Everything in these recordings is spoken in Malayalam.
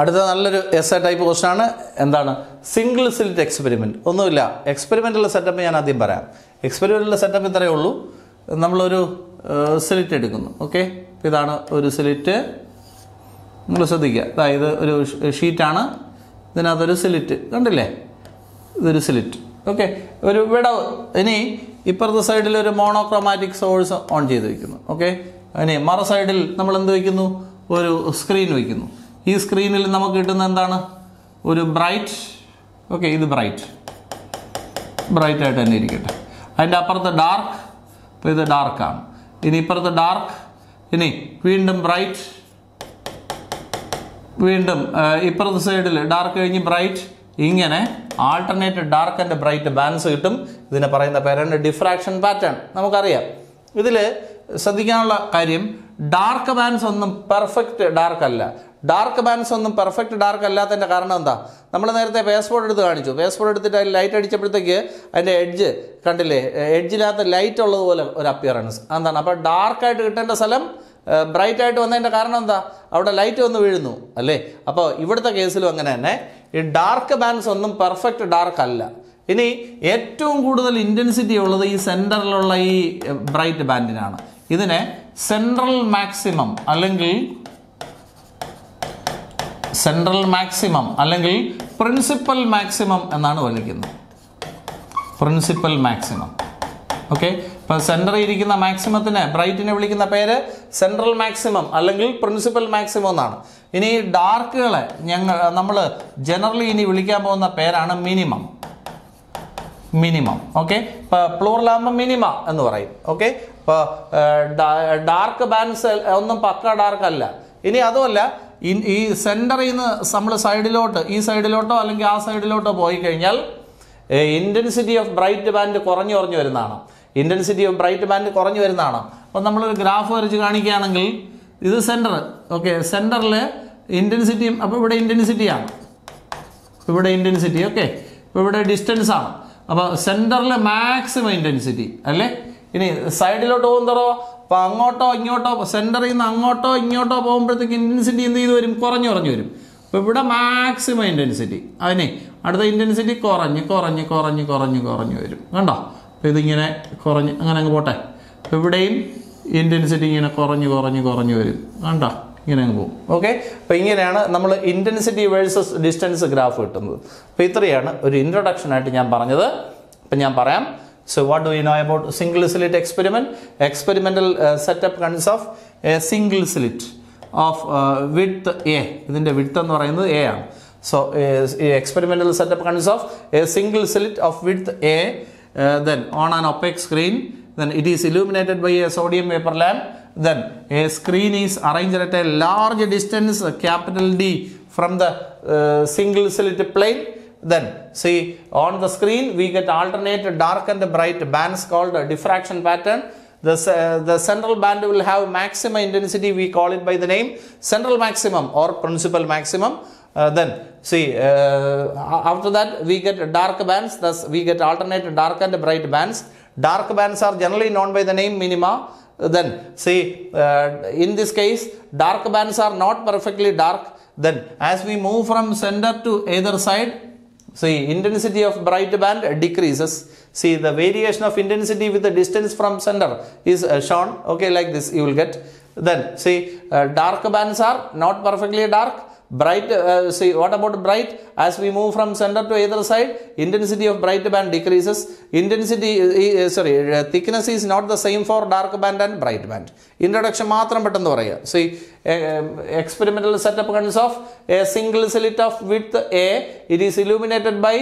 അടുത്ത നല്ലൊരു എസ് എ ടൈപ്പ് ആണ് എന്താണ് സിംഗിൾ സിലിറ്റ് എക്സ്പെരിമെൻറ്റ് ഒന്നുമില്ല എക്സ്പെരിമെൻറ്റുള്ള സെറ്റപ്പ് ഞാൻ ആദ്യം പറയാം എക്സ്പെരിമെൻറ്റുള്ള സെറ്റപ്പ് ഇത്രയേ ഉള്ളൂ നമ്മളൊരു സിലിറ്റ് എടുക്കുന്നു ഓക്കെ ഇതാണ് ഒരു സിലിറ്റ് നിങ്ങൾ ശ്രദ്ധിക്കുക അതായത് ഒരു ഷീറ്റാണ് ഇതിനകത്തൊരു സിലിറ്റ് കണ്ടില്ലേ ഇതൊരു സിലിറ്റ് ഓക്കെ ഒരു വിടവ് ഇനി ഇപ്പുറത്തെ സൈഡിൽ ഒരു മോണോക്രോമാറ്റിക് സോഴ്സ് ഓൺ ചെയ്ത് വയ്ക്കുന്നു ഓക്കെ ഇനി മറ സൈഡിൽ നമ്മൾ എന്ത് വയ്ക്കുന്നു ഒരു സ്ക്രീൻ വയ്ക്കുന്നു ഈ സ്ക്രീനിൽ നമുക്ക് കിട്ടുന്ന എന്താണ് ഒരു ബ്രൈറ്റ് ഓക്കെ ഇത് ബ്രൈറ്റ് ബ്രൈറ്റ് ആയിട്ട് തന്നെ ഇരിക്കട്ടെ അതിൻ്റെ അപ്പുറത്ത് ഡാർക്ക് അപ്പോൾ ഇത് ഡാർക്കാണ് ഇനി ഇപ്പുറത്ത് ഡാർക്ക് ഇനി വീണ്ടും ബ്രൈറ്റ് വീണ്ടും ഇപ്പുറത്തെ സൈഡിൽ ഡാർക്ക് കഴിഞ്ഞ് ബ്രൈറ്റ് ഇങ്ങനെ alternate dark and bright balance കിട്ടും ഇതിനെ പറയുന്ന പേരാണ് ഡിഫ്രാക്ഷൻ പാറ്റേൺ നമുക്കറിയാം ഇതിൽ ശ്രദ്ധിക്കാനുള്ള കാര്യം ഡാർക്ക് ബാലൻസ് ഒന്നും പെർഫെക്റ്റ് ഡാർക്ക് അല്ല ഡാർക്ക് ബാൻസ് ഒന്നും പെർഫെക്റ്റ് ഡാർക്ക് അല്ലാത്തതിൻ്റെ കാരണം എന്താ നമ്മൾ നേരത്തെ പേസ്പോർട്ട് എടുത്ത് കാണിച്ചു പേസ്പോർട്ട് എടുത്തിട്ട് അതിൽ ലൈറ്റ് അടിച്ചപ്പോഴത്തേക്ക് അതിൻ്റെ എഡ്ജ് കണ്ടില്ലേ എഡ്ജിലാത്ത ലൈറ്റ് ഉള്ളതുപോലെ ഒരു അപ്പിയറൻസ് എന്താണ് അപ്പോൾ ഡാർക്കായിട്ട് കിട്ടേണ്ട സ്ഥലം ബ്രൈറ്റ് ആയിട്ട് വന്നതിൻ്റെ കാരണം എന്താ അവിടെ ലൈറ്റ് വന്ന് വീഴുന്നു അല്ലേ അപ്പോൾ ഇവിടുത്തെ കേസിലും അങ്ങനെ തന്നെ ഈ ഡാർക്ക് ബാൻസ് ഒന്നും പെർഫെക്റ്റ് ഡാർക്ക് അല്ല ഇനി ഏറ്റവും കൂടുതൽ ഇൻറ്റൻസിറ്റി ഉള്ളത് ഈ സെൻറ്ററിലുള്ള ഈ ബ്രൈറ്റ് ബാൻഡിനാണ് ഇതിനെ സെൻട്രൽ മാക്സിമം അല്ലെങ്കിൽ സെൻട്രൽ മാക്സിമം അല്ലെങ്കിൽ പ്രിൻസിപ്പൽ മാക്സിമം എന്നാണ് വിളിക്കുന്നത് പ്രിൻസിപ്പൽ മാക്സിമം ഓക്കെ ഇപ്പൊ സെൻറ്ററിൽ ഇരിക്കുന്ന മാക്സിമത്തിന് ബ്രൈറ്റിനെ വിളിക്കുന്ന പേര് സെൻട്രൽ മാക്സിമം അല്ലെങ്കിൽ പ്രിൻസിപ്പൽ മാക്സിമം എന്നാണ് ഇനി ഡാർക്കുകളെ ഞങ്ങൾ നമ്മൾ ജനറലി ഇനി വിളിക്കാൻ പോകുന്ന പേരാണ് മിനിമം മിനിമം ഓക്കെ ഇപ്പൊ പ്ലൂറലാകുമ്പോൾ മിനിമ എന്ന് പറയും ഓക്കെ ഇപ്പൊ ഡാർക്ക് ബാൻസ് ഒന്നും പക്ക ഡാർക്ക് അല്ല ഇനി അതുമല്ല ഈ സെൻറ്ററിൽ നിന്ന് നമ്മൾ സൈഡിലോട്ട് ഈ സൈഡിലോട്ടോ അല്ലെങ്കിൽ ആ സൈഡിലോട്ടോ പോയി കഴിഞ്ഞാൽ ഇൻറ്റൻസിറ്റി ഓഫ് ബ്രൈറ്റ് ബാൻഡ് കുറഞ്ഞു കുറഞ്ഞു വരുന്നതാണ് ഇൻറ്റൻസിറ്റി ഓഫ് ബ്രൈറ്റ് ബാൻഡ് കുറഞ്ഞു വരുന്നതാണ് അപ്പം നമ്മളൊരു ഗ്രാഫ് വരച്ച് കാണിക്കുകയാണെങ്കിൽ ഇത് സെൻറ്റർ ഓക്കെ സെൻറ്ററിൽ ഇൻറ്റൻസിറ്റിയും അപ്പോൾ ഇവിടെ ഇൻറ്റൻസിറ്റിയാണ് ഇവിടെ ഇൻറ്റൻസിറ്റി ഓക്കെ ഇപ്പോൾ ഇവിടെ ഡിസ്റ്റൻസാണ് അപ്പോൾ സെൻറ്ററിൽ മാക്സിമം ഇൻറ്റൻസിറ്റി അല്ലേ ഇനി സൈഡിലോട്ട് തറോ അപ്പോൾ അങ്ങോട്ടോ ഇങ്ങോട്ടോ സെൻറ്ററിൽ നിന്ന് അങ്ങോട്ടോ ഇങ്ങോട്ടോ പോകുമ്പോഴത്തേക്ക് ഇൻറ്റൻസിറ്റി എന്ത് ചെയ്ത് വരും കുറഞ്ഞു കുറഞ്ഞു വരും അപ്പോൾ ഇവിടെ മാക്സിമം ഇൻറ്റൻസിറ്റി അതിനെ അടുത്ത ഇൻറ്റൻസിറ്റി കുറഞ്ഞ് കുറഞ്ഞ് കുറഞ്ഞ് കുറഞ്ഞ് കുറഞ്ഞ് വരും കണ്ടോ അപ്പോൾ ഇതിങ്ങനെ കുറഞ്ഞ് അങ്ങനെ അങ്ങ് പോട്ടെ അപ്പോൾ ഇവിടെയും ഇൻറ്റൻസിറ്റി ഇങ്ങനെ കുറഞ്ഞ് കുറഞ്ഞ് കുറഞ്ഞ് വരും കണ്ടോ ഇങ്ങനെ അങ്ങ് പോകും ഓക്കെ അപ്പോൾ ഇങ്ങനെയാണ് നമ്മൾ ഇൻറ്റൻസിറ്റി വേഴ്സസ് ഡിസ്റ്റൻസ് ഗ്രാഫ് കിട്ടുന്നത് അപ്പോൾ ഇത്രയാണ് ഒരു ഇൻട്രൊഡക്ഷനായിട്ട് ഞാൻ പറഞ്ഞത് അപ്പം ഞാൻ പറയാം So what do you know about single slit experiment? Experimental uh, setup consists of a single slit of uh, width A. width of A. So a, a experimental setup consists of a single slit of width A. Uh, then on an opaque screen. then it is illuminated by a sodium vapor lamp then a screen is arranged at a large distance capital D from the uh, single slit plane then see on the screen we get alternate dark and bright bands called diffraction pattern the, uh, the central band will have maximum intensity we call it by the name central maximum or principal maximum uh, then see uh, after that we get dark bands thus we get alternate dark and bright bands dark bands are generally known by the name minima then see uh, in this case dark bands are not perfectly dark then as we move from center to either side See intensity of bright band decreases. See the variation of intensity with the distance from center is uh, shown. Okay like this you will get. Then see uh, dark bands are not perfectly dark bright uh, see what about bright as we move from center to either side intensity of bright band decreases intensity uh, sorry uh, thickness is not the same for dark band and bright band introduction മാത്രം പെട്ടെന്ന് പറയുക see experimental setup consists of a single slit of with a it is illuminated by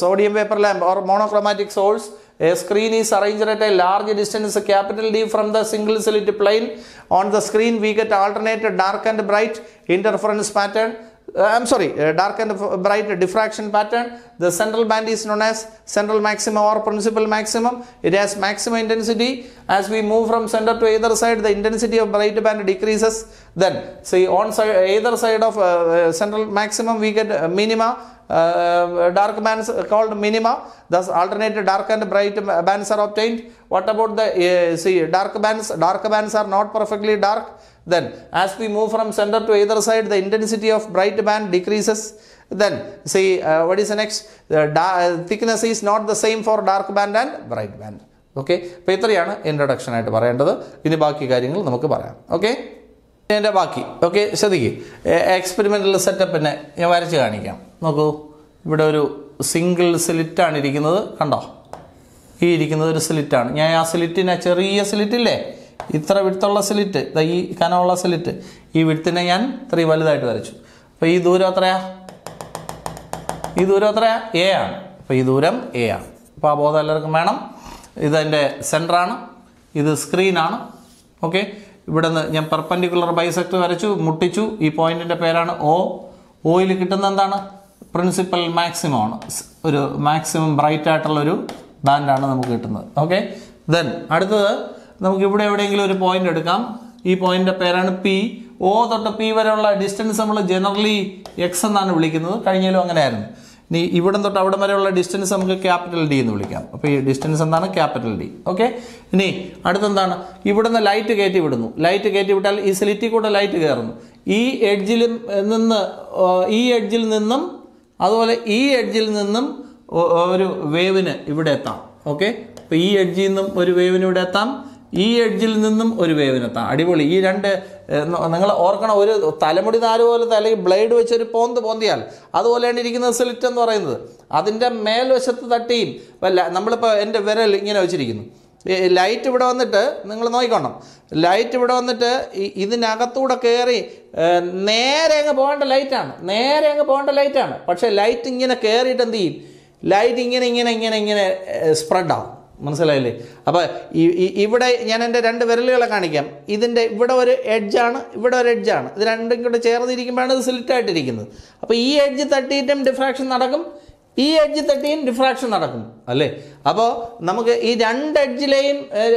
sodium vapour lamp or monochromatic source A screen is arranged at a large distance capital D from the single slit plane. On the screen we get alternate dark and bright interference pattern. Uh, I'm sorry, uh, dark and bright diffraction pattern. The central band is known as central maximum or principal maximum. It has maximum intensity. As we move from center to either side, the intensity of bright band decreases. Then, see, on either side of uh, uh, central maximum, we get uh, minima dark bands called minima. Thus, alternate dark and bright bands are obtained. What about the uh, see dark bands? Dark bands are not perfectly dark. Then, as we move from center to either side, the intensity of bright band decreases. Then, see uh, what is the next? The thickness is not the same for dark band and bright band. okay അപ്പോൾ ഇത്രയാണ് ഇൻട്രൊഡക്ഷൻ ആയിട്ട് പറയേണ്ടത് ഇനി ബാക്കി കാര്യങ്ങൾ നമുക്ക് പറയാം ഓക്കെ എൻ്റെ ബാക്കി ഓക്കെ ശ്രദ്ധിക്കുക എക്സ്പെരിമെൻ്റൽ സെറ്റപ്പിനെ ഞാൻ വരച്ച് കാണിക്കാം നോക്കൂ ഇവിടെ ഒരു സിംഗിൾ സിലിറ്റാണ് ഇരിക്കുന്നത് കണ്ടോ ഈ ഇരിക്കുന്നത് ഒരു സിലിറ്റാണ് ഞാൻ ആ സ്ലിറ്റിനെ ചെറിയ സ്ലിറ്റില്ലേ ഇത്ര വിടുത്തുള്ള സ്ലിറ്റ് ഇതാ ഈ കനമുള്ള സ്ലിറ്റ് ഈ വിടുത്തിനെ ഞാൻ ഇത്രയും വലുതായിട്ട് വരച്ചു അപ്പോൾ ഈ ദൂരം എത്രയാ ഈ ദൂരം എത്രയാ എ ആണ് അപ്പോൾ ഈ ദൂരം എ ആണ് അപ്പോൾ ആ ബോധം എല്ലാവർക്കും വേണം ഇതെൻ്റെ സെൻറ്ററാണ് ഇത് സ്ക്രീനാണ് ഓക്കെ ഇവിടെ നിന്ന് ഞാൻ പെർപ്പൻഡിക്കുലർ ബൈസെക്ട് വരച്ചു മുട്ടിച്ചു ഈ പോയിന്റിൻ്റെ പേരാണ് ഓ ഓയിൽ കിട്ടുന്ന എന്താണ് പ്രിൻസിപ്പൽ മാക്സിമം ആണ് ഒരു മാക്സിമം ബ്രൈറ്റ് ഒരു ബാൻഡാണ് നമുക്ക് കിട്ടുന്നത് ഓക്കെ ദെൻ അടുത്തത് നമുക്ക് ഇവിടെ എവിടെയെങ്കിലും ഒരു പോയിന്റ് എടുക്കാം ഈ പോയിന്റിന്റെ പേരാണ് പി ഓ തൊട്ട് പി വരെയുള്ള ഡിസ്റ്റൻസ് നമ്മൾ ജനറലി എക്സ് എന്നാണ് വിളിക്കുന്നത് കഴിഞ്ഞാലും അങ്ങനെയായിരുന്നു ഇനി ഇവിടെ തൊട്ട് അവിടെ വരെയുള്ള ഡിസ്റ്റൻസ് നമുക്ക് ക്യാപിറ്റൽ ഡി എന്ന് വിളിക്കാം അപ്പോൾ ഈ ഡിസ്റ്റൻസ് എന്താണ് ക്യാപിറ്റൽ ഡി ഓക്കെ ഇനി അടുത്തെന്താണ് ഇവിടുന്ന് ലൈറ്റ് കയറ്റി വിടുന്നു ലൈറ്റ് കയറ്റി വിട്ടാൽ ഈ സ്ലിറ്റിൽ കൂടെ ലൈറ്റ് കയറുന്നു ഈ എഡ്ജിലും നിന്ന് ഈ എഡ്ജിൽ നിന്നും അതുപോലെ ഈ എഡ്ജിൽ നിന്നും ഒരു വേവിന് ഇവിടെ എത്താം ഓക്കെ അപ്പോൾ ഈ എഡ്ജിൽ നിന്നും ഒരു വേവിന് ഇവിടെ എത്താം ഈ എഡ്ജിൽ നിന്നും ഒരു വേവിനെത്താം അടിപൊളി ഈ രണ്ട് നിങ്ങൾ ഓർക്കണം ഒരു തലമുടി നാല് പോലത്തെ അല്ലെങ്കിൽ ബ്ലേഡ് വെച്ചൊരു പോന്ത് പോന്തിയാൽ അതുപോലെയാണ് ഇരിക്കുന്നത് സ്ലിറ്റ് എന്ന് പറയുന്നത് അതിൻ്റെ മേൽവശത്ത് തട്ടിയും നമ്മൾ നമ്മളിപ്പോൾ എൻ്റെ വിരൽ ഇങ്ങനെ വെച്ചിരിക്കുന്നു ലൈറ്റ് ഇവിടെ വന്നിട്ട് നിങ്ങൾ നോക്കിക്കോണം ലൈറ്റ് ഇവിടെ വന്നിട്ട് ഇതിനകത്തൂടെ കയറി നേരെ അങ്ങ് പോകേണ്ട ലൈറ്റാണ് നേരെ അങ്ങ് പോകേണ്ട ലൈറ്റാണ് പക്ഷേ ലൈറ്റ് ഇങ്ങനെ കയറിയിട്ട് എന്ത് ചെയ്യും ലൈറ്റ് ഇങ്ങനെ ഇങ്ങനെ ഇങ്ങനെ ഇങ്ങനെ സ്പ്രെഡാവും മനസ്സിലായില്ലേ അപ്പോൾ ഇവിടെ ഞാൻ എൻ്റെ രണ്ട് വിരലുകളെ കാണിക്കാം ഇതിൻ്റെ ഇവിടെ ഒരു എഡ്ജാണ് ഇവിടെ ഒരു എഡ്ജാണ് ഇത് രണ്ടും കൂടെ ചേർന്നിരിക്കുമ്പോഴാണ് ഇത് സ്ലിറ്റ് അപ്പോൾ ഈ എഡ്ജ് തട്ടിയിട്ടും ഡിഫ്രാക്ഷൻ നടക്കും ഈ എഡ്ജ് തട്ടിയും ഡിഫ്രാക്ഷൻ നടക്കും അല്ലേ അപ്പോൾ നമുക്ക് ഈ രണ്ട് എഡ്ജിലെയും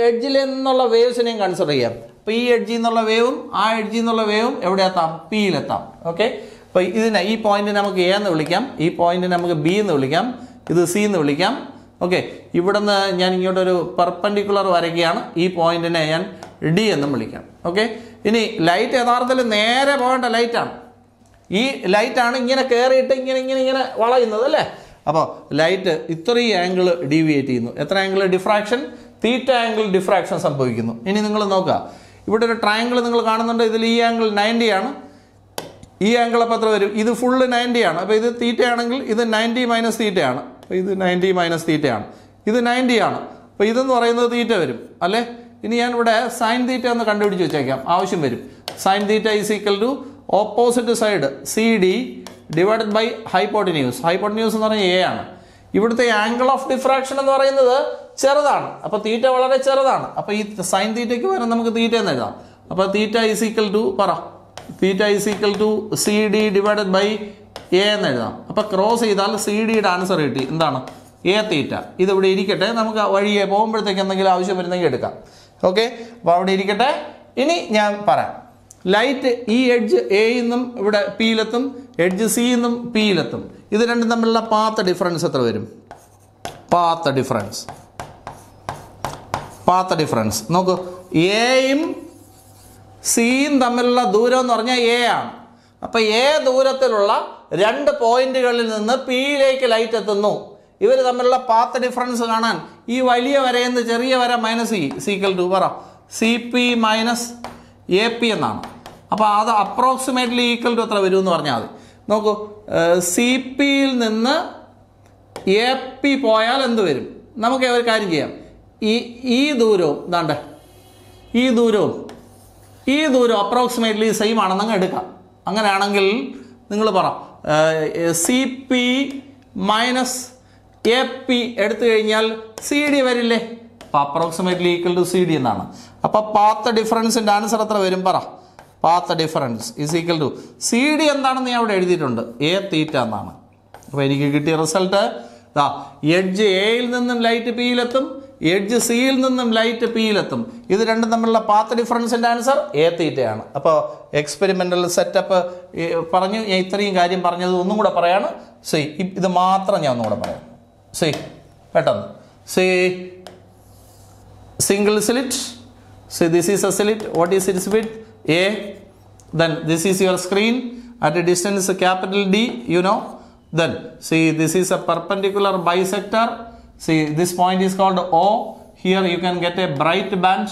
എഡ്ജിൽ നിന്നുള്ള വേവ്സിനെയും കൺസിഡർ ചെയ്യാം അപ്പോൾ ഈ എഡ്ജിൽ നിന്നുള്ള വേവും ആ എഡ്ജിൽ നിന്നുള്ള വേവും എവിടെ എത്താം പിയിലെത്താം ഓക്കെ അപ്പോൾ ഇതിനെ ഈ പോയിന്റ് നമുക്ക് എ എന്ന് വിളിക്കാം ഈ പോയിന്റ് നമുക്ക് ബി എന്ന് വിളിക്കാം ഇത് സി എന്ന് വിളിക്കാം ഓക്കെ നിന്ന് ഞാൻ ഇങ്ങോട്ടൊരു പെർപ്പൻഡിക്കുലർ വരയ്ക്കുകയാണ് ഈ പോയിന്റിനെ ഞാൻ ഡി എന്നും വിളിക്കാം ഓക്കെ ഇനി ലൈറ്റ് യഥാർത്ഥത്തിൽ നേരെ പോകേണ്ട ലൈറ്റാണ് ഈ ലൈറ്റാണ് ഇങ്ങനെ കയറിയിട്ട് ഇങ്ങനെ ഇങ്ങനെ ഇങ്ങനെ വളയുന്നത് അല്ലേ അപ്പോൾ ലൈറ്റ് ഇത്രയും ആംഗിൾ ഡീവിയേറ്റ് ചെയ്യുന്നു എത്ര angle diffraction theta angle diffraction സംഭവിക്കുന്നു ഇനി നിങ്ങൾ നോക്കുക ഇവിടെ ഒരു ട്രയാങ്കിൾ നിങ്ങൾ കാണുന്നുണ്ട് ഇതിൽ ഈ ആംഗിൾ നയൻറ്റി ആണ് ഈ ആംഗിൾ അപ്പോൾ എത്ര വരും ഇത് ഫുള്ള് നയൻറ്റി ആണ് അപ്പോൾ ഇത് തീറ്റയാണെങ്കിൽ ആണെങ്കിൽ ഇത് നയൻറ്റി മൈനസ് തീറ്റയാണ് അപ്പോൾ ഇത് നയൻറ്റി മൈനസ് തീറ്റയാണ് ഇത് നയൻറ്റി ആണ് അപ്പോൾ ഇതെന്ന് പറയുന്നത് തീറ്റ വരും അല്ലേ ഇനി ഞാൻ ഇവിടെ സൈൻ തീറ്റ ഒന്ന് കണ്ടുപിടിച്ച് വെച്ചേക്കാം ആവശ്യം വരും sine theta is equal to opposite side C D divided by hypotenuse hypotenuse എന്ന് പറഞ്ഞാൽ എ ആണ് ഇവിടുത്തെ ആംഗിൾ ഓഫ് ഡിഫ്രാക്ഷൻ എന്ന് പറയുന്നത് ചെറുതാണ് അപ്പോൾ തീറ്റ വളരെ ചെറുതാണ് അപ്പോൾ ഈ സൈൻ തീറ്റയ്ക്ക് പകരം നമുക്ക് തീറ്റ എന്ന് എഴുതാം അപ്പോൾ തീറ്റ ഈസ് ഈക്വൽ ടു പറ theta is equal to C D divided by A എന്ന് എഴുതാം അപ്പോൾ ക്രോസ് ചെയ്താൽ സി ഡിയുടെ ആൻസർ കിട്ടി എന്താണ് എ തീറ്റ ഇതിവിടെ ഇരിക്കട്ടെ നമുക്ക് വഴിയെ പോകുമ്പോഴത്തേക്ക് എന്തെങ്കിലും ആവശ്യം വരുന്നെങ്കിൽ എടുക്കാം ഓക്കെ അപ്പോൾ അവിടെ ഇരിക്കട്ടെ ഇനി ഞാൻ പറയാം ലൈറ്റ് ഈ എഡ്ജ് എയിൽ നിന്നും ഇവിടെ പിയിലെത്തും എഡ്ജ് സി നിന്നും പിയിലെത്തും ഇത് രണ്ടും തമ്മിലുള്ള പാത്ത് ഡിഫറൻസ് എത്ര വരും പാത്ത് ഡിഫറൻസ് പാത്ത് ഡിഫറൻസ് നോക്കൂ എയും സിയും തമ്മിലുള്ള ദൂരം എന്ന് പറഞ്ഞാൽ എ ആണ് അപ്പോൾ എ ദൂരത്തിലുള്ള രണ്ട് പോയിന്റുകളിൽ നിന്ന് പിയിലേക്ക് ലൈറ്റ് എത്തുന്നു ഇവർ തമ്മിലുള്ള പാത്ത് ഡിഫറൻസ് കാണാൻ ഈ വലിയ വരയെന്ന് ചെറിയ വര മൈനസ് ഇ സീക്കൽ ടു പറ C P minus A P എന്നാണ് അപ്പോൾ അത് അപ്രോക്സിമേറ്റ്ലി ഈക്വൽ ടു എത്ര വരുമെന്ന് പറഞ്ഞാൽ മതി നോക്കൂ സി പിയിൽ നിന്ന് എ പി പോയാൽ എന്ത് വരും നമുക്ക് ഒരു കാര്യം ചെയ്യാം ഈ ഈ ദൂരവും ഇതാണ്ട് ഈ ദൂരവും ഈ ദൂരം അപ്രോക്സിമേറ്റ്ലി സെയിം ആണെന്നങ്ങ് എടുക്കാം അങ്ങനെയാണെങ്കിൽ നിങ്ങൾ പറ C P minus A P എടുത്തു കഴിഞ്ഞാൽ സി ഡി വരില്ലേ അപ്പോൾ approximately equal to C D എന്നാണ് അപ്പോൾ പാത്ത് ഡിഫറൻസിന്റെ ആൻസർ എത്ര വരും പറ path difference is equal to C D എന്താണെന്ന് ഞാൻ അവിടെ എഴുതിയിട്ടുണ്ട് എ തീറ്റ എന്നാണ് അപ്പോൾ എനിക്ക് കിട്ടിയ റിസൾട്ട് ദാ എഡ്ജ് എയിൽ നിന്നും ലൈറ്റ് പിയിലെത്തും എഡ്ജ് സിയിൽ നിന്നും ലൈറ്റ് പിയിലെത്തും ഇത് രണ്ടും തമ്മിലുള്ള പാത്ത ഡിഫറൻസിൻ്റെ ആൻസർ എ തീറ്റയാണ് അപ്പോൾ എക്സ്പെരിമെൻ്റൽ സെറ്റപ്പ് പറഞ്ഞു ഞാൻ ഇത്രയും കാര്യം പറഞ്ഞത് ഒന്നും കൂടെ പറയാണ് സി ഇത് മാത്രം ഞാൻ ഒന്നുകൂടെ പറയാം സി പെട്ടെന്ന് see single slit So this is a slit. What is its width? A. Then this is your screen. At a distance capital D, you know. Then see this is a perpendicular bisector. See this point is called O. Here you can get a bright band.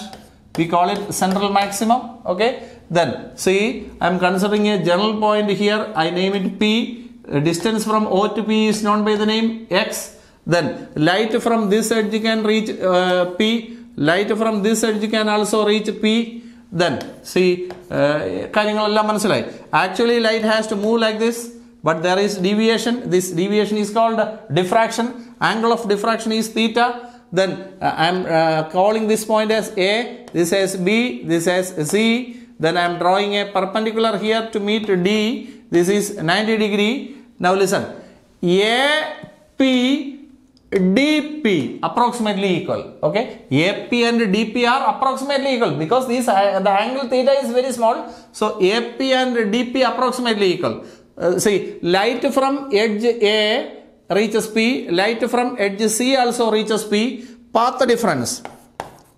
We call it central maximum. Okay. Then see I am considering a general point here. I name it P. Distance from O to P is known by the name X. Then light from this edge can reach uh, P light from this edge can also reach P. Then, see, uh, actually light has to move like this, but there is deviation. This deviation is called diffraction. Angle of diffraction is theta. Then, uh, I am uh, calling this point as A, this as B, this as C. Then, I am drawing a perpendicular here to meet D. This is 90 degree. Now, listen. A, P, DP approximately equal. Okay, AP and DP are approximately equal because this the angle theta is very small. So AP and DP approximately equal. Uh, see, light from edge A reaches P, light from edge C also reaches P. Path difference,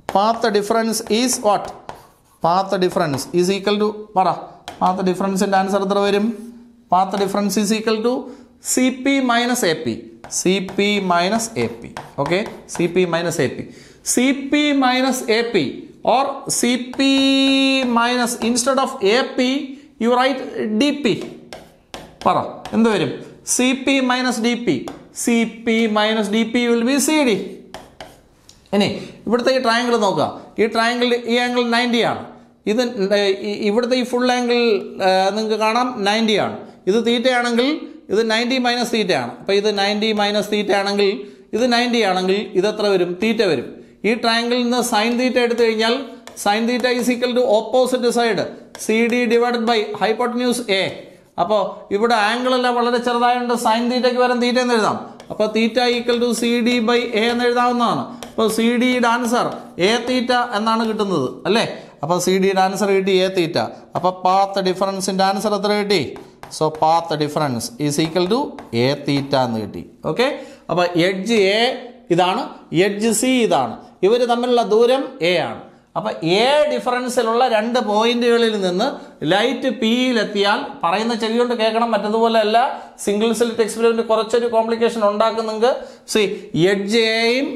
path difference is what? Path difference is equal to para. Path difference and answer the Path difference is equal to CP minus AP. C P minus A P okay C P minus A P C P minus A P or C P minus instead of A P you write D P പറ എന്ത് വരും C P minus D P C P minus D P will be C D ഇനി ഇവിടുത്തെ ഈ ട്രയാങ്കിൾ നോക്കുക ഈ ട്രയാങ്കിൾ ഈ ആംഗിൾ നയൻറ്റി ആണ് ഇത് ഇവിടുത്തെ ഈ ഫുൾ ആംഗിൾ നിങ്ങൾക്ക് കാണാം നയൻറ്റി ആണ് ഇത് തീറ്റയാണെങ്കിൽ ഇത് നയൻറ്റി മൈനസ് തീറ്റ ആണ് അപ്പോൾ ഇത് നയൻറ്റി മൈനസ് തീറ്റ ആണെങ്കിൽ ഇത് നയൻറ്റി ആണെങ്കിൽ ഇതെത്ര വരും തീറ്റ വരും ഈ ട്രയാങ്കിളിൽ നിന്ന് സൈൻ തീറ്റ എടുത്തു കഴിഞ്ഞാൽ sine theta is equal to opposite side C D divided by hypotenuse A അപ്പോൾ ഇവിടെ ആംഗിൾ എല്ലാം വളരെ ചെറുതായതുകൊണ്ട് സൈൻ തീറ്റയ്ക്ക് വരാൻ തീറ്റ എന്ന് എഴുതാം അപ്പോൾ theta equal to C D by A എന്ന് എഴുതാവുന്നതാണ് അപ്പോൾ സി ഡിയുടെ ആൻസർ എ തീറ്റ എന്നാണ് കിട്ടുന്നത് അല്ലേ അപ്പോൾ സി ഡിയുടെ ആൻസർ കിട്ടി എ തീറ്റ അപ്പോൾ പാത്ത് ഡിഫറൻസിൻ്റെ ആൻസർ എത്ര കിട്ടി so path difference is equal to A theta എന്ന് കിട്ടി ഓക്കെ അപ്പൊ എഡ്ജ് എ ഇതാണ് എഡ്ജ് സി ഇതാണ് ഇവർ തമ്മിലുള്ള ദൂരം എ ആണ് അപ്പൊ എ ഡിഫറൻസിലുള്ള രണ്ട് പോയിന്റുകളിൽ നിന്ന് ലൈറ്റ് പിയിലെത്തിയാൽ പറയുന്ന ചെവി കൊണ്ട് കേൾക്കണം മറ്റതുപോലെ അല്ല സിംഗിൾ സെലിറ്റ് എക്സ്പെരിമെന്റ് കുറച്ചൊരു കോംപ്ലിക്കേഷൻ ഉണ്ടാക്കുന്നുണ്ട് സി എഡ്ജ് എയും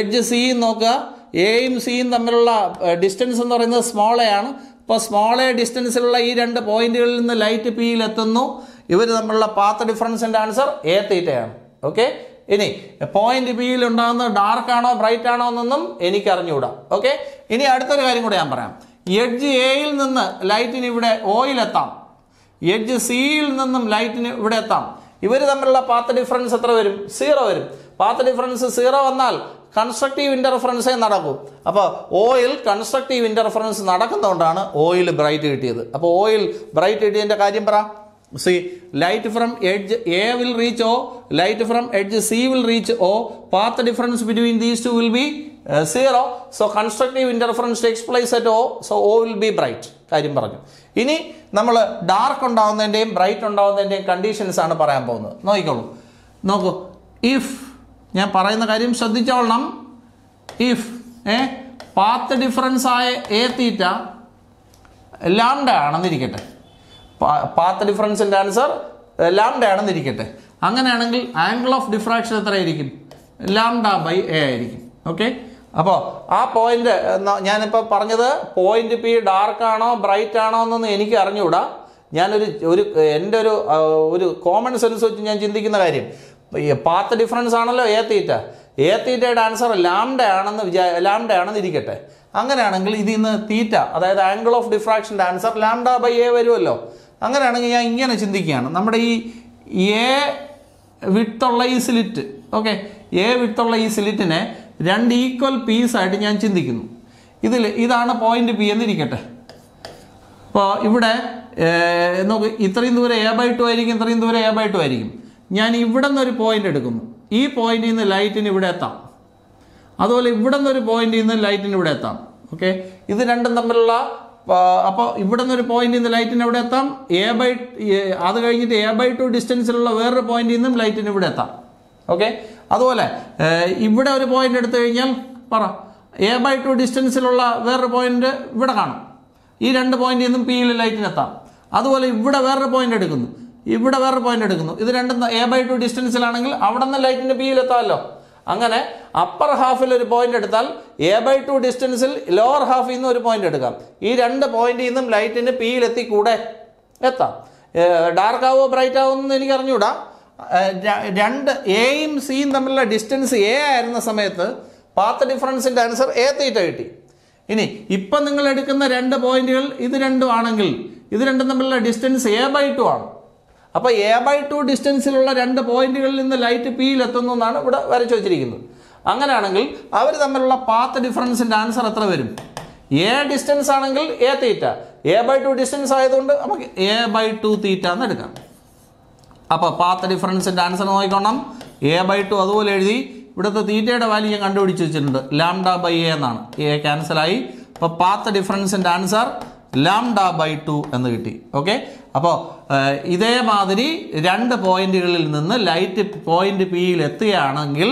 എഡ്ജ് സിയും നോക്കുക എയും സിയും തമ്മിലുള്ള ഡിസ്റ്റൻസ് എന്ന് പറയുന്നത് സ്മോൾ ഇപ്പോൾ സ്മോൾ എ ഡിസ്റ്റൻസിലുള്ള ഈ രണ്ട് പോയിന്റുകളിൽ നിന്ന് ലൈറ്റ് എത്തുന്നു ഇവർ തമ്മിലുള്ള പാത്ത് ഡിഫറൻസിൻ്റെ ആൻസർ എ തീറ്റയാണ് ഓക്കെ ഇനി പോയിന്റ് ബിയിൽ ഉണ്ടാകുന്ന ഡാർക്ക് ആണോ ബ്രൈറ്റ് ആണോ എന്നൊന്നും എനിക്ക് അറിഞ്ഞുകൂടാ ഓക്കെ ഇനി അടുത്തൊരു കാര്യം കൂടെ ഞാൻ പറയാം എഡ്ജ് എയിൽ നിന്ന് ലൈറ്റിന് ഇവിടെ ഓയിൽ എത്താം എഡ്ജ് സിയിൽ നിന്നും ലൈറ്റിന് ഇവിടെ എത്താം ഇവർ തമ്മിലുള്ള പാത്ത് ഡിഫറൻസ് എത്ര വരും സീറോ വരും പാത്ത് ഡിഫറൻസ് സീറോ വന്നാൽ കൺസ്ട്രക്റ്റീവ് ഇൻ്റർഫറൻസേ നടക്കൂ അപ്പോൾ ഓയിൽ കൺസ്ട്രക്റ്റീവ് ഇൻ്റർഫറൻസ് നടക്കുന്നതുകൊണ്ടാണ് ഓയിൽ ബ്രൈറ്റ് കിട്ടിയത് അപ്പോൾ ഓയിൽ ബ്രൈറ്റ് കിട്ടിയതിൻ്റെ കാര്യം പറ see light from edge A will reach O light from edge C will reach O path difference between these two will be zero so constructive interference takes place at O so O will be bright കാര്യം പറഞ്ഞു ഇനി നമ്മൾ ഡാർക്ക് ഉണ്ടാവുന്നതിൻ്റെയും ബ്രൈറ്റ് ഉണ്ടാവുന്നതിൻ്റെയും കണ്ടീഷൻസ് ആണ് പറയാൻ പോകുന്നത് നോക്കിക്കോളൂ നോക്കൂ ഇഫ് ഞാൻ പറയുന്ന കാര്യം ശ്രദ്ധിച്ചോളണം ഇഫ് ഏ പാത്ത് ഡിഫറൻസ് ആയ എ തീറ്റ ലാംഡ ആണെന്നിരിക്കട്ടെ പാത്ത് ഡിഫറൻസിൻ്റെ ആൻസർ ലാംഡ ആണെന്നിരിക്കട്ടെ അങ്ങനെയാണെങ്കിൽ ആംഗിൾ ഓഫ് ഡിഫ്രാക്ഷൻ എത്രയായിരിക്കും ലാംഡ ബൈ എ ആയിരിക്കും ഓക്കെ അപ്പോൾ ആ പോയിന്റ് ഞാനിപ്പോൾ പറഞ്ഞത് പോയിന്റ് പി ഡാർക്ക് ആണോ ബ്രൈറ്റ് ആണോ എന്നൊന്നും എനിക്ക് അറിഞ്ഞുകൂടാ ഞാനൊരു ഒരു എൻ്റെ ഒരു ഒരു കോമൺ സെൻസ് വെച്ച് ഞാൻ ചിന്തിക്കുന്ന കാര്യം പാത്ത് ഡിഫറൻസ് ആണല്ലോ എ തീറ്റ എ തീറ്റയുടെ ആൻസർ ലാംഡ ആണെന്ന് വിചാ ലാംഡ ആണെന്ന് ഇരിക്കട്ടെ അങ്ങനെയാണെങ്കിൽ ഇതിൽ നിന്ന് തീറ്റ അതായത് ആംഗിൾ ഓഫ് ഡിഫ്രാക്ഷൻ്റെ ആൻസർ ലാംഡ ബൈ എ വരുമല്ലോ അങ്ങനെയാണെങ്കിൽ ഞാൻ ഇങ്ങനെ ചിന്തിക്കുകയാണ് നമ്മുടെ ഈ എ വിട്ടുള്ള ഈ സിലിറ്റ് ഓക്കെ എ വിട്ടുള്ള ഈ സിലിറ്റിനെ രണ്ട് ഈക്വൽ പീസായിട്ട് ഞാൻ ചിന്തിക്കുന്നു ഇതിൽ ഇതാണ് പോയിന്റ് പി എന്നിരിക്കട്ടെ അപ്പോൾ ഇവിടെ നോക്ക് ഇത്രയും ദൂരം എ ബൈ ടു ആയിരിക്കും ഇത്രയും ദൂരം എ ബൈ ടു ആയിരിക്കും ഞാൻ ഇവിടെ നിന്നൊരു പോയിന്റ് എടുക്കുന്നു ഈ പോയിന്റിൽ നിന്ന് ലൈറ്റിന് ഇവിടെ എത്താം അതുപോലെ ഇവിടെ നിന്നൊരു പോയിന്റിൽ നിന്ന് ലൈറ്റിന് ഇവിടെ എത്താം ഓക്കെ ഇത് രണ്ടും തമ്മിലുള്ള അപ്പോൾ ഇവിടെ നിന്നൊരു പോയിന്റിൽ നിന്ന് ലൈറ്റിന് എവിടെ എത്താം എ ബൈ അത് കഴിഞ്ഞിട്ട് എ ബൈ ടു ഡിസ്റ്റൻസിലുള്ള വേറൊരു പോയിന്റിൽ നിന്നും ലൈറ്റിന് ഇവിടെ എത്താം ഓക്കെ അതുപോലെ ഇവിടെ ഒരു പോയിന്റ് എടുത്തു കഴിഞ്ഞാൽ പറ എ ബൈ ടു ഡിസ്റ്റൻസിലുള്ള വേറൊരു പോയിന്റ് ഇവിടെ കാണും ഈ രണ്ട് പോയിന്റിൽ നിന്നും പിയിൽ എത്താം അതുപോലെ ഇവിടെ വേറൊരു പോയിന്റ് എടുക്കുന്നു ഇവിടെ വേറെ പോയിന്റ് എടുക്കുന്നു ഇത് രണ്ടും എ ബൈ ടു ഡിസ്റ്റൻസിലാണെങ്കിൽ അവിടെ നിന്ന് ലൈറ്റിന്റെ എത്താമല്ലോ അങ്ങനെ അപ്പർ ഹാഫിൽ ഒരു പോയിന്റ് എടുത്താൽ എ ബൈ ടു ഡിസ്റ്റൻസിൽ ലോവർ ഹാഫിൽ നിന്ന് ഒരു പോയിന്റ് എടുക്കാം ഈ രണ്ട് പോയിന്റിൽ നിന്നും ലൈറ്റിന് എത്തി കൂടെ എത്താം ഡാർക്ക് ആവോ ബ്രൈറ്റ് ആവോ എന്ന് എനിക്ക് അറിഞ്ഞുകൂടാ രണ്ട് എയും സിയും തമ്മിലുള്ള ഡിസ്റ്റൻസ് എ ആയിരുന്ന സമയത്ത് പാത്ത് ഡിഫറൻസിൻ്റെ ആൻസർ എ തീറ്റ കിട്ടി ഇനി ഇപ്പം നിങ്ങൾ എടുക്കുന്ന രണ്ട് പോയിന്റുകൾ ഇത് രണ്ടും ആണെങ്കിൽ ഇത് രണ്ടും തമ്മിലുള്ള ഡിസ്റ്റൻസ് എ ബൈ ടു ആണ് അപ്പോൾ എ ബൈ ടു ഡിസ്റ്റൻസിലുള്ള രണ്ട് പോയിന്റുകളിൽ നിന്ന് ലൈറ്റ് പിയിലെത്തുന്നു എന്നാണ് ഇവിടെ വരച്ചു വെച്ചിരിക്കുന്നത് അങ്ങനെയാണെങ്കിൽ അവർ തമ്മിലുള്ള പാത്ത് ഡിഫറൻസിൻ്റെ ആൻസർ എത്ര വരും എ ഡിസ്റ്റൻസ് ആണെങ്കിൽ A theta A by two distance ആയതുകൊണ്ട് നമുക്ക് എ ബൈ ടു തീറ്റ എന്ന് എടുക്കാം അപ്പോൾ പാത്ത് ഡിഫറൻസിൻ്റെ ആൻസർ നോക്കിക്കോണം എ ബൈ ടു അതുപോലെ എഴുതി ഇവിടുത്തെ തീറ്റയുടെ വാല്യൂ ഞാൻ കണ്ടുപിടിച്ച് വെച്ചിട്ടുണ്ട് ലാംഡ ബൈ എ എന്നാണ് എ ക്യാൻസലായി അപ്പോൾ പാത്ത് ഡിഫറൻസിൻ്റെ ആൻസർ ലാംഡ ബൈ ടു എന്ന് കിട്ടി ഓക്കെ അപ്പോൾ ഇതേമാതിരി രണ്ട് പോയിന്റുകളിൽ നിന്ന് ലൈറ്റ് പോയിന്റ് പിയിൽ എത്തുകയാണെങ്കിൽ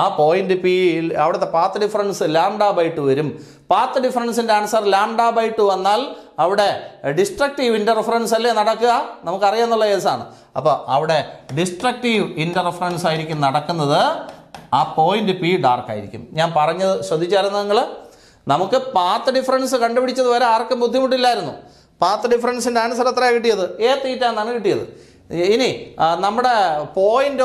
ആ പോയിന്റ് പിയിൽ അവിടുത്തെ path difference lambda by two വരും പാത്ത് ഡിഫറൻസിൻ്റെ ആൻസർ ലാംഡ ബൈ ടു വന്നാൽ അവിടെ ഡിസ്ട്രക്റ്റീവ് ഇൻ്റർഫറൻസ് അല്ലേ നടക്കുക നമുക്കറിയാമെന്നുള്ള കേസാണ് അപ്പോൾ അവിടെ ഡിസ്ട്രക്റ്റീവ് ഇൻ്റർഫറൻസ് ആയിരിക്കും നടക്കുന്നത് ആ പോയിന്റ് പി ഡാർക്ക് ആയിരിക്കും ഞാൻ പറഞ്ഞത് ശ്രദ്ധിച്ചായിരുന്നു നിങ്ങൾ നമുക്ക് പാത്ത് ഡിഫറൻസ് കണ്ടുപിടിച്ചത് വരെ ആർക്കും ബുദ്ധിമുട്ടില്ലായിരുന്നു പാത്ത് ഡിഫറൻസിൻ്റെ ആൻസർ എത്ര കിട്ടിയത് എ തീറ്റ എന്നാണ് കിട്ടിയത് ഇനി നമ്മുടെ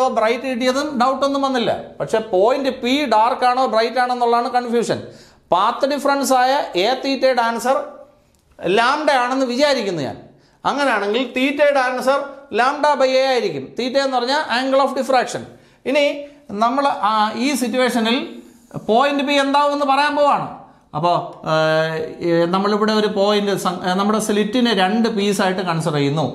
ഓ ബ്രൈറ്റ് കിട്ടിയതും ഡൗട്ടൊന്നും വന്നില്ല പക്ഷേ പോയിന്റ് പി ഡാർക്ക് ആണോ ബ്രൈറ്റ് ആണോ എന്നുള്ളതാണ് കൺഫ്യൂഷൻ പാത്ത് ഡിഫറൻസ് ആയ എ തീറ്റയുടെ ആൻസർ ലാംഡ ആണെന്ന് വിചാരിക്കുന്നു ഞാൻ അങ്ങനെയാണെങ്കിൽ തീറ്റയുടെ ആൻസർ ലാംഡ ബൈ എ ആയിരിക്കും തീറ്റ എന്ന് പറഞ്ഞാൽ ആംഗിൾ ഓഫ് ഡിഫ്രാക്ഷൻ ഇനി നമ്മൾ ഈ സിറ്റുവേഷനിൽ പോയിന്റ് ബി എന്താവും എന്ന് പറയാൻ പോവാണ് അപ്പോൾ നമ്മളിവിടെ ഒരു പോയിന്റ് നമ്മുടെ സ്ലിറ്റിനെ രണ്ട് പീസായിട്ട് കൺസിഡർ ചെയ്യുന്നു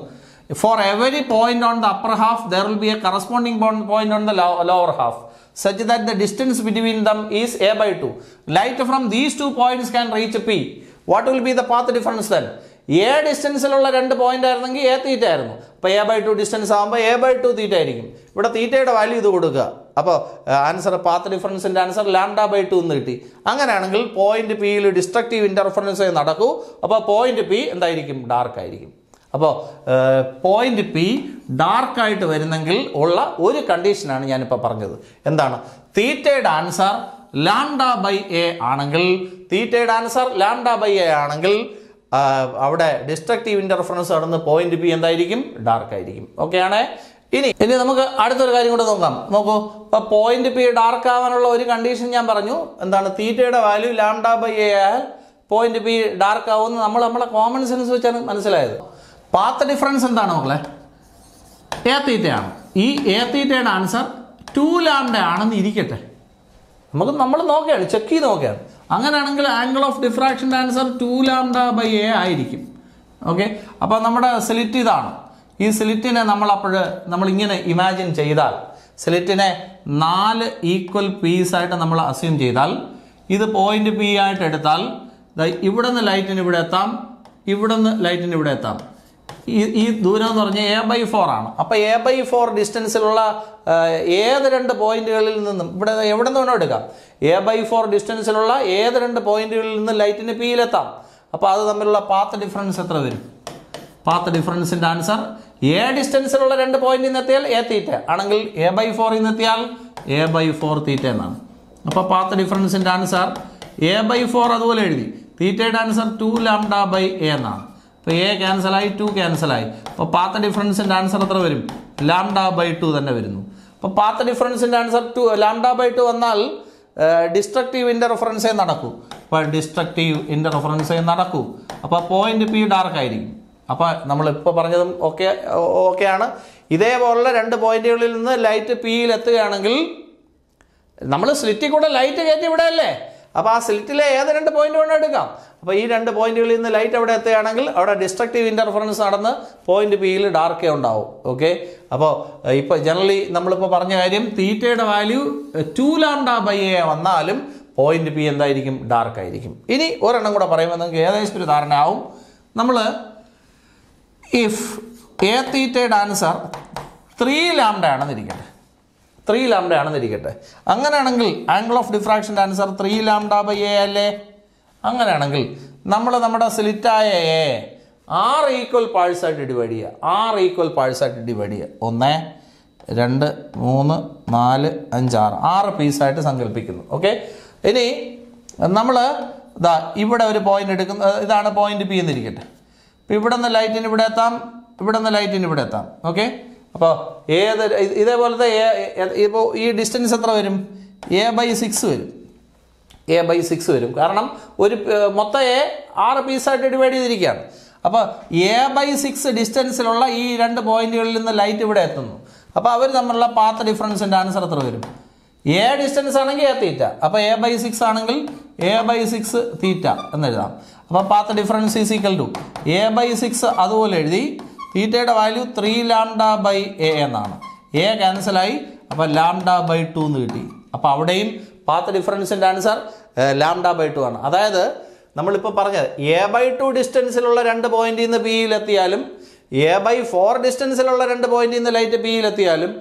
for every point on the upper half there will be a corresponding point on the lower half such that the distance between them is A by two light from these two points can reach P what will be the path difference then A ഡിസ്റ്റൻസിലുള്ള രണ്ട് പോയിന്റ് ആയിരുന്നെങ്കിൽ എ തീറ്റ ആയിരുന്നു അപ്പോൾ എ ബൈ ടു ഡിസ്റ്റൻസ് ആകുമ്പോൾ എ ബൈ ടു തീറ്റ ആയിരിക്കും ഇവിടെ തീറ്റയുടെ വാല്യൂ ഇത് കൊടുക്കുക അപ്പോൾ ആൻസർ പാത്ത് ഡിഫറൻസിൻ്റെ ആൻസർ ലാൻഡ ബൈ ടു എന്ന് കിട്ടി അങ്ങനെയാണെങ്കിൽ പോയിന്റ് പിയിൽ ഡിസ്ട്രക്റ്റീവ് ഇൻ്റർഫറൻസ് നടക്കൂ അപ്പോൾ പോയിന്റ് പി എന്തായിരിക്കും ഡാർക്ക് ആയിരിക്കും അപ്പോൾ പോയിന്റ് പി ഡാർക്കായിട്ട് വരുന്നെങ്കിൽ ഉള്ള ഒരു കണ്ടീഷനാണ് ഞാനിപ്പോൾ പറഞ്ഞത് എന്താണ് തീറ്റയുടെ ആൻസർ ലാൻഡ ബൈ എ ആണെങ്കിൽ തീറ്റയുടെ ആൻസർ ലാൻഡ ബൈ എ ആണെങ്കിൽ അവിടെ ഡിസ്ട്രക്റ്റീവ് ഇൻ്റർഫറൻസ് കടന്ന് പോയിന്റ് ബി എന്തായിരിക്കും ഡാർക്ക് ആയിരിക്കും ഓക്കെയാണേ ഇനി ഇനി നമുക്ക് അടുത്തൊരു കാര്യം കൂടെ നോക്കാം നോക്കൂ ഇപ്പോൾ പോയിന്റ് പി ഡാർക്ക് ആവാനുള്ള ഒരു കണ്ടീഷൻ ഞാൻ പറഞ്ഞു എന്താണ് തീറ്റയുടെ വാല്യൂ ലാംഡ ബൈ എ ആയാൽ പോയിന്റ് പി ഡാർക്ക് ആവുമെന്ന് നമ്മൾ നമ്മളെ കോമൺ സെൻസ് വെച്ചാണ് മനസ്സിലായത് പാത്ത് ഡിഫറൻസ് എന്താണ് മക്കളെ എ തീറ്റയാണ് ഈ എ തീറ്റയുടെ ആൻസർ ടു ലാംഡ ആണെന്ന് ഇരിക്കട്ടെ നമുക്ക് നമ്മൾ നോക്കുകയാണ് ചെക്ക് ചെയ്ത് നോക്കുകയാണ് അങ്ങനെയാണെങ്കിൽ ആംഗിൾ ഓഫ് ഡിഫ്രാക്ഷൻ്റെ answer two lambda by A ആയിരിക്കും ഓക്കെ അപ്പോൾ നമ്മുടെ സ്ലിറ്റ് ഇതാണ് ഈ സ്ലിറ്റിനെ നമ്മൾ അപ്പോൾ നമ്മളിങ്ങനെ ഇമാജിൻ ചെയ്താൽ സ്ലിറ്റിനെ നാല് ഈക്വൽ പീസായിട്ട് നമ്മൾ അസ്യൂം ചെയ്താൽ ഇത് പോയിന്റ് പി ആയിട്ട് എടുത്താൽ ഇവിടെ നിന്ന് ലൈറ്റിന് ഇവിടെ എത്താം ഇവിടെ നിന്ന് ലൈറ്റിന് ഇവിടെ എത്താം ഈ ഈ ദൂരം എന്ന് പറഞ്ഞാൽ എ ബൈ ഫോർ ആണ് അപ്പോൾ എ ബൈ ഫോർ ഡിസ്റ്റൻസിലുള്ള ഏത് രണ്ട് പോയിന്റുകളിൽ നിന്നും ഇവിടെ എവിടെ നിന്ന് എടുക്കാം എ ബൈ ഫോർ ഡിസ്റ്റൻസിലുള്ള ഏത് രണ്ട് പോയിന്റുകളിൽ നിന്ന് ലൈറ്റിന് പിയിലെത്താം അപ്പോൾ അത് തമ്മിലുള്ള പാത്ത് ഡിഫറൻസ് എത്ര വരും പാത്ത് ഡിഫറൻസിൻ്റെ ആൻസർ എ ഡിസ്റ്റൻസിലുള്ള രണ്ട് പോയിന്റിൽ നിന്ന് എത്തിയാൽ എ തീറ്റ ആണെങ്കിൽ എ ബൈ ഫോറിൽ നിന്ന് എത്തിയാൽ എ ബൈ ഫോർ തീറ്റ എന്നാണ് അപ്പോൾ പാത്ത് ഡിഫറൻസിൻ്റെ ആൻസർ എ ബൈ ഫോർ അതുപോലെ എഴുതി തീറ്റയുടെ answer two lambda by A എന്നാണ് അപ്പൊ എ ക്യാൻസലായി ടു ക്യാൻസലായി അപ്പോൾ പാത്ത ഡിഫറൻസിന്റെ ആൻസർ എത്ര വരും ലാംഡ ബൈ ടു തന്നെ വരുന്നു അപ്പോൾ പാത്ത ഡിഫറൻസിന്റെ answer two lambda by two വന്നാൽ ഡിസ്ട്രക്റ്റീവ് ഇൻ്റർഫറൻസേ നടക്കൂ അപ്പോൾ ഡിസ്ട്രക്റ്റീവ് ഇൻ്റർഫറൻസേ നടക്കൂ അപ്പോൾ പോയിന്റ് പി ഡാർക്ക് ആയിരിക്കും അപ്പോൾ ഇപ്പൊ പറഞ്ഞതും ഓക്കെ ഓക്കെയാണ് ഇതേപോലുള്ള രണ്ട് പോയിന്റുകളിൽ നിന്ന് ലൈറ്റ് പിയിൽ എത്തുകയാണെങ്കിൽ നമ്മൾ സ്ലിറ്റിൽ കൂടെ ലൈറ്റ് കയറ്റി അല്ലേ അപ്പോൾ ആ സ്ലിറ്റിലെ ഏത് രണ്ട് പോയിന്റ് വേണം എടുക്കാം അപ്പോൾ ഈ രണ്ട് പോയിന്റുകളിൽ നിന്ന് ലൈറ്റ് അവിടെ എത്തുകയാണെങ്കിൽ അവിടെ ഡിസ്ട്രക്റ്റീവ് ഇൻ്റർഫറൻസ് നടന്ന് പോയിന്റ് പിയിൽ ഡാർക്കേ ഉണ്ടാവും ഓക്കെ അപ്പോൾ ഇപ്പോൾ ജനറലി നമ്മളിപ്പോൾ പറഞ്ഞ കാര്യം തീറ്റയുടെ value two lambda by A വന്നാലും പോയിന്റ് പി എന്തായിരിക്കും ഡാർക്ക് ആയിരിക്കും ഇനി ഒരെണ്ണം കൂടെ പറയുമ്പോൾ നിങ്ങൾക്ക് ഏകദേശം ഒരു ധാരണ ആവും നമ്മൾ ഇഫ് എ തീറ്റയുടെ ആൻസർ ത്രീ ലാംഡ ആണെന്നിരിക്കട്ടെ ത്രീ ലാംഡ ആണെന്നിരിക്കട്ടെ അങ്ങനെയാണെങ്കിൽ ആംഗിൾ ഓഫ് ഡിഫ്രാക്ഷൻ്റെ answer three lambda by A അല്ലേ അങ്ങനെയാണെങ്കിൽ നമ്മൾ നമ്മുടെ സ്ലിറ്റായ എ ആർ ഈക്വൽ പാഴ്സായിട്ട് ഡിവൈഡ് ചെയ്യുക ആർ ഈക്വൽ പാഴ്സായിട്ട് ഡിവൈഡ് ചെയ്യുക ഒന്ന് രണ്ട് മൂന്ന് നാല് അഞ്ച് ആറ് ആറ് പീസായിട്ട് സങ്കല്പിക്കുന്നു ഓക്കെ ഇനി നമ്മൾ ഇതാ ഇവിടെ ഒരു പോയിന്റ് എടുക്കുന്ന ഇതാണ് പോയിന്റ് പി എന്നിരിക്കട്ടെ ഇപ്പം ഇവിടെ നിന്ന് ലൈറ്റിന് ഇവിടെ എത്താം ഇവിടെ നിന്ന് ലൈറ്റിന് ഇവിടെ എത്താം ഓക്കെ അപ്പോൾ ഏത് ഇതേപോലത്തെ ഇപ്പോൾ ഈ ഡിസ്റ്റൻസ് എത്ര വരും എ ബൈ സിക്സ് വരും എ ബൈ സിക്സ് വരും കാരണം ഒരു മൊത്തം എ ആറ് പീസായിട്ട് ഡിവൈഡ് ചെയ്തിരിക്കുകയാണ് അപ്പോൾ എ ബൈ സിക്സ് ഡിസ്റ്റൻസിലുള്ള ഈ രണ്ട് പോയിന്റുകളിൽ നിന്ന് ലൈറ്റ് ഇവിടെ എത്തുന്നു അപ്പോൾ അവർ തമ്മിലുള്ള പാത്ത് ഡിഫറൻസിൻ്റെ ആൻസർ എത്ര വരും എ ഡിസ്റ്റൻസ് ആണെങ്കിൽ എ തീറ്റ അപ്പോൾ എ ബൈ സിക്സ് ആണെങ്കിൽ എ ബൈ സിക്സ് തീറ്റ എന്നെഴുതാം അപ്പോൾ path difference is equal to A by six അതുപോലെ എഴുതി തീറ്റയുടെ value three lambda by A എന്നാണ് എ ക്യാൻസലായി അപ്പം ലാംഡ ബൈ ടു എന്ന് കിട്ടി അപ്പോൾ അവിടെയും പാത്ത് ഡിഫറൻസിൻ്റെ ആൻസർ ലാംഡ ബൈ ടു ആണ് അതായത് നമ്മളിപ്പോൾ പറഞ്ഞത് എ ബൈ ടു ഡിസ്റ്റൻസിലുള്ള രണ്ട് പോയിന്റിൽ നിന്ന് പിയിലെത്തിയാലും എ ബൈ ഫോർ ഡിസ്റ്റൻസിലുള്ള രണ്ട് പോയിന്റിൽ നിന്ന് ലൈറ്റ് പിയിലെത്തിയാലും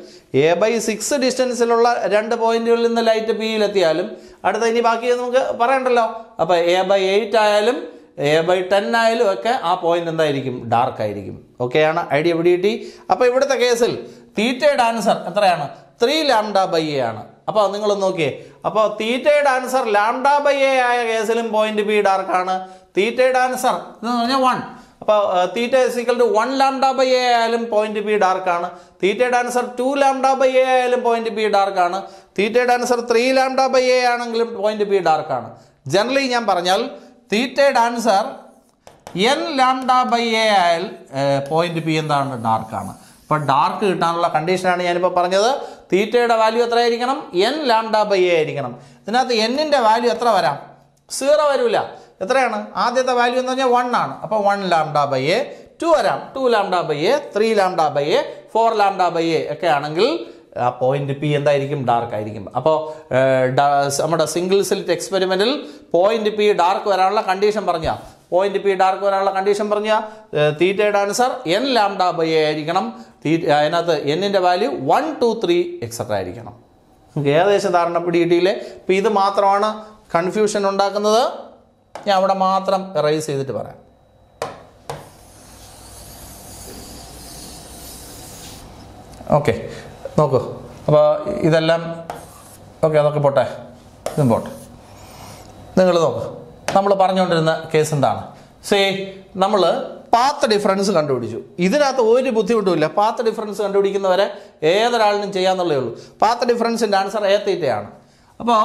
എ ബൈ സിക്സ് ഡിസ്റ്റൻസിലുള്ള രണ്ട് പോയിന്റുകളിൽ നിന്ന് ലൈറ്റ് പിയിലെത്തിയാലും അടുത്ത ഇനി ബാക്കി നമുക്ക് പറയണ്ടല്ലോ അപ്പോൾ എ ബൈ എയ്റ്റ് ആയാലും എ ബൈ ടെൻ ആയാലും ഒക്കെ ആ പോയിന്റ് എന്തായിരിക്കും ഡാർക്ക് ആയിരിക്കും ഓക്കെ ആണ് ഐഡിയ പിടി കിട്ടി അപ്പൊ ഇവിടുത്തെ കേസിൽ തീറ്റയുടെ ആൻസർ എത്രയാണ് ത്രീ ലാംഡ ബൈ എ ആണ് അപ്പോൾ നിങ്ങൾ നോക്കിയേ അപ്പോൾ തീറ്റയുടെ ആൻസർ ലാംഡ ബൈ എ ആയ കേസിലും പോയിന്റ് ബി ഡാർക്ക് ആണ് തീറ്റയുടെ ആൻസർ എന്ന് പറഞ്ഞാൽ വൺ അപ്പോൾ theta is equal to one lambda by A ആയാലും പോയിന്റ് ബി ഡാർക്ക് ആണ് തീറ്റയുടെ answer two lambda by A ആയാലും പോയിന്റ് ബി ഡാർക്ക് ആണ് തീറ്റയുടെ answer three lambda by A ആണെങ്കിലും പോയിന്റ് ബി ഡാർക്ക് ആണ് ജനറലി ഞാൻ പറഞ്ഞാൽ തീറ്റയുടെ answer N lambda by A ആയാൽ പോയിന്റ് പി എന്താണ് ഡാർക്കാണ് അപ്പോൾ ഡാർക്ക് കിട്ടാനുള്ള കണ്ടീഷനാണ് ഞാനിപ്പോൾ പറഞ്ഞത് തീറ്റയുടെ വാല്യൂ എത്ര ആയിരിക്കണം എൻ ലാംഡ ബൈ എ ആയിരിക്കണം ഇതിനകത്ത് എന്നിൻ്റെ വാല്യൂ എത്ര വരാം സീറോ വരൂല എത്രയാണ് ആദ്യത്തെ വാല്യൂ എന്ന് പറഞ്ഞാൽ വൺ ആണ് അപ്പോൾ one lambda by a two വരാം two lambda by a three lambda by a four lambda by a ഒക്കെ ആണെങ്കിൽ ആ പോയിന്റ് പി എന്തായിരിക്കും ഡാർക്ക് ആയിരിക്കും അപ്പോൾ നമ്മുടെ സിംഗിൾ സിലിറ്റ് എക്സ്പെരിമെന്റിൽ പോയിന്റ് പി ഡാർക്ക് വരാനുള്ള കണ്ടീഷൻ പറഞ്ഞ പോയിന്റ് പി ഡാർക്ക് വരാനുള്ള കണ്ടീഷൻ പറഞ്ഞ തീറ്റയുടെ ആൻസർ എൻ ലാംഡ ബൈ ആയിരിക്കണം തീ അതിനകത്ത് എന്നിൻ്റെ value one two three etcetera ആയിരിക്കണം ഏകദേശം ധാരണ പിടി ഇപ്പം ഇത് മാത്രമാണ് കൺഫ്യൂഷൻ ഉണ്ടാക്കുന്നത് ഞാൻ അവിടെ മാത്രം റൈസ് ചെയ്തിട്ട് പറയാം ഓക്കെ നോക്കൂ അപ്പോൾ ഇതെല്ലാം ഓക്കെ അതൊക്കെ പോട്ടെ ഇതും പോട്ടെ നിങ്ങൾ നോക്ക് നമ്മൾ പറഞ്ഞുകൊണ്ടിരുന്ന കേസ് എന്താണ് സേ നമ്മൾ പാത്ത് ഡിഫറൻസ് കണ്ടുപിടിച്ചു ഇതിനകത്ത് ഒരു ബുദ്ധിമുട്ടുമില്ല പാത്ത് ഡിഫറൻസ് കണ്ടുപിടിക്കുന്നവരെ ഏതൊരാളിനും ചെയ്യാന്നുള്ളേ ഉള്ളൂ പാത്ത് ഡിഫറൻസിൻ്റെ ആൻസർ എ തീറ്റയാണ് അപ്പോൾ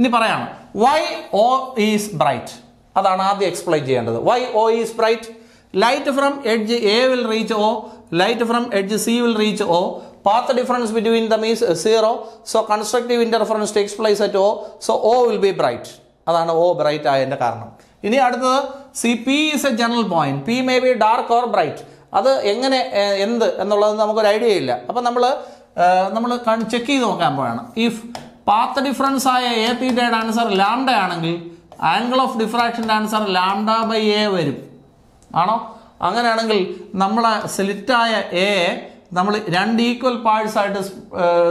ഇനി പറയാണ് വൈ ഓ ഈസ് ബ്രൈറ്റ് അതാണ് ആദ്യം എക്സ്പ്ലെയിൻ ചെയ്യേണ്ടത് why O is bright light from edge A will reach O light from edge C will reach O path difference between the means zero so constructive interference takes place at O so O will be bright അതാണ് ഓ ബ്രൈറ്റ് ആയതിൻ്റെ കാരണം ഇനി അടുത്തത് see P is a general point P may be dark or bright അത് എങ്ങനെ എന്ത് എന്നുള്ളത് നമുക്കൊരു ഐഡിയ ഇല്ല അപ്പം നമ്മൾ നമ്മൾ ചെക്ക് ചെയ്ത് നോക്കാൻ പോവാണ് ഇഫ് പാത്ത് ഡിഫറൻസ് ആയ എ തീറ്റയുടെ ആൻസർ ലാംഡ ആണെങ്കിൽ ആംഗിൾ ഓഫ് ഡിഫ്രാക്ഷൻ്റെ ആൻസർ ലാംഡ ബൈ എ വരും ആണോ അങ്ങനെയാണെങ്കിൽ നമ്മളെ സ്ലിറ്റായ എ നമ്മൾ രണ്ട് ഈക്വൽ പാർട്സ് ആയിട്ട്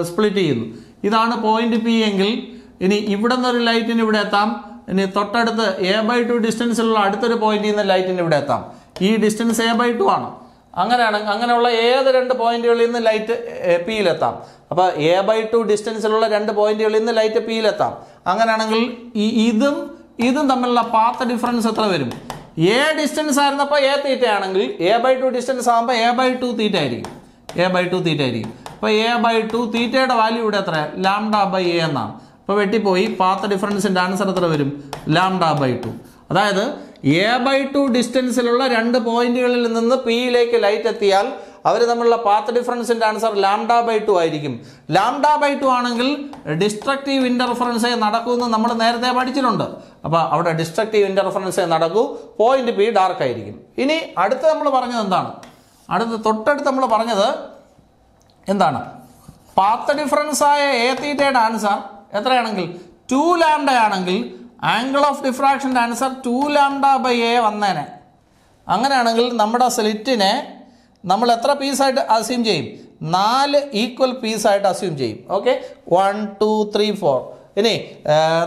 സ്പ്ലിറ്റ് ചെയ്യുന്നു ഇതാണ് പോയിന്റ് പി എങ്കിൽ ഇനി ഇവിടെ നിന്നൊരു ലൈറ്റിന് ഇവിടെ എത്താം ഇനി തൊട്ടടുത്ത് എ ബൈ ടു ഡിസ്റ്റൻസിലുള്ള അടുത്തൊരു പോയിന്റിൽ നിന്ന് ലൈറ്റിന് ഇവിടെ എത്താം ഈ ഡിസ്റ്റൻസ് എ ബൈ ടു ആണ് അങ്ങനെയാണ് അങ്ങനെയുള്ള ഏത് രണ്ട് പോയിന്റുകളിൽ നിന്ന് ലൈറ്റ് പിയിലെത്താം അപ്പോൾ എ ബൈ ടു ഡിസ്റ്റൻസിലുള്ള രണ്ട് പോയിന്റുകളിൽ നിന്ന് ലൈറ്റ് പിയിലെത്താം അങ്ങനെയാണെങ്കിൽ ഈ ഇതും ഇതും തമ്മിലുള്ള പാത്ത് ഡിഫറൻസ് എത്ര വരും എ ഡിസ്റ്റൻസ് ആയിരുന്നപ്പോൾ എ തീറ്റ ആണെങ്കിൽ എ ബൈ ടു ഡിസ്റ്റൻസ് ആകുമ്പോൾ എ ബൈ ടു തീറ്റ ആയിരിക്കും എ ബൈ ടു തീറ്റ ആയിരിക്കും അപ്പോൾ എ ബൈ ടു തീറ്റയുടെ വാല്യൂ ഇവിടെ എത്ര ലാംഡ ബൈ എ എന്നാണ് അപ്പോൾ വെട്ടിപ്പോയി പാത്ത ഡിഫറൻസിൻ്റെ ആൻസർ എത്ര വരും ലാംഡ ബൈ ടു അതായത് എ ബൈ ടു ഡിസ്റ്റൻസിലുള്ള രണ്ട് പോയിന്റുകളിൽ നിന്ന് പിയിലേക്ക് ലൈറ്റ് എത്തിയാൽ അവർ തമ്മിലുള്ള പാത്ത് ഡിഫറൻസിൻ്റെ ആൻസർ ലാംഡ ബൈ ടു ആയിരിക്കും ലാംഡ ബൈ ടു ആണെങ്കിൽ ഡിസ്ട്രക്റ്റീവ് ഇൻ്റർഫറൻസേ നടക്കുമെന്ന് നമ്മൾ നേരത്തെ പഠിച്ചിട്ടുണ്ട് അപ്പോൾ അവിടെ ഡിസ്ട്രക്റ്റീവ് ഇൻ്റർഫറൻസേ നടക്കൂ പോയിന്റ് പി ഡാർക്ക് ആയിരിക്കും ഇനി അടുത്ത് നമ്മൾ പറഞ്ഞത് എന്താണ് അടുത്ത് തൊട്ടടുത്ത് നമ്മൾ പറഞ്ഞത് എന്താണ് പാത്ത് ആയ എ തീറ്റയുടെ ആൻസർ എത്രയാണെങ്കിൽ ടു ലാംഡ ആണെങ്കിൽ ആംഗിൾ ഓഫ് ഡിഫ്രാക്ഷൻ്റെ answer two lambda by a വന്നേനെ അങ്ങനെയാണെങ്കിൽ നമ്മുടെ സ്ലിറ്റിനെ നമ്മൾ എത്ര പീസായിട്ട് അസ്യൂം ചെയ്യും നാല് ഈക്വൽ പീസായിട്ട് അസ്യൂം ചെയ്യും okay one two three four ഇനി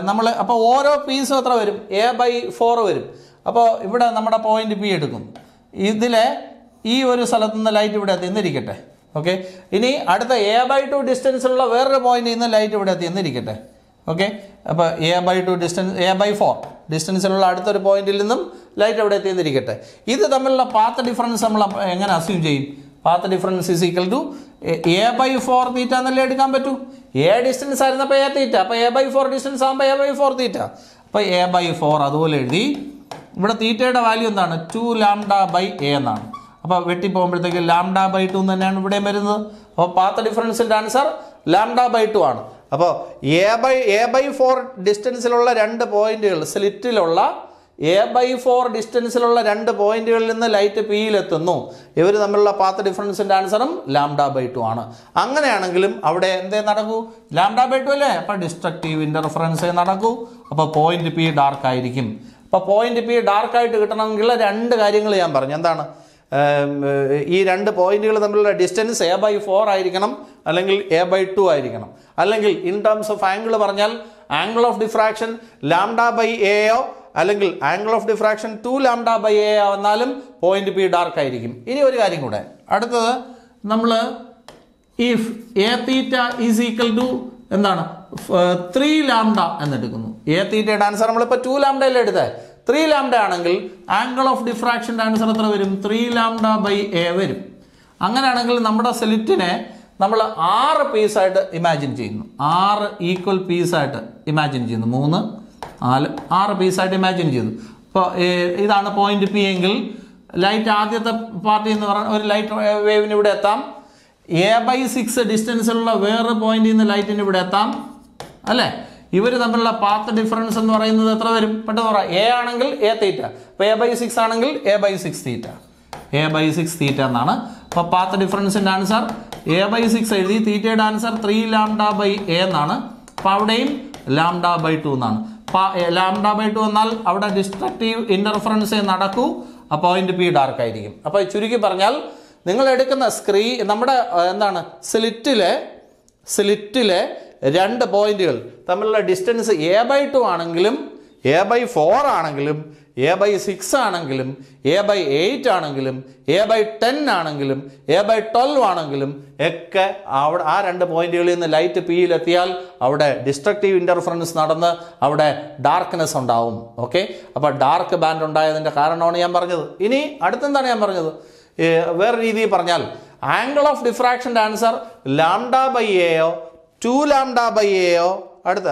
നമ്മൾ അപ്പോൾ ഓരോ പീസും എത്ര വരും എ ബൈ ഫോർ വരും അപ്പോൾ ഇവിടെ നമ്മുടെ പോയിന്റ് ബി എടുക്കും ഇതിലെ ഈ ഒരു സ്ഥലത്ത് നിന്ന് ലൈറ്റ് ഇവിടെ തിന്നിരിക്കട്ടെ ഓക്കെ ഇനി അടുത്ത എ ബൈ ടു ഡിസ്റ്റൻസിലുള്ള വേറൊരു പോയിന്റിൽ നിന്ന് ലൈറ്റ് ഇവിടെ തിന്നിരിക്കട്ടെ ഓക്കെ അപ്പോൾ A by two distance a by four ഡിസ്റ്റൻസിലുള്ള അടുത്തൊരു പോയിന്റിൽ നിന്നും ലൈറ്റ് ഇവിടെ എത്തിയിരിക്കട്ടെ ഇത് തമ്മിലുള്ള പാത്ത് ഡിഫറൻസ് നമ്മൾ എങ്ങനെ അസ്യൂം ചെയ്യും path difference is equal to A by four theta എന്നല്ലേ എടുക്കാൻ പറ്റൂ എ ഡിസ്റ്റൻസ് ആയിരുന്നപ്പോൾ എ തീറ്റ അപ്പോൾ എ ബൈ ഫോർ ഡിസ്റ്റൻസ് ആകുമ്പോൾ എ ബൈ ഫോർ തീറ്റ അപ്പോൾ എ ബൈ ഫോർ അതുപോലെ എഴുതി ഇവിടെ തീറ്റയുടെ വാല്യൂ എന്താണ് ടു ലാംഡ ബൈ എ എന്നാണ് അപ്പോൾ വെട്ടിപ്പോകുമ്പോഴത്തേക്ക് ലാംഡ ബൈ ടു തന്നെയാണ് ഇവിടെയും വരുന്നത് അപ്പോൾ പാത്ത് ഡിഫറൻസിൻ്റെ ആൻസർ ലാംഡ ബൈ ടു ആണ് അപ്പോൾ A by a by four ഡിസ്റ്റൻസിലുള്ള രണ്ട് പോയിന്റുകൾ സ്ലിറ്റിലുള്ള എ ബൈ ഫോർ ഡിസ്റ്റൻസിലുള്ള രണ്ട് പോയിന്റുകളിൽ നിന്ന് ലൈറ്റ് പിയിലെത്തുന്നു ഇവർ തമ്മിലുള്ള പാത്ത് ഡിഫറൻസിൻ്റെ ആൻസറും ലാംഡ ബൈ ടു ആണ് അങ്ങനെയാണെങ്കിലും അവിടെ എന്തേ നടക്കൂ ലാംഡ ബൈ ടു അല്ലേ അപ്പോൾ ഡിസ്ട്രക്റ്റീവ് ഇൻ്റർഫറൻസേ നടക്കൂ അപ്പോൾ പോയിന്റ് പി ഡാർക്ക് ആയിരിക്കും അപ്പോൾ പോയിന്റ് പി ഡാർക്ക് ആയിട്ട് കിട്ടണമെങ്കിൽ രണ്ട് കാര്യങ്ങൾ ഞാൻ പറഞ്ഞു എന്താണ് ഈ രണ്ട് പോയിന്റുകൾ തമ്മിലുള്ള ഡിസ്റ്റൻസ് എ ബൈ ഫോർ ആയിരിക്കണം അല്ലെങ്കിൽ എ ബൈ ടു ആയിരിക്കണം അല്ലെങ്കിൽ ഇൻ ടേംസ് ഓഫ് ആംഗിൾ പറഞ്ഞാൽ angle of diffraction lambda by എയോ അല്ലെങ്കിൽ angle of diffraction two lambda by a ആവുന്നാലും പോയിന്റ് പി ഡാർക്ക് ആയിരിക്കും ഇനി ഒരു കാര്യം കൂടെ അടുത്തത് നമ്മൾ if a theta is equal to എന്താണ് ത്രീ ലാംഡ എന്നെടുക്കുന്നു എ തീറ്റയുടെ ആൻസർ നമ്മളിപ്പോൾ ടു ലാംഡയിലെടുത്തേ എടുത്തത് ത്രീ ലാംഡ ആണെങ്കിൽ ആംഗിൾ ഓഫ് ഡിഫ്രാക്ഷൻ്റെ ആൻസർ എത്ര വരും ത്രീ ലാംഡ ബൈ എ വരും അങ്ങനെയാണെങ്കിൽ നമ്മുടെ സെലിറ്റിനെ നമ്മൾ ആറ് പീസായിട്ട് ഇമാജിൻ ചെയ്യുന്നു ആറ് ഈക്വൽ പീസായിട്ട് ഇമാജിൻ ചെയ്യുന്നു മൂന്ന് നാല് ആറ് പീസായിട്ട് ഇമാജിൻ ചെയ്യുന്നു ഇപ്പോൾ ഇതാണ് പോയിന്റ് പി എങ്കിൽ ലൈറ്റ് ആദ്യത്തെ പാർട്ടി എന്ന് പറഞ്ഞാൽ ഒരു ലൈറ്റ് വേവിന് ഇവിടെ എത്താം എ ബൈ സിക്സ് ഡിസ്റ്റൻസിലുള്ള വേറെ പോയിന്റിൽ നിന്ന് ലൈറ്റിന് ഇവിടെ എത്താം അല്ലേ ഇവർ തമ്മിലുള്ള പാത്ത് ഡിഫറൻസ് എന്ന് പറയുന്നത് എത്ര വരും പെട്ടെന്ന് പറ എ ആണെങ്കിൽ എ തീറ്റ അപ്പോൾ എ ബൈ സിക്സ് ആണെങ്കിൽ A by six theta A by six theta എന്നാണ് അപ്പോൾ പാത്ത് ഡിഫറൻസിന്റെ ആൻസർ എ ബൈ സിക്സ് എഴുതി തീറ്റയുടെ answer three lambda by A എന്നാണ് അപ്പോൾ അവിടെയും ലാംഡ ബൈ ടു എന്നാണ് ലാംഡ ബൈ ടു എന്നാൽ അവിടെ ഡിസ്ട്രക്റ്റീവ് ഇന്റർഫറൻസ് നടക്കൂ അപ്പൊ പോയിന്റ് പി ഡാർക്ക് ആയിരിക്കും അപ്പോൾ ചുരുക്കി പറഞ്ഞാൽ നിങ്ങൾ എടുക്കുന്ന സ്ക്രീ നമ്മുടെ എന്താണ് സ്ലിറ്റിലെ സ്ലിറ്റിലെ രണ്ട് പോയിന്റുകൾ തമ്മിലുള്ള ഡിസ്റ്റൻസ് എ ബൈ ടു ആണെങ്കിലും എ ബൈ ഫോർ ആണെങ്കിലും എ ബൈ സിക്സ് ആണെങ്കിലും എ ബൈ എയ്റ്റ് ആണെങ്കിലും എ ബൈ ടെൻ ആണെങ്കിലും എ ബൈ ട്വൽവ് ആണെങ്കിലും ഒക്കെ അവിടെ ആ രണ്ട് പോയിന്റുകളിൽ നിന്ന് ലൈറ്റ് പിയിലെത്തിയാൽ അവിടെ ഡിസ്ട്രക്റ്റീവ് ഇൻ്റർഫറൻസ് നടന്ന് അവിടെ ഡാർക്ക്നെസ് ഉണ്ടാവും ഓക്കെ അപ്പോൾ ഡാർക്ക് ബാൻഡ് ഉണ്ടായതിൻ്റെ കാരണമാണ് ഞാൻ പറഞ്ഞത് ഇനി അടുത്തെന്താണ് ഞാൻ പറഞ്ഞത് വേറെ രീതിയിൽ പറഞ്ഞാൽ ആംഗിൾ ഓഫ് ഡിഫ്രാക്ഷൻ്റെ ആൻസർ ലാംഡ ബൈ എയോ ടു ലാംഡ ബൈ എയോ അടുത്ത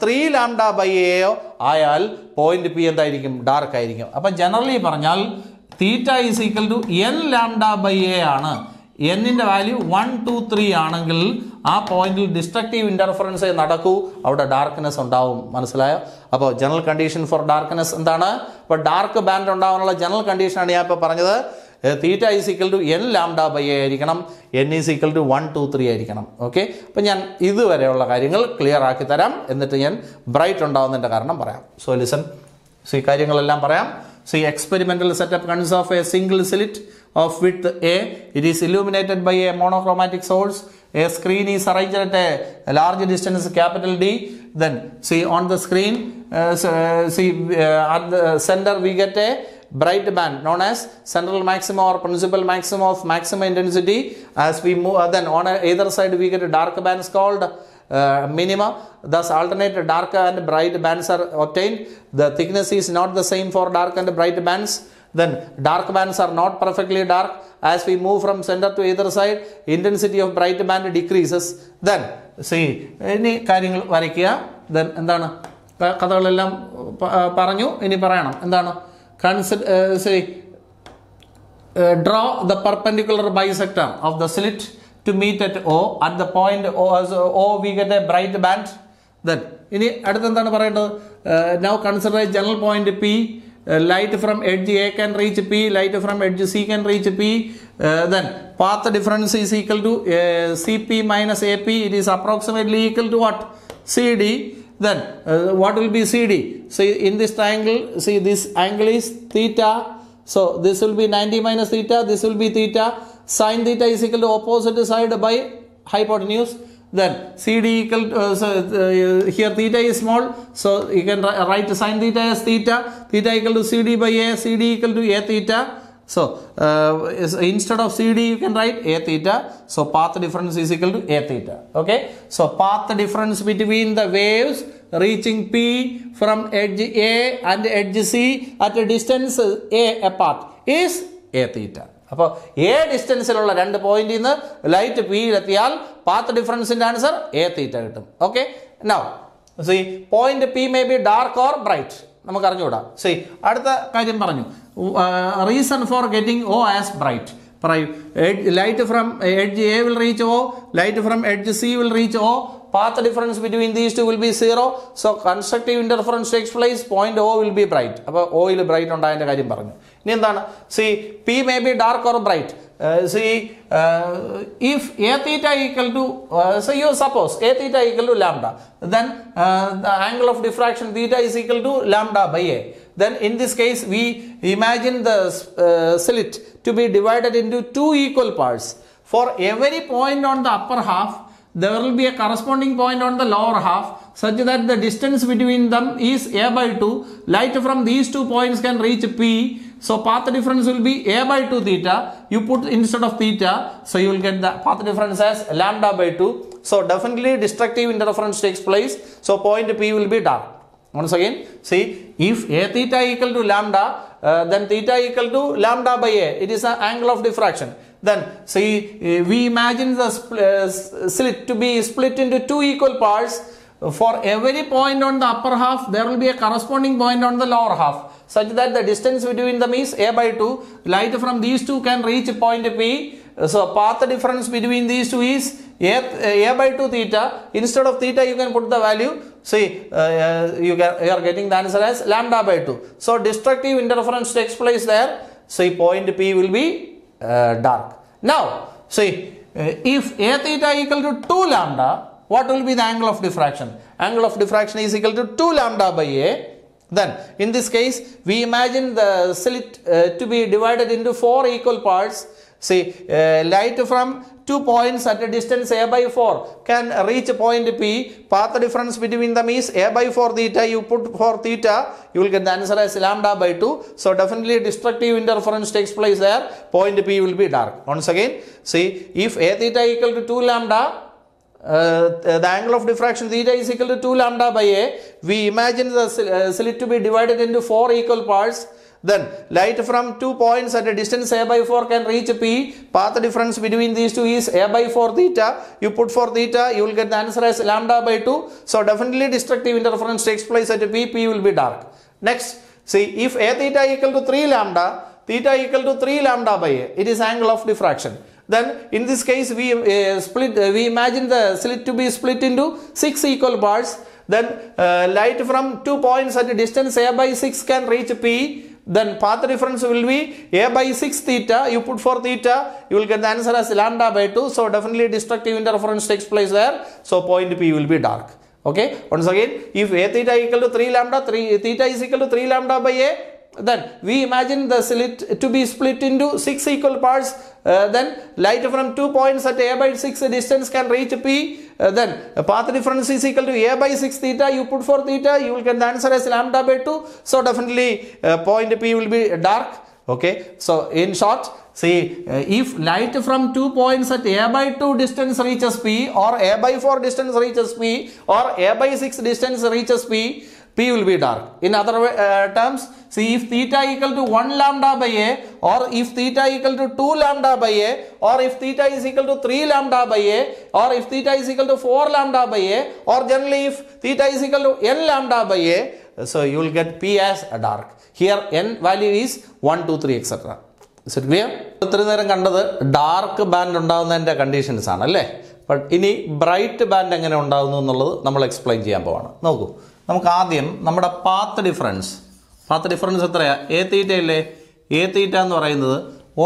ത്രീ ലാംഡ ബൈ എയോ ആയാൽ പോയിന്റ് പി എന്തായിരിക്കും ഡാർക്ക് ആയിരിക്കും അപ്പം ജനറലി പറഞ്ഞാൽ theta is equal to n lambda by a ആണ് എന്നിൻ്റെ വാല്യൂ വൺ ടു ത്രീ ആണെങ്കിൽ ആ പോയിന്റിൽ ഡിസ്ട്രക്റ്റീവ് ഇൻ്റർഫറൻസേ നടക്കൂ അവിടെ ഡാർക്ക്നെസ് ഉണ്ടാവും മനസ്സിലായോ അപ്പോൾ ജനറൽ കണ്ടീഷൻ ഫോർ ഡാർക്ക്നെസ് എന്താണ് അപ്പോൾ ഡാർക്ക് ബാൻഡ് ഉണ്ടാവാനുള്ള ജനറൽ കണ്ടീഷനാണ് ഞാൻ ഇപ്പോൾ പറഞ്ഞത് theta is equal to n lambda by a ആയിരിക്കണം n is equal to one two three ആയിരിക്കണം ഓക്കെ അപ്പം ഞാൻ ഇതുവരെയുള്ള കാര്യങ്ങൾ ക്ലിയർ ആക്കി തരാം എന്നിട്ട് ഞാൻ ബ്രൈറ്റ് ഉണ്ടാകുന്നതിൻ്റെ കാരണം പറയാം സോ ലിസൺ സോ ഈ കാര്യങ്ങളെല്ലാം പറയാം സോ ഈ experimental setup consists of a single slit of with a it is illuminated by a monochromatic source a screen is arrange at a large distance capital D then see on the screen C at the centre we get a Bright band, known as central maximum or principal maximum of maximum intensity. As we move, uh, then on either side we get dark bands called uh, minima. Thus, alternate dark and bright bands are obtained. The thickness is not the same for dark and bright bands. Then dark bands are not perfectly dark. As we move from center to either side, intensity of bright band decreases. Then, see, any ഇനി കാര്യങ്ങൾ Then, ദെൻ എന്താണ് കഥകളെല്ലാം പറഞ്ഞു ഇനി പറയണം എന്താണ് consider, uh, say uh, draw the perpendicular bisector of the slit to meet at O. At the point O, as o we get a bright band. Then, in the, uh, now consider a general point P. Uh, light from edge A can reach P. Light from edge C can reach P. then, path difference is equal to CP minus AP. It is approximately equal to what? CD. Then uh, what will be CD? See in this triangle, see this angle is theta. So this will be 90 minus theta, this will be theta. Sine theta is equal to opposite side by hypotenuse. Then CD equal to, uh, so, uh, here theta is small. So you can write sine theta as theta. Theta equal to CD by A, CD equal to A theta. So, uh, so, instead of CD you can write A theta. So path difference is equal to A theta. Okay. So path difference between the waves reaching P from edge A and edge C at a distance A apart is A theta. അപ്പോൾ എ ഡിസ്റ്റൻസിലുള്ള രണ്ട് പോയിന്റിൽ നിന്ന് ലൈറ്റ് പിയിലെത്തിയാൽ പാത്ത് ഡിഫറൻസിൻ്റെ ആൻസർ എ തീറ്റ കിട്ടും okay no see point P may be dark or bright നമുക്ക് അറിഞ്ഞുകൂടാ സി അടുത്ത കാര്യം പറഞ്ഞു reason for getting O as bright പറയൂ light from edge A will reach O light from edge C will reach O path difference between these two will be 0 so constructive interference takes place point o will be bright O അപ്പോൾ ഓയിൽ ബ്രൈറ്റ് ഉണ്ടായതിൻ്റെ കാര്യം പറഞ്ഞു ഇനി see P may be dark or bright. Uh, see, uh, if if a equal to, uh, so you suppose suppose a equal to lambda, then the angle of diffraction theta is equal to lambda by A. then in this case we imagine the uh, slit to be divided into two equal parts for every point on the upper half there will be a corresponding point on the lower half such that the distance between them is a by 2. Light from these two points can reach P. So path difference will be a by 2 theta. You put instead of theta. So you will get the path difference as lambda by 2. So definitely destructive interference takes place. So point P will be dark. Once again, see if a theta equal to lambda, uh, then theta equal to lambda by a. It is an angle of diffraction. Then see eh, we imagine the eh, slit to be split into two equal parts. For every point on the upper half there will be a corresponding point on the lower half such that the distance between them is a by 2. Light from these two can reach point P. So path difference between these two is a, a by 2 theta. Instead of theta you can put the value See, uh, you, get, you, are getting the answer as lambda by 2. So, destructive interference takes place there. So, point P will be uh, dark. Now, see, uh, if a theta equal to 2 lambda, what will be the angle of diffraction? Angle of diffraction is equal to 2 lambda by a. Then, in this case, we imagine the slit uh, to be divided into 4 equal parts. See, uh, light from two points at a distance a by 4 can reach point P. Path difference between them is a by 4 theta. You put 4 theta, you will get the answer as lambda by 2. So definitely destructive interference takes place there. Point P will be dark. Once again, see if a theta equal to 2 lambda, uh, uh, the angle of diffraction theta is equal to 2 lambda by a. We imagine the uh, slit to be divided into 4 equal parts then light from two points at a distance a by 4 can reach P. Path difference between these two is a by 4 theta. You put for theta, you will get the answer as lambda by 2. So definitely destructive interference takes place at P. P will be dark. Next, see if a theta equal to 3 lambda, theta equal to 3 lambda by a. It is angle of diffraction then in this case we uh, split uh, we imagine the slit to be split into six equal parts then uh, light from two points at a distance a by 6 can reach p then path difference will be a by 6 theta. You put 4 theta, you will get the answer as lambda by 2. So definitely destructive interference takes place there. So point P will be dark. Okay. Once again, if a theta equal to 3 lambda, 3 theta is equal to 3 lambda by a, then we imagine the slit to be split into six equal parts uh, then light from two points at a by 6 distance can reach p uh, then path difference is equal to a by 6 theta you put for theta you will get the answer as lambda by 2 so definitely uh, point p will be dark okay so in short see uh, if light from two points at a by 2 distance reaches p or a by 4 distance reaches p or a by 6 distance reaches p P will be dark. In other uh, terms, see if theta equal to 1 lambda by A or if theta equal to 2 lambda by A or if theta is equal to 3 lambda by A or if theta is equal to 4 lambda by A or generally if theta is equal to n lambda by A, so you will get P as a dark. Here n value is 1, 2, 3 etc. Is it clear? ഇത്രയും നേരം കണ്ടത് ഡാർക്ക് ബാൻഡ് ഉണ്ടാകുന്നതിൻ്റെ കണ്ടീഷൻസ് ആണ് അല്ലേ ബട്ട് ഇനി ബ്രൈറ്റ് ബാൻഡ് എങ്ങനെ ഉണ്ടാകുന്നു എന്നുള്ളത് നമ്മൾ എക്സ്പ്ലെയിൻ ചെയ്യാൻ പോവാണ് നോക്കൂ നമുക്ക് ആദ്യം നമ്മുടെ പാത്ത് ഡിഫറൻസ് പാത്ത് ഡിഫറൻസ് എത്രയാണ് എ തീറ്റയില്ലേ എ തീറ്റ എന്ന് പറയുന്നത്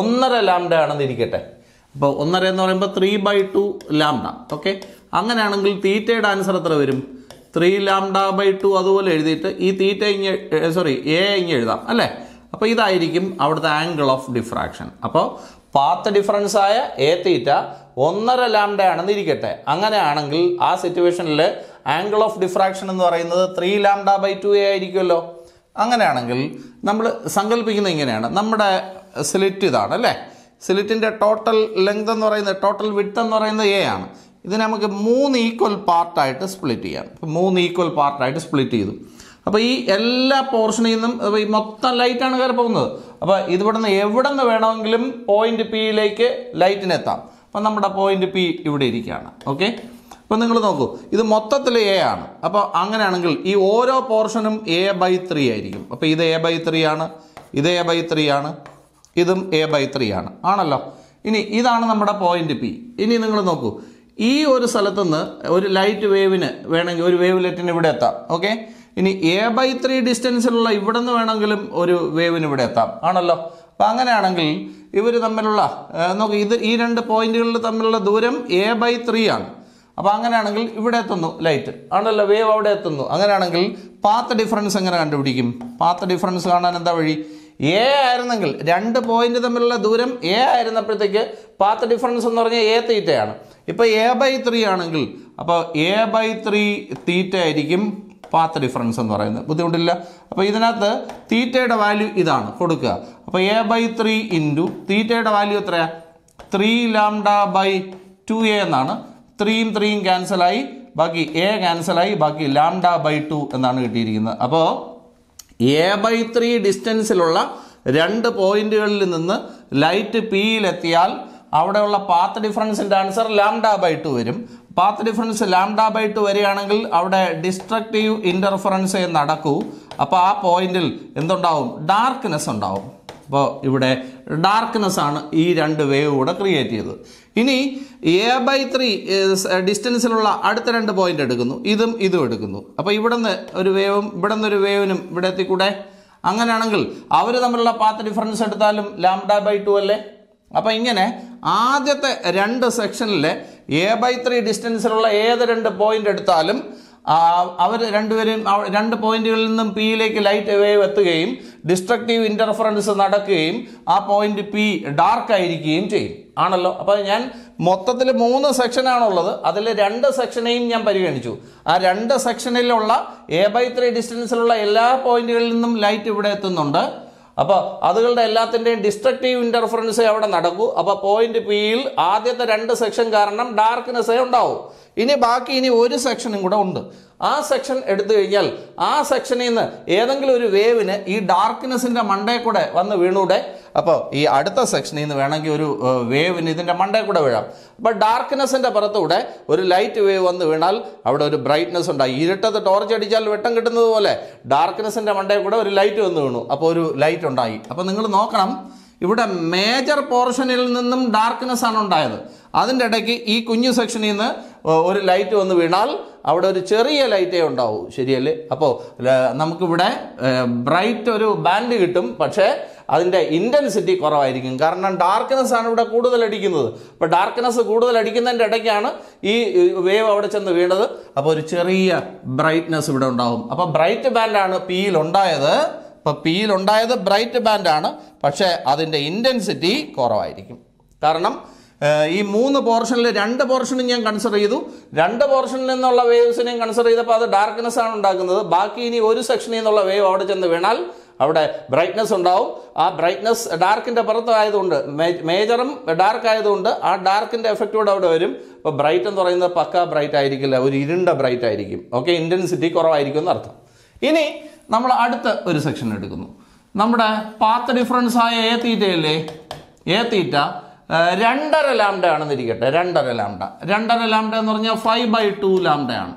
ഒന്നര ലാംഡ ആണെന്ന് ഇരിക്കട്ടെ അപ്പോൾ ഒന്നര എന്ന് പറയുമ്പോൾ three by two lambda okay അങ്ങനെയാണെങ്കിൽ തീറ്റയുടെ ആൻസർ എത്ര വരും ത്രീ ലാംഡ ബൈ ടു അതുപോലെ എഴുതിയിട്ട് ഈ തീറ്റ ഇങ്ങ് സോറി എ ഇങ്ങ് എഴുതാം അല്ലേ അപ്പോൾ ഇതായിരിക്കും അവിടുത്തെ ആംഗിൾ ഓഫ് ഡിഫ്രാക്ഷൻ അപ്പോൾ പാത്ത് ഡിഫറൻസ് ആയ എ തീറ്റ ഒന്നര ലാംഡ ആണെന്ന് ഇരിക്കട്ടെ അങ്ങനെയാണെങ്കിൽ ആ സിറ്റുവേഷനിൽ ആംഗിൾ ഓഫ് ഡിഫ്രാക്ഷൻ എന്ന് പറയുന്നത് three lambda by two a ആയിരിക്കുമല്ലോ അങ്ങനെയാണെങ്കിൽ നമ്മൾ സങ്കല്പിക്കുന്നത് ഇങ്ങനെയാണ് നമ്മുടെ സ്ലിറ്റ് ഇതാണ് അല്ലേ സിലിറ്റിൻ്റെ ടോട്ടൽ ലെങ്ത് എന്ന് പറയുന്നത് ടോട്ടൽ വിട്ട് എന്ന് പറയുന്നത് എ ആണ് ഇതിനെ നമുക്ക് മൂന്ന് ഈക്വൽ പാർട്ടായിട്ട് സ്പ്ലിറ്റ് ചെയ്യാം മൂന്ന് ഈക്വൽ പാർട്ടായിട്ട് സ്പ്ലിറ്റ് ചെയ്തു അപ്പോൾ ഈ എല്ലാ പോർഷനിൽ നിന്നും അപ്പോൾ ഈ മൊത്തം ലൈറ്റാണ് കയറി പോകുന്നത് അപ്പോൾ നിന്ന് എവിടെ നിന്ന് വേണമെങ്കിലും പോയിന്റ് പിയിലേക്ക് ലൈറ്റിനെത്താം അപ്പം നമ്മുടെ പോയിന്റ് പി ഇവിടെ ഇരിക്കുകയാണ് ഓക്കെ ഇപ്പം നിങ്ങൾ നോക്കൂ ഇത് മൊത്തത്തിൽ എ ആണ് അപ്പോൾ അങ്ങനെയാണെങ്കിൽ ഈ ഓരോ പോർഷനും എ ബൈ ത്രീ ആയിരിക്കും അപ്പോൾ ഇത് എ ബൈ ത്രീ ആണ് ഇത് എ ബൈ ത്രീ ആണ് ഇതും എ ബൈ ത്രീ ആണ് ആണല്ലോ ഇനി ഇതാണ് നമ്മുടെ പോയിന്റ് പി ഇനി നിങ്ങൾ നോക്കൂ ഈ ഒരു സ്ഥലത്തു നിന്ന് ഒരു ലൈറ്റ് വേവിന് വേണമെങ്കിൽ ഒരു വേവ് ലൈറ്റിന് ഇവിടെ എത്താം ഓക്കെ ഇനി എ ബൈ ത്രീ ഡിസ്റ്റൻസിലുള്ള ഇവിടെ നിന്ന് വേണമെങ്കിലും ഒരു വേവിന് ഇവിടെ എത്താം ആണല്ലോ അപ്പം അങ്ങനെയാണെങ്കിൽ ഇവർ തമ്മിലുള്ള നോക്ക് ഇത് ഈ രണ്ട് പോയിന്റുകളിൽ തമ്മിലുള്ള ദൂരം എ ബൈ ത്രീ ആണ് അപ്പോൾ അങ്ങനെയാണെങ്കിൽ ഇവിടെ എത്തുന്നു ലൈറ്റ് ആണല്ലോ വേവ് അവിടെ എത്തുന്നു അങ്ങനെയാണെങ്കിൽ പാത്ത് ഡിഫറൻസ് എങ്ങനെ കണ്ടുപിടിക്കും പാത്ത് ഡിഫറൻസ് കാണാൻ എന്താ വഴി എ ആയിരുന്നെങ്കിൽ രണ്ട് പോയിന്റ് തമ്മിലുള്ള ദൂരം എ ആയിരുന്നപ്പോഴത്തേക്ക് പാത്ത് ഡിഫറൻസ് എന്ന് പറഞ്ഞാൽ എ തീറ്റയാണ് ഇപ്പോൾ എ ബൈ ത്രീ ആണെങ്കിൽ അപ്പോൾ എ ബൈ ത്രീ തീറ്റ ആയിരിക്കും പാത്ത് ഡിഫറൻസ് എന്ന് പറയുന്നത് ബുദ്ധിമുട്ടില്ല അപ്പോൾ ഇതിനകത്ത് തീറ്റയുടെ വാല്യൂ ഇതാണ് കൊടുക്കുക അപ്പോൾ എ ബൈ ത്രീ ഇൻറ്റു തീറ്റയുടെ വാല്യൂ എത്രയാണ് three lambda by two a എന്നാണ് ത്രീയും ത്രീയും ക്യാൻസലായി ബാക്കി എ ക്യാൻസലായി ബാക്കി ലാംഡ ബൈ ടു എന്നാണ് കിട്ടിയിരിക്കുന്നത് അപ്പോൾ എ ബൈ ത്രീ ഡിസ്റ്റൻസിലുള്ള രണ്ട് പോയിന്റുകളിൽ നിന്ന് ലൈറ്റ് പിയിലെത്തിയാൽ അവിടെയുള്ള പാത്ത് ഡിഫറൻസിൻ്റെ ആൻസർ ലാംഡ ബൈ ടു വരും path difference lambda by two വരികയാണെങ്കിൽ അവിടെ ഡിസ്ട്രക്റ്റീവ് ഇൻ്റർഫറൻസ് നടക്കൂ അപ്പോൾ ആ പോയിന്റിൽ എന്തുണ്ടാവും ഡാർക്ക്നെസ് ഉണ്ടാവും അപ്പോൾ ഇവിടെ ഡാർക്ക്നെസ് ആണ് ഈ രണ്ട് വേവ് കൂടെ ക്രിയേറ്റ് ചെയ്തത് ഇനി എ ബൈ ത്രീ ഡിസ്റ്റൻസിലുള്ള അടുത്ത രണ്ട് പോയിന്റ് എടുക്കുന്നു ഇതും ഇതും എടുക്കുന്നു അപ്പോൾ ഇവിടുന്ന് ഒരു വേവും ഇവിടെ നിന്നൊരു വേവിനും ഇവിടെ എത്തിക്കൂടെ അങ്ങനെയാണെങ്കിൽ അവർ തമ്മിലുള്ള പാത്ത് ഡിഫറൻസ് എടുത്താലും ലാംഡ ബൈ ടു അല്ലേ അപ്പോൾ ഇങ്ങനെ ആദ്യത്തെ രണ്ട് സെക്ഷനിലെ എ ബൈ ത്രീ ഡിസ്റ്റൻസിലുള്ള ഏത് രണ്ട് പോയിന്റ് എടുത്താലും അവർ രണ്ടുപേരും രണ്ട് പോയിന്റുകളിൽ നിന്നും പിയിലേക്ക് ലൈറ്റ് വേവ് എത്തുകയും ഡിസ്ട്രക്റ്റീവ് ഇൻ്റർഫറൻസ് നടക്കുകയും ആ പോയിന്റ് പി ഡാർക്ക് ആയിരിക്കുകയും ചെയ്യും ആണല്ലോ അപ്പോൾ ഞാൻ മൊത്തത്തിൽ മൂന്ന് സെക്ഷനാണുള്ളത് അതിൽ രണ്ട് സെക്ഷനെയും ഞാൻ പരിഗണിച്ചു ആ രണ്ട് സെക്ഷനിലുള്ള എ ബൈ ത്രീ ഡിസ്റ്റൻസിലുള്ള എല്ലാ പോയിന്റുകളിൽ നിന്നും ലൈറ്റ് ഇവിടെ എത്തുന്നുണ്ട് അപ്പോൾ അതുകളുടെ എല്ലാത്തിൻ്റെയും ഡിസ്ട്രക്റ്റീവ് ഇൻ്റർഫറൻസ് അവിടെ നടക്കൂ അപ്പോൾ പോയിന്റ് പിയിൽ ആദ്യത്തെ രണ്ട് സെക്ഷൻ കാരണം ഡാർക്ക്നെസ്സേ ഉണ്ടാവും ഇനി ബാക്കി ഇനി ഒരു സെക്ഷനും കൂടെ ഉണ്ട് ആ സെക്ഷൻ എടുത്തു കഴിഞ്ഞാൽ ആ സെക്ഷനിൽ നിന്ന് ഏതെങ്കിലും ഒരു വേവിന് ഈ ഡാർക്ക്നെസ്സിൻ്റെ മണ്ടേ കൂടെ വന്ന് വീണൂടെ അപ്പോൾ ഈ അടുത്ത സെക്ഷനിൽ നിന്ന് വേണമെങ്കിൽ ഒരു വേവിന് ഇതിൻ്റെ മണ്ടേ കൂടെ വീഴാം അപ്പോൾ ഡാർക്ക്നെസ്സിൻ്റെ പുറത്തുകൂടെ ഒരു ലൈറ്റ് വേവ് വന്ന് വീണാൽ അവിടെ ഒരു ബ്രൈറ്റ്നെസ് ഉണ്ടായി ഇരുട്ടത്ത് ടോർച്ച് അടിച്ചാൽ വെട്ടം കിട്ടുന്നത് പോലെ ഡാർക്ക്നെസ്സിൻ്റെ മണ്ടേ കൂടെ ഒരു ലൈറ്റ് വന്ന് വീണു അപ്പോൾ ഒരു ലൈറ്റ് ഉണ്ടായി അപ്പോൾ നിങ്ങൾ നോക്കണം ഇവിടെ മേജർ പോർഷനിൽ നിന്നും ഡാർക്ക്നെസ് ആണ് ഉണ്ടായത് അതിൻ്റെ ഇടയ്ക്ക് ഈ കുഞ്ഞു സെക്ഷനിൽ നിന്ന് ഒരു ലൈറ്റ് വന്ന് വീണാൽ അവിടെ ഒരു ചെറിയ ലൈറ്റേ ഉണ്ടാവും ശരിയല്ലേ അപ്പോൾ നമുക്കിവിടെ ബ്രൈറ്റ് ഒരു ബാൻഡ് കിട്ടും പക്ഷേ അതിൻ്റെ ഇൻറ്റൻസിറ്റി കുറവായിരിക്കും കാരണം ഡാർക്ക്നെസ് ആണ് ഇവിടെ കൂടുതൽ അടിക്കുന്നത് അപ്പോൾ ഡാർക്ക്നെസ് കൂടുതൽ അടിക്കുന്നതിൻ്റെ ഇടയ്ക്കാണ് ഈ വേവ് അവിടെ ചെന്ന് വീണത് അപ്പോൾ ഒരു ചെറിയ ബ്രൈറ്റ്നെസ് ഇവിടെ ഉണ്ടാവും അപ്പോൾ ബ്രൈറ്റ് ബാൻഡാണ് പിയിൽ ഉണ്ടായത് അപ്പോൾ പിയിൽ ഉണ്ടായത് ബ്രൈറ്റ് ബാൻഡാണ് പക്ഷേ അതിൻ്റെ ഇൻറ്റൻസിറ്റി കുറവായിരിക്കും കാരണം ഈ മൂന്ന് പോർഷനിൽ രണ്ട് പോർഷനും ഞാൻ കൺസിഡർ ചെയ്തു രണ്ട് പോർഷനിൽ നിന്നുള്ള വേവ്സിനെ കൺസിഡർ ചെയ്തപ്പോൾ അത് ഡാർക്ക്നെസ് ആണ് ഉണ്ടാക്കുന്നത് ബാക്കി ഇനി ഒരു സെക്ഷനിൽ നിന്നുള്ള വേവ് അവിടെ ചെന്ന് വീണാൽ അവിടെ ബ്രൈറ്റ്നസ് ഉണ്ടാവും ആ ബ്രൈറ്റ്നസ് ഡാർക്കിൻ്റെ പുറത്തായതുകൊണ്ട് മേജറും ഡാർക്ക് ആയതുകൊണ്ട് ആ ഡാർക്കിൻ്റെ എഫക്റ്റോട് അവിടെ വരും അപ്പോൾ ബ്രൈറ്റ് എന്ന് പറയുന്നത് പക്ക ബ്രൈറ്റ് ആയിരിക്കില്ല ഒരു ഇരുണ്ട ബ്രൈറ്റ് ആയിരിക്കും ഓക്കെ ഇൻറ്റൻസിറ്റി കുറവായിരിക്കും എന്ന് അർത്ഥം ഇനി നമ്മൾ അടുത്ത ഒരു സെക്ഷൻ എടുക്കുന്നു നമ്മുടെ പാത്ത് ഡിഫറൻസ് ആയ എ തീറ്റയല്ലേ എ തീറ്റ രണ്ടര ലാംഡ ആണെന്നിരിക്കട്ടെ രണ്ടര ലാംഡ രണ്ടര ലാംഡ എന്ന് പറഞ്ഞാൽ ഫൈവ് ബൈ ടു ലാംഡയാണ്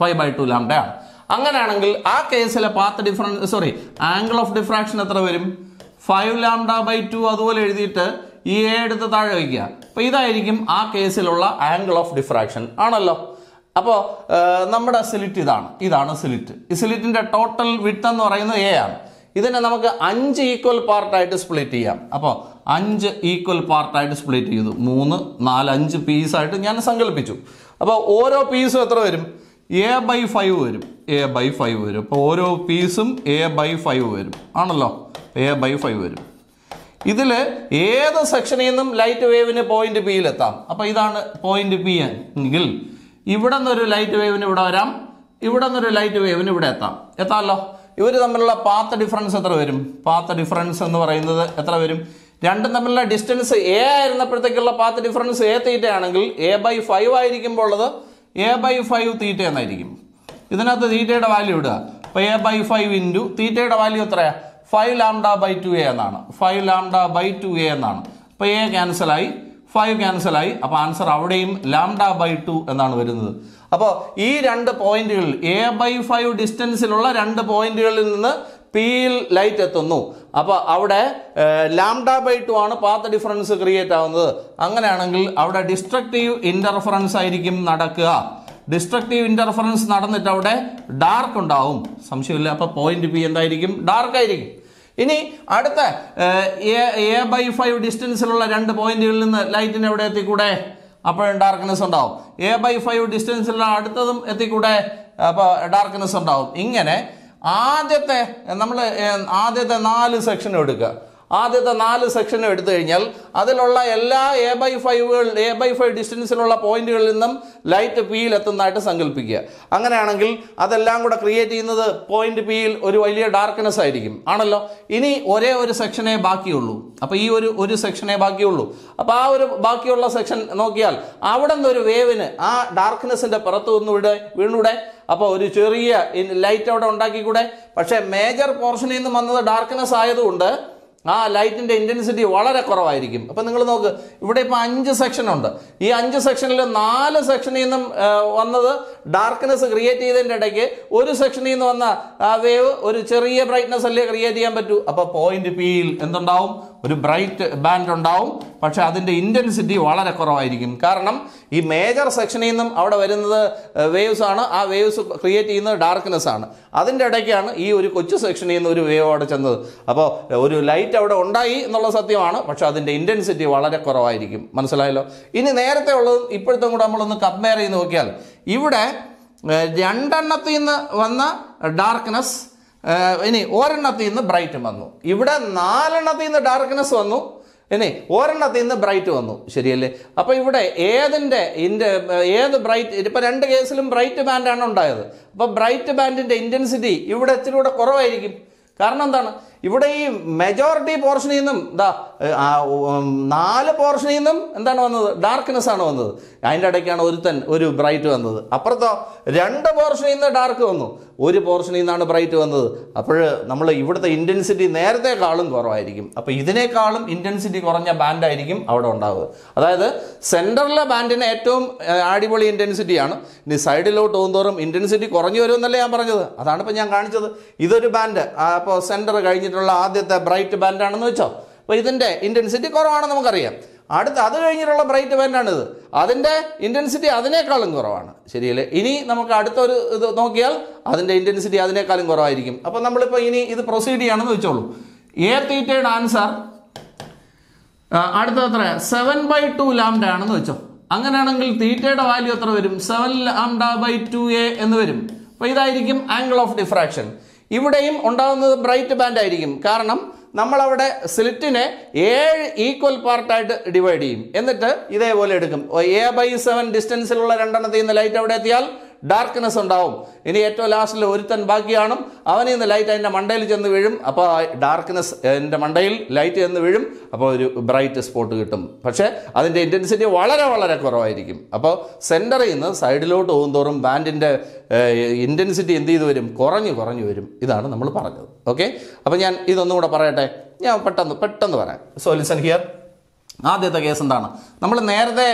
ഫൈവ് ബൈ ടു ലാംഡയാണ് അങ്ങനെയാണെങ്കിൽ ആ കേസിലെ path difference sorry angle of diffraction എത്ര വരും ഫൈവ് ലാംഡ ബൈ ടു അതുപോലെ എഴുതിയിട്ട് ഈ എ എടുത്ത് താഴെ വയ്ക്കുക അപ്പോൾ ഇതായിരിക്കും ആ കേസിലുള്ള ആംഗിൾ ഓഫ് ഡിഫ്രാക്ഷൻ ആണല്ലോ അപ്പോൾ നമ്മുടെ സിലിറ്റ് ഇതാണ് ഇതാണ് സിലിറ്റ് ഈ സിലിറ്റിൻ്റെ ടോട്ടൽ വിട്ട് എന്ന് പറയുന്നത് എ ആണ് ഇതിനെ നമുക്ക് അഞ്ച് ഈക്വൽ പാർട്ടായിട്ട് സ്പ്ലിറ്റ് ചെയ്യാം അപ്പോൾ അഞ്ച് ഈക്വൽ പാർട്ടായിട്ട് സ്പ്ലിറ്റ് ചെയ്തു മൂന്ന് നാല് അഞ്ച് പീസായിട്ട് ഞാൻ സങ്കല്പിച്ചു അപ്പോൾ ഓരോ പീസും എത്ര വരും എ ബൈ ഫൈവ് വരും എ ബൈ ഫൈവ് വരും അപ്പോൾ ഓരോ പീസും എ ബൈ ഫൈവ് വരും ആണല്ലോ എ ബൈ ഫൈവ് വരും ഇതിൽ ഏത് സെക്ഷനിൽ നിന്നും ലൈറ്റ് വേവിന് പോയിന്റ് പിയിലെത്താം അപ്പോൾ ഇതാണ് പോയിന്റ് പി എങ്കിൽ ഇവിടെ നിന്നൊരു ലൈറ്റ് വേവിന് ഇവിടെ വരാം ഇവിടെ നിന്നൊരു ലൈറ്റ് വേവിന് ഇവിടെ എത്താം എത്താമല്ലോ ഇവർ തമ്മിലുള്ള പാത്ത് ഡിഫറൻസ് എത്ര വരും പാത്ത് ഡിഫറൻസ് എന്ന് പറയുന്നത് എത്ര വരും രണ്ടും തമ്മിലുള്ള ഡിസ്റ്റൻസ് എ ആയിരുന്നപ്പോഴത്തേക്കുള്ള പാത്ത് ഡിഫറൻസ് എ തീറ്റ ആണെങ്കിൽ എ ബൈ ഫൈവ് ആയിരിക്കുമ്പോൾ ഉള്ളത് എ ബൈ ഫൈവ് തീറ്റ എന്നായിരിക്കും ഇതിനകത്ത് തീറ്റയുടെ വാല്യൂ ഇടുക അപ്പോൾ എ ബൈ ഫൈവ് ഇൻറ്റു തീറ്റയുടെ വാല്യൂ എത്രയാ five lambda by two a എന്നാണ് five lambda by two a എന്നാണ് അപ്പോൾ എ ക്യാൻസലായി ഫൈവ് ക്യാൻസലായി അപ്പോൾ ആൻസർ അവിടെയും ലാംഡ ബൈ ടു എന്നാണ് വരുന്നത് അപ്പോൾ ഈ രണ്ട് പോയിന്റുകളിൽ എ ബൈ ഫൈവ് ഡിസ്റ്റൻസിലുള്ള രണ്ട് പോയിന്റുകളിൽ നിന്ന് പിയിൽ ലൈറ്റ് എത്തുന്നു അപ്പോൾ അവിടെ ലാംഡ ബൈ ടു ആണ് പാത്ത് ഡിഫറൻസ് ക്രിയേറ്റ് ആവുന്നത് അങ്ങനെയാണെങ്കിൽ അവിടെ ഡിസ്ട്രക്റ്റീവ് ഇൻ്റർഫറൻസ് ആയിരിക്കും നടക്കുക ഡിസ്ട്രക്റ്റീവ് ഇൻ്റർഫറൻസ് നടന്നിട്ട് അവിടെ ഡാർക്ക് ഉണ്ടാവും സംശയമില്ല അപ്പോൾ പോയിന്റ് പി എന്തായിരിക്കും ഡാർക്ക് ആയിരിക്കും ഇനി അടുത്ത എ ബൈ ഫൈവ് ഡിസ്റ്റൻസിലുള്ള രണ്ട് പോയിന്റുകളിൽ നിന്ന് ലൈറ്റിന് എവിടെ എത്തിക്കൂടെ അപ്പോഴും ഡാർക്ക്നെസ് ഉണ്ടാവും എ ബൈ ഫൈവ് ഡിസ്റ്റൻസിലുള്ള അടുത്തതും എത്തിക്കൂടെ അപ്പോൾ ഡാർക്ക്നെസ് ഉണ്ടാവും ഇങ്ങനെ ആദ്യത്തെ നമ്മൾ ആദ്യത്തെ നാല് സെക്ഷൻ എടുക്കുക ആദ്യത്തെ നാല് സെക്ഷനും എടുത്തു കഴിഞ്ഞാൽ അതിലുള്ള എല്ലാ എ ബൈ ഫൈവുകൾ എ ബൈ ഫൈവ് ഡിസ്റ്റൻസിലുള്ള പോയിന്റുകളിൽ നിന്നും ലൈറ്റ് പിയിൽ എത്തുന്നതായിട്ട് സങ്കല്പിക്കുക അങ്ങനെയാണെങ്കിൽ അതെല്ലാം കൂടെ ക്രിയേറ്റ് ചെയ്യുന്നത് പോയിന്റ് പിയിൽ ഒരു വലിയ ഡാർക്ക്നെസ് ആയിരിക്കും ആണല്ലോ ഇനി ഒരേ ഒരു സെക്ഷനേ ബാക്കിയുള്ളൂ അപ്പോൾ ഈ ഒരു ഒരു സെക്ഷനേ ബാക്കിയുള്ളൂ അപ്പോൾ ആ ഒരു ബാക്കിയുള്ള സെക്ഷൻ നോക്കിയാൽ അവിടെ നിന്നൊരു വേവിന് ആ ഡാർക്ക്നെസ്സിൻ്റെ പുറത്തു നിന്നൂടെ വീണൂടെ അപ്പോൾ ഒരു ചെറിയ ലൈറ്റ് അവിടെ ഉണ്ടാക്കിക്കൂടെ പക്ഷേ മേജർ പോർഷനിൽ നിന്ന് വന്നത് ഡാർക്ക്നെസ് ആയതുകൊണ്ട് ആ ലൈറ്റിൻ്റെ ഇൻറ്റൻസിറ്റി വളരെ കുറവായിരിക്കും അപ്പം നിങ്ങൾ നോക്ക് ഇവിടെ ഇപ്പോൾ അഞ്ച് സെക്ഷനുണ്ട് ഈ അഞ്ച് സെക്ഷനിൽ നാല് സെക്ഷനിൽ നിന്നും വന്നത് ഡാർക്ക്നെസ് ക്രിയേറ്റ് ചെയ്തതിൻ്റെ ഇടയ്ക്ക് ഒരു സെക്ഷനിൽ നിന്ന് വന്ന വേവ് ഒരു ചെറിയ ബ്രൈറ്റ്നെസ് അല്ലേ ക്രിയേറ്റ് ചെയ്യാൻ പറ്റൂ അപ്പോൾ പോയിന്റ് പിയിൽ എന്തുണ്ടാവും ഒരു ബ്രൈറ്റ് ബാൻഡ് ഉണ്ടാവും പക്ഷെ അതിൻ്റെ ഇൻറ്റൻസിറ്റി വളരെ കുറവായിരിക്കും കാരണം ഈ മേജർ സെക്ഷനിൽ നിന്നും അവിടെ വരുന്നത് വേവ്സ് ആണ് ആ വേവ്സ് ക്രിയേറ്റ് ചെയ്യുന്നത് ഡാർക്ക്നെസ് ആണ് അതിൻ്റെ ഇടയ്ക്കാണ് ഈ ഒരു കൊച്ചു സെക്ഷനിൽ നിന്ന് ഒരു വേവ് അവിടെ ചെന്നത് അപ്പോൾ ഒരു ലൈറ്റ് അവിടെ ഉണ്ടായി എന്നുള്ള സത്യമാണ് പക്ഷെ അതിൻ്റെ ഇൻറ്റൻസിറ്റി വളരെ കുറവായിരിക്കും മനസ്സിലായല്ലോ ഇനി നേരത്തെ ഉള്ളതും ഇപ്പോഴത്തെ കൂടെ നമ്മളൊന്ന് കമ്പയർ ചെയ്ത് നോക്കിയാൽ ഇവിടെ രണ്ടെണ്ണത്തിൽ നിന്ന് വന്ന ഡാർക്ക്നെസ് ഇനി ഒരെണ്ണത്തിൽ നിന്ന് ബ്രൈറ്റ് വന്നു ഇവിടെ നാലെണ്ണത്തിൽ നിന്ന് ഡാർക്ക്നെസ് വന്നു ഇനി ഒരെണ്ണത്തിൽ നിന്ന് ബ്രൈറ്റ് വന്നു ശരിയല്ലേ അപ്പോൾ ഇവിടെ ഏതിൻ്റെ ഇൻ്റെ ഏത് ബ്രൈറ്റ് ഇപ്പോൾ രണ്ട് കേസിലും ബ്രൈറ്റ് ബാൻഡാണ് ഉണ്ടായത് അപ്പോൾ ബ്രൈറ്റ് ബാൻഡിൻ്റെ ഇൻറ്റൻസിറ്റി ഇവിടെ ഇച്ചിരി കൂടെ കുറവായിരിക്കും കാരണം എന്താണ് ഇവിടെ ഈ മെജോറിറ്റി പോർഷനിൽ നിന്നും എന്താ നാല് പോർഷനിൽ നിന്നും എന്താണ് വന്നത് ഡാർക്ക്നെസ് ആണ് വന്നത് അതിൻ്റെ ഇടയ്ക്കാണ് ഒരുത്തൻ ഒരു ബ്രൈറ്റ് വന്നത് അപ്പുറത്തോ രണ്ട് പോർഷനിൽ നിന്ന് ഡാർക്ക് വന്നു ഒരു പോർഷനിൽ നിന്നാണ് ബ്രൈറ്റ് വന്നത് അപ്പോൾ നമ്മൾ ഇവിടുത്തെ ഇൻറ്റൻസിറ്റി നേരത്തെക്കാളും കുറവായിരിക്കും അപ്പോൾ ഇതിനേക്കാളും ഇൻറ്റൻസിറ്റി കുറഞ്ഞ ബാൻഡായിരിക്കും അവിടെ ഉണ്ടാവുക അതായത് സെൻറ്ററിലെ ബാൻഡിന് ഏറ്റവും അടിപൊളി ഇൻറ്റൻസിറ്റിയാണ് ഇനി സൈഡിലോട്ട് പോകുന്നതോറും ഇൻറ്റൻസിറ്റി കുറഞ്ഞു വരുമെന്നല്ലേ ഞാൻ പറഞ്ഞത് അതാണ് ഇപ്പോൾ ഞാൻ കാണിച്ചത് ഇതൊരു ബാൻഡ് അപ്പോൾ സെൻറ്റർ കഴിഞ്ഞ് കഴിഞ്ഞിട്ടുള്ള ആദ്യത്തെ ബ്രൈറ്റ് ബാൻഡ് ആണെന്ന് വെച്ചോ അപ്പൊ ഇതിന്റെ ഇന്റൻസിറ്റി കുറവാണെന്ന് നമുക്കറിയാം അടുത്ത അത് കഴിഞ്ഞിട്ടുള്ള ബ്രൈറ്റ് ബാൻഡാണിത് അതിന്റെ ഇന്റൻസിറ്റി അതിനേക്കാളും കുറവാണ് ശരിയല്ലേ ഇനി നമുക്ക് അടുത്തൊരു ഇത് നോക്കിയാൽ അതിന്റെ ഇന്റൻസിറ്റി അതിനേക്കാളും കുറവായിരിക്കും അപ്പോൾ നമ്മളിപ്പോ ഇനി ഇത് പ്രൊസീഡ് ചെയ്യുകയാണെന്ന് വെച്ചോളൂ എ തീറ്റയുടെ ആൻസർ അടുത്ത എത്ര സെവൻ ബൈ ടു ലാംഡ ആണെന്ന് വെച്ചോ അങ്ങനെയാണെങ്കിൽ തീറ്റയുടെ വാല്യൂ എത്ര വരും seven lambda by two a എന്ന് വരും അപ്പോൾ ഇതായിരിക്കും ആംഗിൾ ഓഫ് ഡിഫ്രാക്ഷൻ ഇവിടെയും ഉണ്ടാകുന്നത് ബ്രൈറ്റ് ബാൻഡ് ആയിരിക്കും കാരണം നമ്മളവിടെ സ്ലിറ്റിനെ ഏഴ് ഈക്വൽ പാർട്ടായിട്ട് ഡിവൈഡ് ചെയ്യും എന്നിട്ട് ഇതേപോലെ എടുക്കും എ ബൈ സെവൻ ഡിസ്റ്റൻസിലുള്ള രണ്ടെണ്ണത്തിൽ നിന്ന് ലൈറ്റ് അവിടെ എത്തിയാൽ ഡാർക്ക്നെസ് ഉണ്ടാവും ഇനി ഏറ്റവും ലാസ്റ്റിൽ ഒരുത്തൻ ബാക്കിയാണ് അവനിൽ നിന്ന് ലൈറ്റ് അതിൻ്റെ മണ്ടയിൽ ചെന്ന് വീഴും അപ്പോൾ ഡാർക്ക്നെസ് എൻ്റെ മണ്ടയിൽ ലൈറ്റ് ചെന്ന് വീഴും അപ്പോൾ ഒരു ബ്രൈറ്റ് സ്പോട്ട് കിട്ടും പക്ഷേ അതിൻ്റെ ഇൻറ്റൻസിറ്റി വളരെ വളരെ കുറവായിരിക്കും അപ്പോൾ സെൻറ്ററിൽ നിന്ന് സൈഡിലോട്ട് തോറും ബാൻഡിൻ്റെ ഇൻറ്റൻസിറ്റി എന്ത് ചെയ്തു വരും കുറഞ്ഞു കുറഞ്ഞു വരും ഇതാണ് നമ്മൾ പറഞ്ഞത് ഓക്കെ അപ്പോൾ ഞാൻ ഇതൊന്നും കൂടെ പറയട്ടെ ഞാൻ പെട്ടെന്ന് പെട്ടെന്ന് പറയാം സോ ലിസൺ ഹിയർ ആദ്യത്തെ കേസ് എന്താണ് നമ്മൾ നേരത്തെ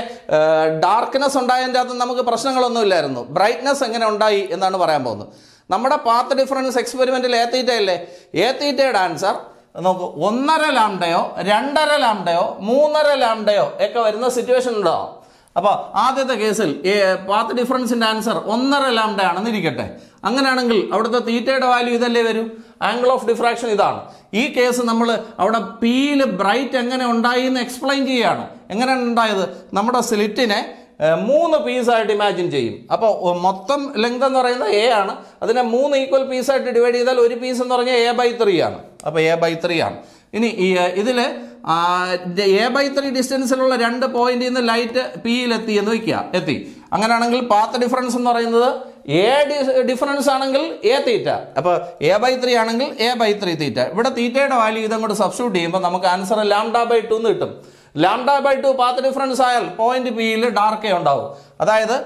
ഡാർക്ക്നെസ് ഉണ്ടായതിൻ്റെ അകത്ത് നമുക്ക് പ്രശ്നങ്ങളൊന്നുമില്ലായിരുന്നു ബ്രൈറ്റ്നെസ് എങ്ങനെ ഉണ്ടായി എന്നാണ് പറയാൻ പോകുന്നത് നമ്മുടെ പാത്ത് ഡിഫറൻസ് എക്സ്പെരിമെൻ്റിൽ എ ഏത്തീറ്റയുടെ എ തീറ്റയുടെ ആൻസർ നോക്കൂ ഒന്നര ലാംഡയോ രണ്ടര ലാംഡയോ മൂന്നര ലാംഡയോ ഒക്കെ വരുന്ന സിറ്റുവേഷൻ ഉണ്ടോ അപ്പോൾ ആദ്യത്തെ കേസിൽ പാത്ത് ഡിഫറൻസിൻ്റെ ആൻസർ ഒന്നര ലാംഡ ആണെന്നിരിക്കട്ടെ അങ്ങനെയാണെങ്കിൽ അവിടുത്തെ തീറ്റയുടെ വാല്യൂ ഇതല്ലേ വരും ആംഗിൾ ഓഫ് ഡിഫ്രാക്ഷൻ ഇതാണ് ഈ കേസ് നമ്മൾ അവിടെ പിയിൽ ബ്രൈറ്റ് എങ്ങനെ ഉണ്ടായി എന്ന് എക്സ്പ്ലെയിൻ ചെയ്യുകയാണ് എങ്ങനെയാണ് ഉണ്ടായത് നമ്മുടെ സ്ലിറ്റിനെ മൂന്ന് പീസായിട്ട് ഇമാജിൻ ചെയ്യും അപ്പോൾ മൊത്തം ലെങ്ത് എന്ന് പറയുന്നത് എ ആണ് അതിനെ മൂന്ന് ഈക്വൽ പീസായിട്ട് ഡിവൈഡ് ചെയ്താൽ ഒരു പീസ് എന്ന് പറഞ്ഞാൽ എ ബൈ ത്രീ ആണ് അപ്പോൾ എ ബൈ ത്രീ ആണ് ഇനി ഇതിൽ എ ബൈ ത്രീ ഡിസ്റ്റൻസിലുള്ള രണ്ട് പോയിന്റിൽ നിന്ന് ലൈറ്റ് എത്തി എന്ന് വയ്ക്കുക എത്തി അങ്ങനെയാണെങ്കിൽ പാത്ത് ഡിഫറൻസ് എന്ന് പറയുന്നത് എ ഡിഫറൻസ് ആണെങ്കിൽ എ തീറ്റ അപ്പോൾ എ ബൈ ത്രീ ആണെങ്കിൽ എ ബൈ ത്രീ തീറ്റ ഇവിടെ തീറ്റയുടെ വാല്യൂ ഇതങ്ങോട്ട് സബ്സ്റ്റിറ്റ്യൂട്ട് ചെയ്യുമ്പോൾ നമുക്ക് ആൻസർ ലാംഡ ബൈ ടു എന്ന് കിട്ടും lambda by two path difference ആയാൽ പോയിന്റ് പിയിൽ ഡാർക്ക് ഉണ്ടാവും അതായത്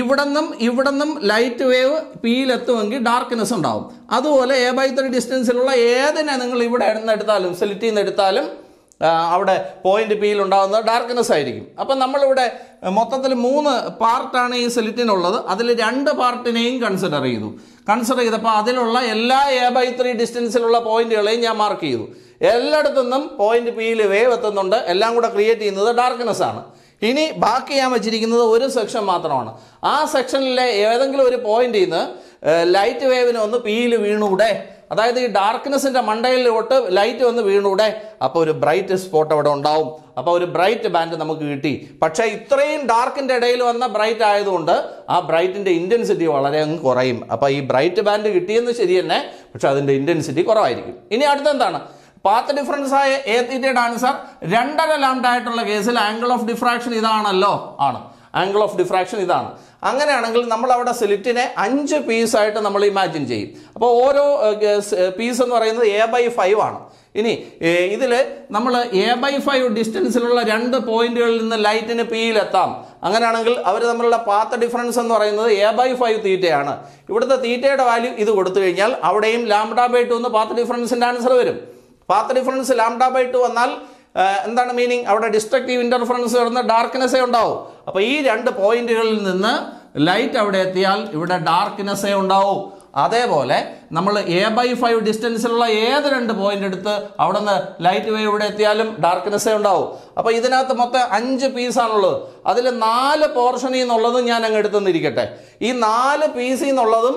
ഇവിടെ നിന്നും ഇവിടെ നിന്നും ലൈറ്റ് വേവ് എത്തുമെങ്കിൽ ഡാർക്ക്നെസ് ഉണ്ടാവും അതുപോലെ എ ബൈ ത്രീ ഡിസ്റ്റൻസിലുള്ള ഏതിനെ നിങ്ങൾ ഇവിടെ നിന്ന് എടുത്താലും സെലിറ്റിൽ നിന്ന് എടുത്താലും അവിടെ പോയിന്റ് പിയിൽ ഉണ്ടാകുന്നത് ഡാർക്ക്നെസ് ആയിരിക്കും അപ്പം നമ്മളിവിടെ മൊത്തത്തിൽ മൂന്ന് പാർട്ടാണ് ഈ സെലിറ്റിനുള്ളത് അതിൽ രണ്ട് പാർട്ടിനെയും കൺസിഡർ ചെയ്തു കൺസിഡർ ചെയ്തപ്പോൾ അതിലുള്ള എല്ലാ എ ബൈ ത്രീ ഡിസ്റ്റൻസിലുള്ള പോയിന്റുകളെയും ഞാൻ മാർക്ക് ചെയ്തു എല്ലായിടത്തു നിന്നും പോയിന്റ് പിയിൽ വേവ് എത്തുന്നുണ്ട് എല്ലാം കൂടെ ക്രിയേറ്റ് ചെയ്യുന്നത് ഡാർക്ക്നെസ് ആണ് ഇനി ബാക്കി ഞാൻ വെച്ചിരിക്കുന്നത് ഒരു സെക്ഷൻ മാത്രമാണ് ആ സെക്ഷനിലെ ഏതെങ്കിലും ഒരു പോയിന്റിൽ നിന്ന് ലൈറ്റ് വേവിനെ ഒന്ന് പിയിൽ വീണൂടെ അതായത് ഈ ഡാർക്ക്നെസ്സിൻ്റെ മണ്ടയിലോട്ട് ലൈറ്റ് വന്ന് വീണൂടെ അപ്പോൾ ഒരു ബ്രൈറ്റ് സ്പോട്ട് അവിടെ ഉണ്ടാവും അപ്പോൾ ഒരു ബ്രൈറ്റ് ബാൻഡ് നമുക്ക് കിട്ടി പക്ഷേ ഇത്രയും ഡാർക്കിൻ്റെ ഇടയിൽ വന്ന ബ്രൈറ്റ് ആയതുകൊണ്ട് ആ ബ്രൈറ്റിൻ്റെ ഇൻറ്റൻസിറ്റി വളരെ അങ്ങ് കുറയും അപ്പോൾ ഈ ബ്രൈറ്റ് ബാൻഡ് കിട്ടിയെന്ന് ശരി തന്നെ പക്ഷേ അതിൻ്റെ ഇൻറ്റൻസിറ്റി കുറവായിരിക്കും ഇനി അടുത്തെന്താണ് പാത്ത് ഡിഫറൻസ് ആയ എ തീറ്റയുടെ ആൻസർ രണ്ടര ലാംഡായിട്ടുള്ള കേസിൽ ആംഗിൾ ഓഫ് ഡിഫ്രാക്ഷൻ ഇതാണല്ലോ ആണ് ആംഗിൾ ഓഫ് ഡിഫ്രാക്ഷൻ ഇതാണ് അങ്ങനെയാണെങ്കിൽ നമ്മൾ അവിടെ സിലിറ്റിനെ അഞ്ച് പീസായിട്ട് നമ്മൾ ഇമാജിൻ ചെയ്യും അപ്പോൾ ഓരോ പീസ് എന്ന് പറയുന്നത് എ ബൈ ഫൈവ് ആണ് ഇനി ഇതിൽ നമ്മൾ എ ബൈ ഫൈവ് ഡിസ്റ്റൻസിലുള്ള രണ്ട് പോയിന്റുകളിൽ നിന്ന് ലൈറ്റിന് പിയിലെത്താം അങ്ങനെയാണെങ്കിൽ അവർ തമ്മിലുള്ള പാത്ത് ഡിഫറൻസ് എന്ന് പറയുന്നത് എ ബൈ ഫൈവ് തീറ്റയാണ് ഇവിടുത്തെ തീറ്റയുടെ വാല്യൂ ഇത് കൊടുത്തു കഴിഞ്ഞാൽ അവിടെയും ലാംഡ ബൈ ടു എന്ന് പാത്ത് ഡിഫറൻസിൻ്റെ ആൻസർ വരും path difference lambda by two വന്നാൽ എന്താണ് മീനിങ് അവിടെ ഡിസ്ട്രക്റ്റീവ് ഇൻ്റർഫറൻസ് വരുന്ന ഡാർക്ക്നെസ്സേ ഉണ്ടാവും അപ്പോൾ ഈ രണ്ട് പോയിന്റുകളിൽ നിന്ന് ലൈറ്റ് അവിടെ എത്തിയാൽ ഇവിടെ ഡാർക്ക്നെസ്സേ ഉണ്ടാവും അതേപോലെ നമ്മൾ എ ബൈ ഫൈവ് ഡിസ്റ്റൻസിലുള്ള ഏത് രണ്ട് പോയിന്റ് എടുത്ത് അവിടെ നിന്ന് ലൈറ്റ് വേവ് ഇവിടെ എത്തിയാലും ഡാർക്ക്നെസ്സേ ഉണ്ടാവും അപ്പോൾ ഇതിനകത്ത് മൊത്തം അഞ്ച് പീസാണുള്ളത് അതിൽ നാല് പോർഷനിൽ നിന്നുള്ളതും ഞാൻ അങ്ങ് എടുത്തു നിന്നിരിക്കട്ടെ ഈ നാല് പീസിൽ നിന്നുള്ളതും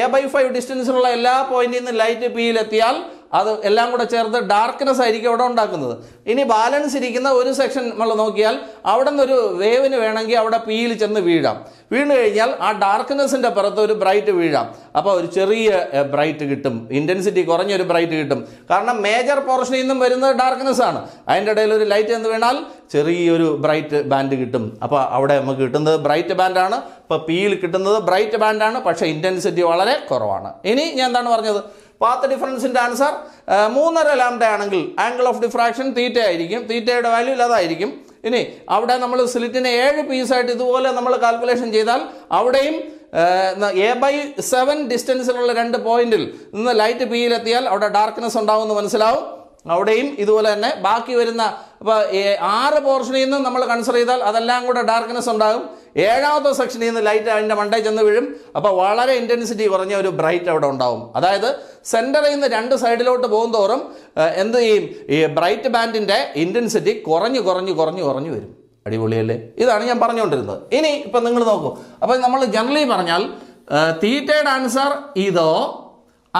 എ ബൈ ഫൈവ് ഡിസ്റ്റൻസിലുള്ള എല്ലാ പോയിന്റിൽ നിന്ന് ലൈറ്റ് പിയിലെത്തിയാൽ അത് എല്ലാം കൂടെ ചേർത്ത് ഡാർക്ക്നെസ് ആയിരിക്കും അവിടെ ഉണ്ടാക്കുന്നത് ഇനി ബാലൻസ് ഇരിക്കുന്ന ഒരു സെക്ഷൻ നമ്മൾ നോക്കിയാൽ അവിടെ നിന്നൊരു വേവിന് വേണമെങ്കിൽ അവിടെ പിയിൽ ചെന്ന് വീഴാം വീണ് കഴിഞ്ഞാൽ ആ ഡാർക്ക്നെസ്സിൻ്റെ പുറത്ത് ഒരു ബ്രൈറ്റ് വീഴാം അപ്പോൾ ഒരു ചെറിയ ബ്രൈറ്റ് കിട്ടും ഇൻറ്റൻസിറ്റി കുറഞ്ഞൊരു ബ്രൈറ്റ് കിട്ടും കാരണം മേജർ പോർഷനിൽ നിന്നും വരുന്നത് ഡാർക്ക്നെസ് ആണ് അതിൻ്റെ ഇടയിൽ ഒരു ലൈറ്റ് എന്ന് വീണാൽ ചെറിയൊരു ബ്രൈറ്റ് ബാൻഡ് കിട്ടും അപ്പോൾ അവിടെ നമുക്ക് കിട്ടുന്നത് ബ്രൈറ്റ് ബാൻഡാണ് ഇപ്പോൾ പിയിൽ കിട്ടുന്നത് ബ്രൈറ്റ് ബാൻഡാണ് പക്ഷേ ഇൻറ്റൻസ് ഇൻറ്റൻസിറ്റി വളരെ കുറവാണ് ഇനി ഞാൻ എന്താണ് പറഞ്ഞത് പാത്ത് ഡിഫറൻസിൻ്റെ ആൻസർ മൂന്നര ലാംഡ ആണെങ്കിൽ ആംഗിൾ ഓഫ് ഡിഫ്രാക്ഷൻ തീറ്റ ആയിരിക്കും തീറ്റയുടെ വാല്യൂ ഇല്ലാതായിരിക്കും ഇനി അവിടെ നമ്മൾ സ്ലിറ്റിനെ ഏഴ് പീസായിട്ട് ഇതുപോലെ നമ്മൾ കാൽക്കുലേഷൻ ചെയ്താൽ അവിടെയും എ ബൈ സെവൻ ഡിസ്റ്റൻസിലുള്ള രണ്ട് പോയിന്റിൽ നിന്ന് ലൈറ്റ് പിയിലെത്തിയാൽ അവിടെ ഡാർക്ക്നെസ് ഉണ്ടാവുമെന്ന് മനസ്സിലാവും അവിടെയും ഇതുപോലെ തന്നെ ബാക്കി വരുന്ന അപ്പോൾ ആറ് പോർഷനിൽ നിന്ന് നമ്മൾ കൺസിഡർ ചെയ്താൽ അതെല്ലാം കൂടെ ഡാർക്ക്നെസ് ഉണ്ടാകും ഏഴാമത്തെ സെക്ഷനിൽ നിന്ന് ലൈറ്റ് അതിൻ്റെ മണ്ടേ ചെന്ന് വീഴും അപ്പോൾ വളരെ ഇൻറ്റൻസിറ്റി കുറഞ്ഞ ഒരു ബ്രൈറ്റ് അവിടെ ഉണ്ടാവും അതായത് സെൻറ്ററിൽ നിന്ന് രണ്ട് സൈഡിലോട്ട് പോകും തോറും എന്ത് ചെയ്യും ഈ ബ്രൈറ്റ് ബാൻഡിൻ്റെ ഇൻറ്റൻസിറ്റി കുറഞ്ഞു കുറഞ്ഞു കുറഞ്ഞു കുറഞ്ഞു വരും അടിപൊളിയല്ലേ ഇതാണ് ഞാൻ പറഞ്ഞുകൊണ്ടിരുന്നത് ഇനി ഇപ്പം നിങ്ങൾ നോക്കൂ അപ്പോൾ നമ്മൾ ജനറലി പറഞ്ഞാൽ തീറ്റയുടെ ആൻസർ ഇതോ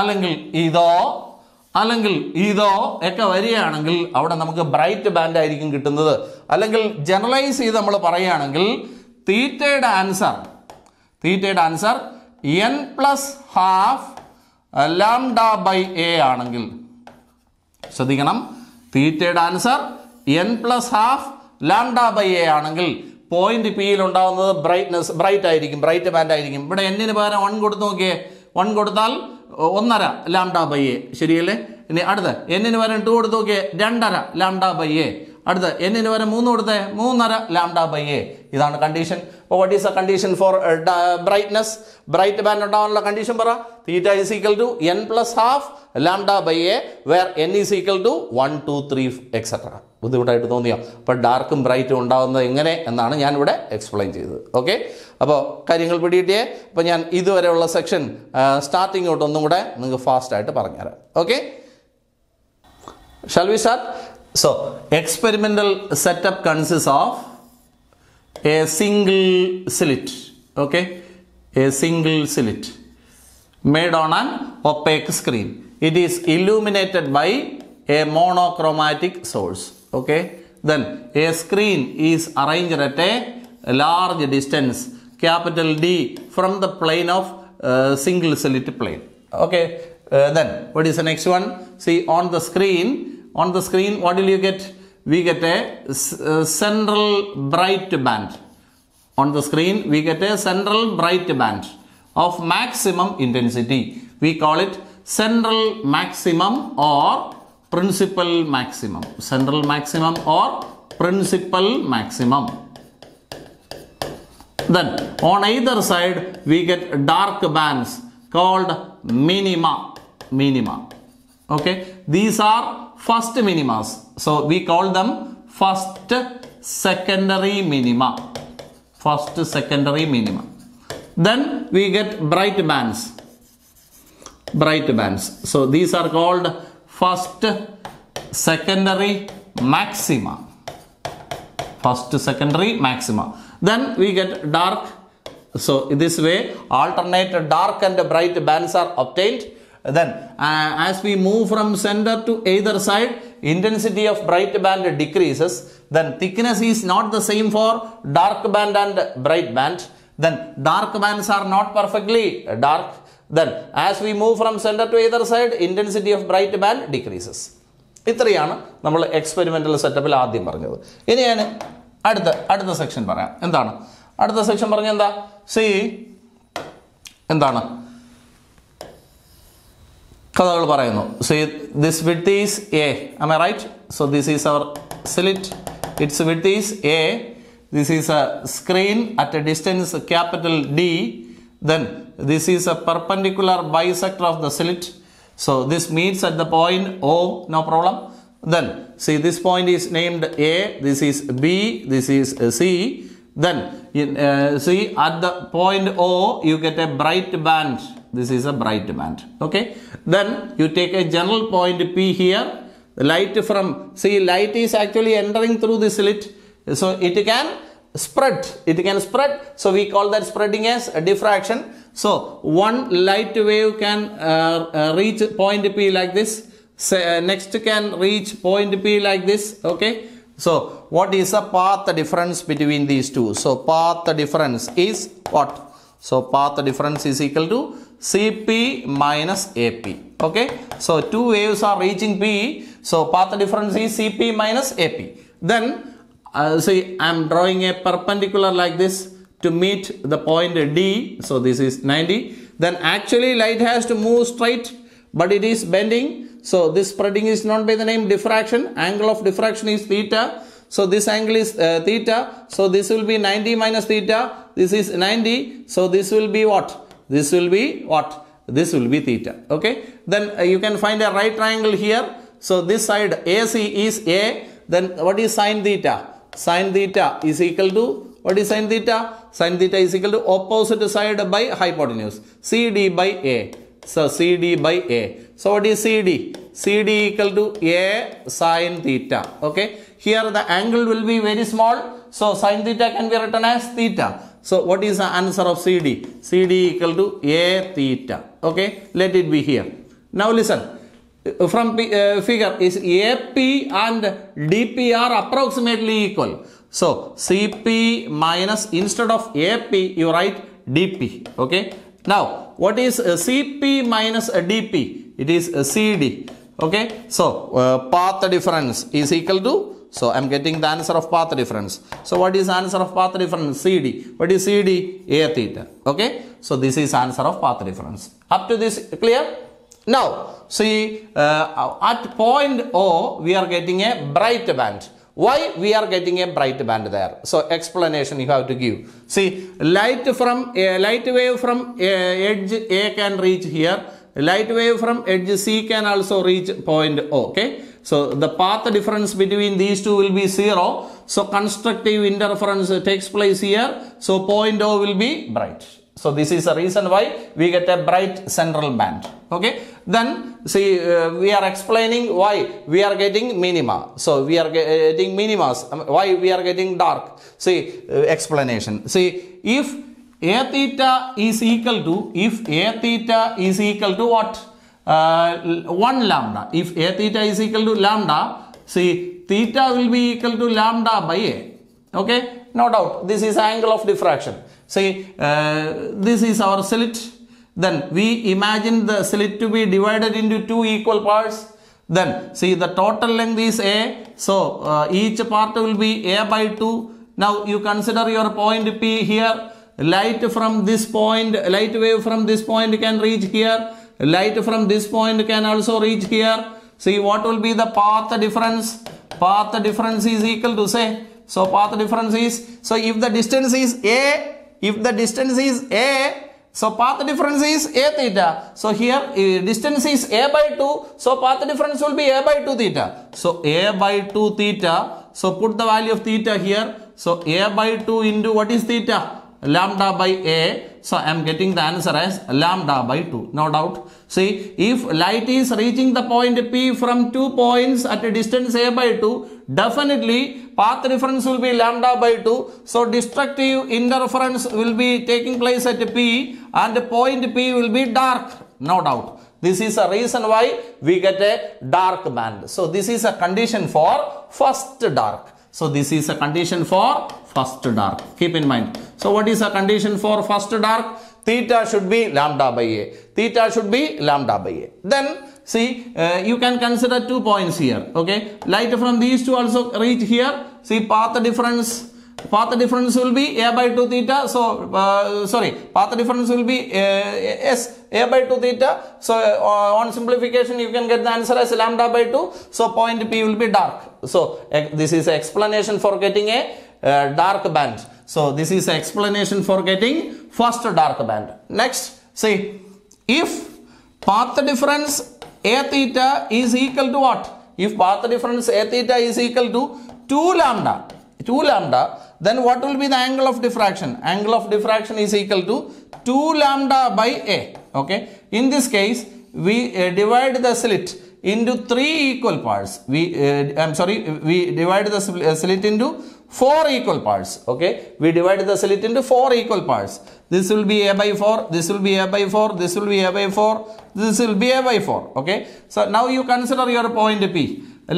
അല്ലെങ്കിൽ ഇതോ അല്ലെങ്കിൽ ഇതോ ഒക്കെ വരികയാണെങ്കിൽ അവിടെ നമുക്ക് ബ്രൈറ്റ് ബാൻഡ് ആയിരിക്കും കിട്ടുന്നത് അല്ലെങ്കിൽ ജനറലൈസ് ചെയ്ത് നമ്മൾ പറയുകയാണെങ്കിൽ തീറ്റയുടെ ആൻസർ തീറ്റയുടെ answer n plus half lambda by A ആണെങ്കിൽ ശ്രദ്ധിക്കണം തീറ്റയുടെ answer n plus half lambda by A ആണെങ്കിൽ പോയിന്റ് പിയിൽ ഉണ്ടാവുന്നത് ബ്രൈറ്റ്നെസ് ബ്രൈറ്റ് ആയിരിക്കും ബ്രൈറ്റ് ബാൻഡ് ആയിരിക്കും ഇവിടെ എന്നിന് പകരം വൺ കൊടുത്ത് നോക്കിയേ വൺ കൊടുത്താൽ ഒന്നര ലാംഡ ബൈ എ ശരിയല്ലേ ഇനി അടുത്ത എന്നിന് വരാൻ ടു കൊടുത്ത് നോക്കിയേ രണ്ടര ലാംഡ ബൈ എ അടുത്ത എന്നിന് വരെ മൂന്ന് കൊടുത്തെ മൂന്നര ലാംഡ ബൈ എ ഇതാണ് കണ്ടീഷൻ അപ്പോൾ what is a condition for brightness bright band ഉണ്ടാവാനുള്ള കണ്ടീഷൻ പറ theta is equal to n plus half lambda by a where n is equal to one two three etcetera ബുദ്ധിമുട്ടായിട്ട് തോന്നിയോ അപ്പോൾ ഡാർക്കും ബ്രൈറ്റും ഉണ്ടാകുന്നത് എങ്ങനെ എന്നാണ് ഞാനിവിടെ എക്സ്പ്ലെയിൻ ചെയ്തത് ഓക്കെ അപ്പോൾ കാര്യങ്ങൾ പിടിയിട്ടേ അപ്പോൾ ഞാൻ ഇതുവരെയുള്ള സെക്ഷൻ സ്റ്റാർട്ടിങ് ഒന്നും കൂടെ നിങ്ങൾക്ക് ഫാസ്റ്റായിട്ട് പറഞ്ഞുതരാം ഓക്കെ ഷൽവി വി So, experimental setup consists of a single slit, okay, a single slit made on an opaque screen. It is illuminated by a monochromatic source, okay. Then a screen is arranged at a large distance, capital D, from the plane of uh, single slit plane, okay. Uh, then what is the next one? See on the screen on the screen, what will you get? We get a, a central bright band. On the screen, we get a central bright band of maximum intensity. We call it central maximum or principal maximum. Central maximum or principal maximum then on either side we get dark bands called minima minima Okay, these are first minimas. So we call them first secondary minima. First secondary minima. Then we get bright bands. Bright bands. So these are called first secondary maxima. First secondary maxima. Then we get dark. So this way alternate dark and bright bands are obtained Then, uh, as we move from center to either side, intensity of bright band decreases. Then, thickness is not the same for dark band and bright band. Then, dark bands are not perfectly dark. Then, as we move from center to either side, intensity of bright band decreases. ഇത്രയാണ് നമ്മൾ എക്സ്പെരിമെൻ്റൽ സെറ്റപ്പിൽ ആദ്യം പറഞ്ഞത് ഇനിയാണ് അടുത്ത അടുത്ത സെക്ഷൻ പറയാം എന്താണ് അടുത്ത സെക്ഷൻ പറഞ്ഞ എന്താ സി എന്താണ് കഥകൾ പറയുന്നു so this with is a um a right so this is our slit it's with is a this is a screen at a distance capital D then this is a perpendicular bisector of the slit so this meets at the point O no problem then see this point is named A this is B this is C then, uh, see at the point O, you get a bright band. This is a bright band. Okay. Then you take a general point P here. Light from, see light is actually entering through this slit. So it can spread. It can spread. So we call that spreading as diffraction. So one light wave can uh, uh reach point P like this. So, uh, next can reach point P like this. Okay. So what is the path difference between these two? So path difference is what? So path difference is equal to CP minus AP. Okay. So two waves are reaching P. So path difference is CP minus AP. Then uh, see I am drawing a perpendicular like this to meet the point D. So this is 90. Then actually light has to move straight but it is bending so this spreading is known by the name diffraction. Angle of diffraction is theta. So this angle is uh, theta. So this will be 90 minus theta. This is 90. So this will be what? This will be what? This will be theta. Okay. Then uh, you can find a right triangle here. So this side AC is A. Then what is sine theta? Sine theta is equal to what is sine theta? Sine theta is equal to opposite side by hypotenuse. CD by A. So CD by A. So what is CD? CD equal to A sine theta. Okay. Here the angle will be very small. So sine theta can be written as theta. So what is the answer of CD? CD equal to A theta. Okay. Let it be here. Now listen. From P, uh, figure is AP and DP are approximately equal. So CP minus instead of AP you write DP. Okay. Now what is uh, CP minus uh, DP? It is CD. Okay. So uh, path difference is equal to. So I'm getting the answer of path difference. So what is answer of path difference? CD. What is CD? A theta. Okay. So this is answer of path difference. Up to this clear? Now see uh, at point O we are getting a bright band why we are getting a bright band there so explanation you have to give see light from a light wave from a uh, edge a can reach here Light wave from edge C can also reach point O. Okay. So the path difference between these two will be 0. So constructive interference takes place here. So point O will be bright. So this is the reason why we get a bright central band. Okay. Then see uh, we are explaining why we are getting minima. So we are uh, getting minimas. Um, why we are getting dark. See uh, explanation. See if a theta is equal to, if a theta is equal to what? Uh, 1 lambda. If a theta is equal to lambda, see theta will be equal to lambda by a. Okay, no doubt. This is angle of diffraction. See, uh, this is our slit. Then we imagine the slit to be divided into two equal parts. Then see the total length is a. So uh, each part will be a by 2. Now you consider your point P here light from this point light wave from this point can reach here light from this point can also reach here see what will be the path difference path difference is equal to say so path difference is so if the distance is a if the distance is a so path difference is a theta. So here eh, distance is a by 2. So path difference will be a by 2 theta. So a by 2 theta. So put the value of theta here. So a by 2 into what is theta? lambda by A. So I am getting the answer as lambda by 2. No doubt. See, if light is reaching the point P from two points at a distance A by 2, definitely path difference will be lambda by 2. So destructive interference will be taking place at P and point P will be dark. No doubt. This is a reason why we get a dark band. So this is a condition for first dark. So this is a condition for first dark. Keep in mind. So what is a condition for first dark? Theta should be lambda by A. Theta should be lambda by A. Then see uh, you can consider two points here. Okay. Light from these two also reach here. See path difference path difference will be a by 2 theta so uh, sorry path difference will be uh, s a by 2 theta so uh, on simplification you can get the answer as lambda by 2 so point p will be dark so this is explanation for getting a uh, dark band so this is explanation for getting first dark band next see if path difference a theta is equal to what if path difference a theta is equal to 2 lambda 2 lambda then what will be the angle of diffraction angle of diffraction is equal to 2 lambda by a okay in this case we uh, divide the slit into three equal parts we uh, i'm sorry we divide the uh, slit into four equal parts okay we divide the slit into four equal parts this will be a by 4 this will be a by 4 this will be a by 4 this will be a by 4 okay so now you consider your point p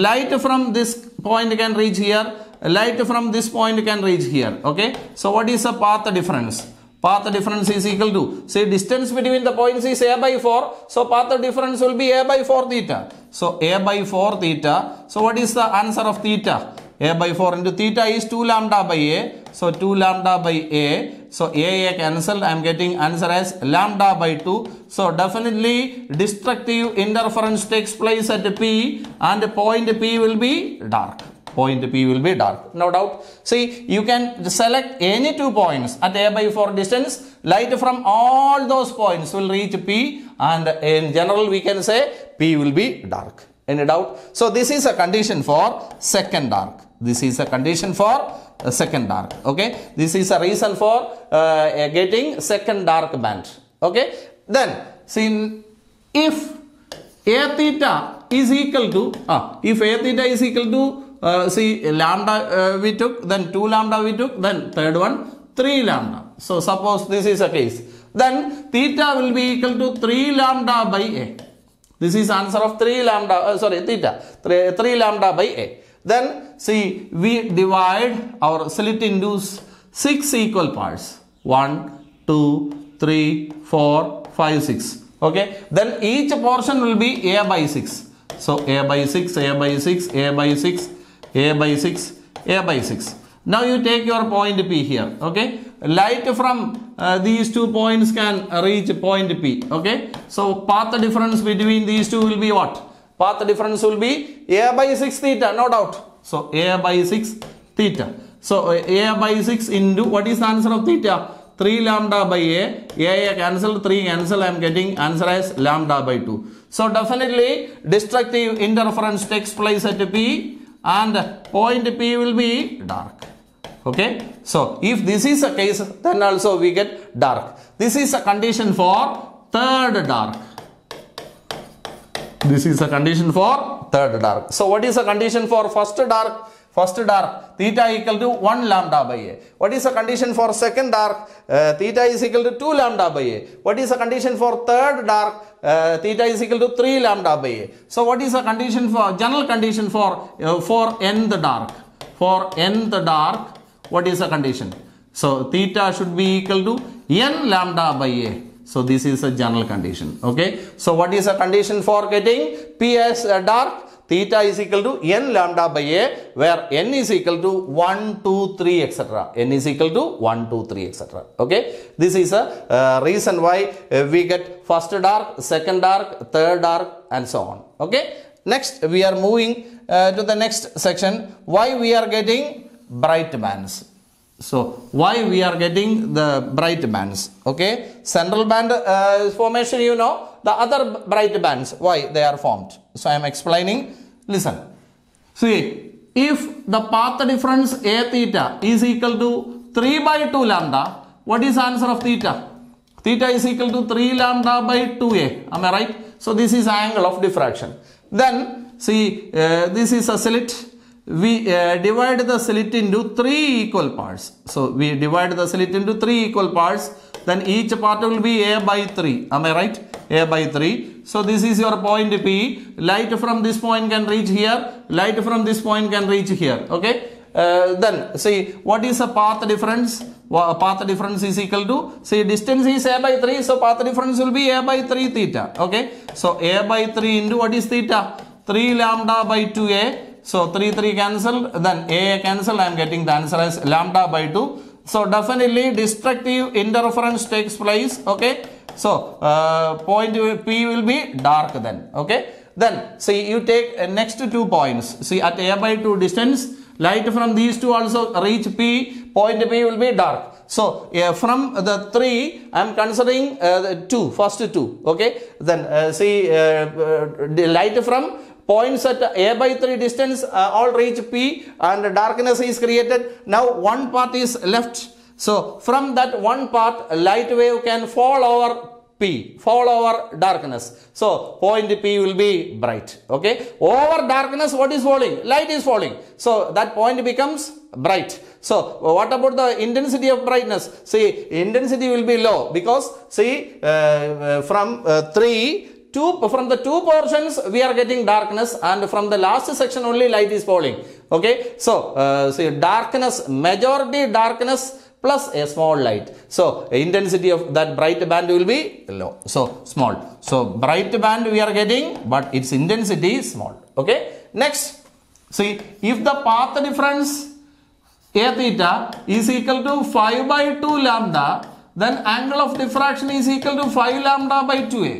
light from this point can reach here light from this point can reach here. Okay. So what is the path difference? Path difference is equal to, say distance between the points is a by 4. So path difference will be a by 4 theta. So a by 4 theta. So what is the answer of theta? a by 4 into theta is 2 lambda by a. So 2 lambda by a. So a a cancelled. I am getting answer as lambda by 2. So definitely destructive interference takes place at P and point P will be dark point P will be dark. No doubt. See, you can select any two points at A by 4 distance. Light from all those points will reach P and in general we can say P will be dark. Any doubt? So, this is a condition for second dark. This is a condition for uh, second dark. Okay. This is a reason for uh, getting second dark band. Okay. Then, see, if A theta is equal to, uh, if A theta is equal to uh, see lambda uh, we took, then 2 lambda we took, then third one 3 lambda. So suppose this is a case. Then theta will be equal to 3 lambda by A. This is answer of 3 lambda, uh, sorry theta, 3, 3 lambda by A. Then see we divide our slit into 6 equal parts. 1, 2, 3, 4, 5, 6. Okay. Then each portion will be A by 6. So A by 6, A by 6, A by 6, a by 6 a by 6 now you take your point p here okay light from uh, these two points can reach point p okay so path difference between these two will be what path difference will be a by 6 theta no doubt so a by 6 theta so a by 6 into what is the answer of theta 3 lambda by a a a cancel 3 cancel i am getting answer as lambda by 2 so definitely destructive interference takes place at p and point P will be dark. Okay. So, if this is a case, then also we get dark. This is a condition for third dark. This is a condition for third dark. So, what is a condition for first dark? First dark, theta equal to 1 lambda by a. What is the condition for second dark? Uh, theta is equal to 2 lambda by a. What is the condition for third dark? Uh, theta is equal to 3 lambda by a. So what is the condition for, general condition for, uh, for nth dark? For nth dark, what is the condition? So theta should be equal to n lambda by a. So this is a general condition. Okay. So what is the condition for getting PS uh, dark? theta is equal to n lambda by a where n is equal to 1 2 3 etc n is equal to 1 2 3 etc okay this is a uh, reason why uh, we get first dark, second dark, third dark, and so on okay next we are moving uh, to the next section why we are getting bright bands so why we are getting the bright bands okay central band uh, formation you know the other bright bands why they are formed so i am explaining Listen. See, if the path difference A theta is equal to 3 by 2 lambda, what is answer of theta? Theta is equal to 3 lambda by 2A. Am I right? So, this is angle of diffraction. Then, see, uh, this is a slit. We uh, divide the slit into 3 equal parts. So, we divide the slit into 3 equal parts. Then each part will be A by 3. Am I right? A by 3 so this is your point P. Light from this point can reach here. Light from this point can reach here. Okay. Uh, then see what is the path difference well, uh, path difference is equal to see distance is a by 3 so path difference will be a by 3 theta okay so a by 3 into what is theta 3 lambda by 2a so 3 3 cancel then a cancel i am getting the answer as lambda by 2 so definitely destructive interference takes place okay so uh, point P will be dark then. Okay. Then see you take uh, next two points. See at A by 2 distance light from these two also reach P. Point P will be dark. So uh, from the 3 I am considering uh, 2 first 2. Okay. Then uh, see uh, uh, the light from points at A by 3 distance all reach P and darkness is created. Now one part is left so from that one part, light wave can fall over P, fall over darkness. So point P will be bright. Okay. Over darkness, what is falling? Light is falling. So that point becomes bright. So what about the intensity of brightness? See, intensity will be low because see, uh, uh from uh, 3 two from the two portions we are getting darkness and from the last section only light is falling okay so uh, so darkness majority darkness plus a small light. So intensity of that bright band will be low. So small. So bright band we are getting but its intensity is small. Okay. Next. See if the path difference a theta is equal to 5 by 2 lambda then angle of diffraction is equal to 5 lambda by 2a.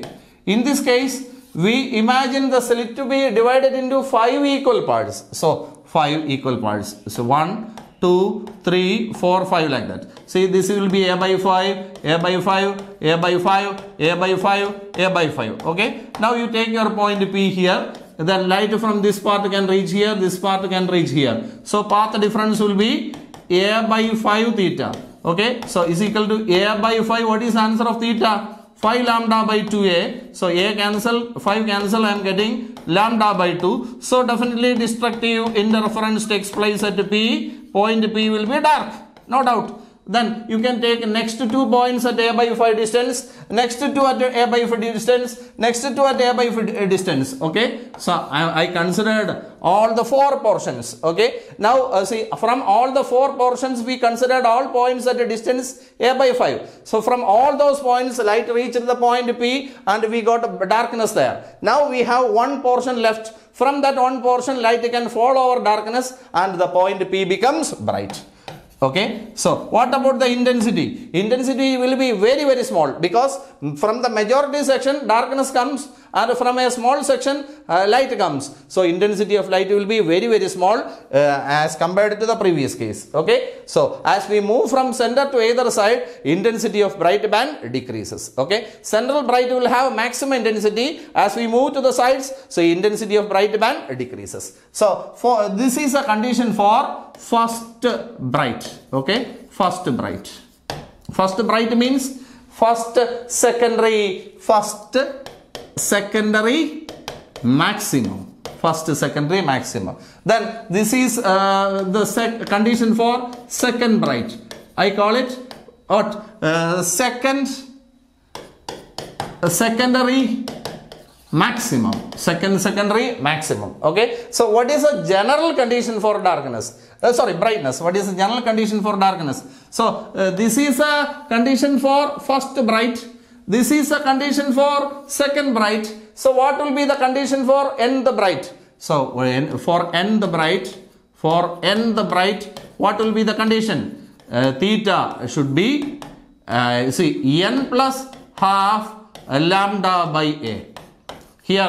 In this case we imagine the slit to be divided into 5 equal parts. So 5 equal parts. So 1, 2, 3, 4, 5 like that. See this will be A by 5, A by 5, A by 5, A by 5, A by 5. Okay. Now you take your point P here. Then light from this part can reach here, this part can reach here. So path difference will be A by 5 theta. Okay. So is equal to A by 5. What is answer of theta? 5 lambda by 2a. So a cancel, 5 cancel, I am getting lambda by 2. So definitely destructive interference takes place at P. Point P will be dark, no doubt. Then you can take next two points at a by 5 distance, next two at a by 5 distance, next two at a by 5 distance. Okay. So I, I considered all the four portions. Okay. Now uh, see from all the four portions we considered all points at a distance a by 5. So from all those points light reached the point P and we got darkness there. Now we have one portion left. From that one portion light can fall over darkness and the point P becomes bright okay so what about the intensity intensity will be very very small because from the majority section darkness comes and from a small section uh, light comes. So intensity of light will be very very small uh, as compared to the previous case. Okay. So as we move from center to either side intensity of bright band decreases. Okay. Central bright will have maximum intensity as we move to the sides so intensity of bright band decreases. So for this is a condition for first bright. Okay. First bright. First bright means first secondary first secondary maximum first secondary maximum then this is uh, the condition for second bright I call it what uh, second secondary maximum second secondary maximum okay so what is a general condition for darkness uh, sorry brightness what is the general condition for darkness so uh, this is a condition for first bright this is the condition for second bright. So what will be the condition for n the bright? So when for n the bright, for n the bright, what will be the condition? Uh, theta should be, uh, see, n plus half lambda by a. Here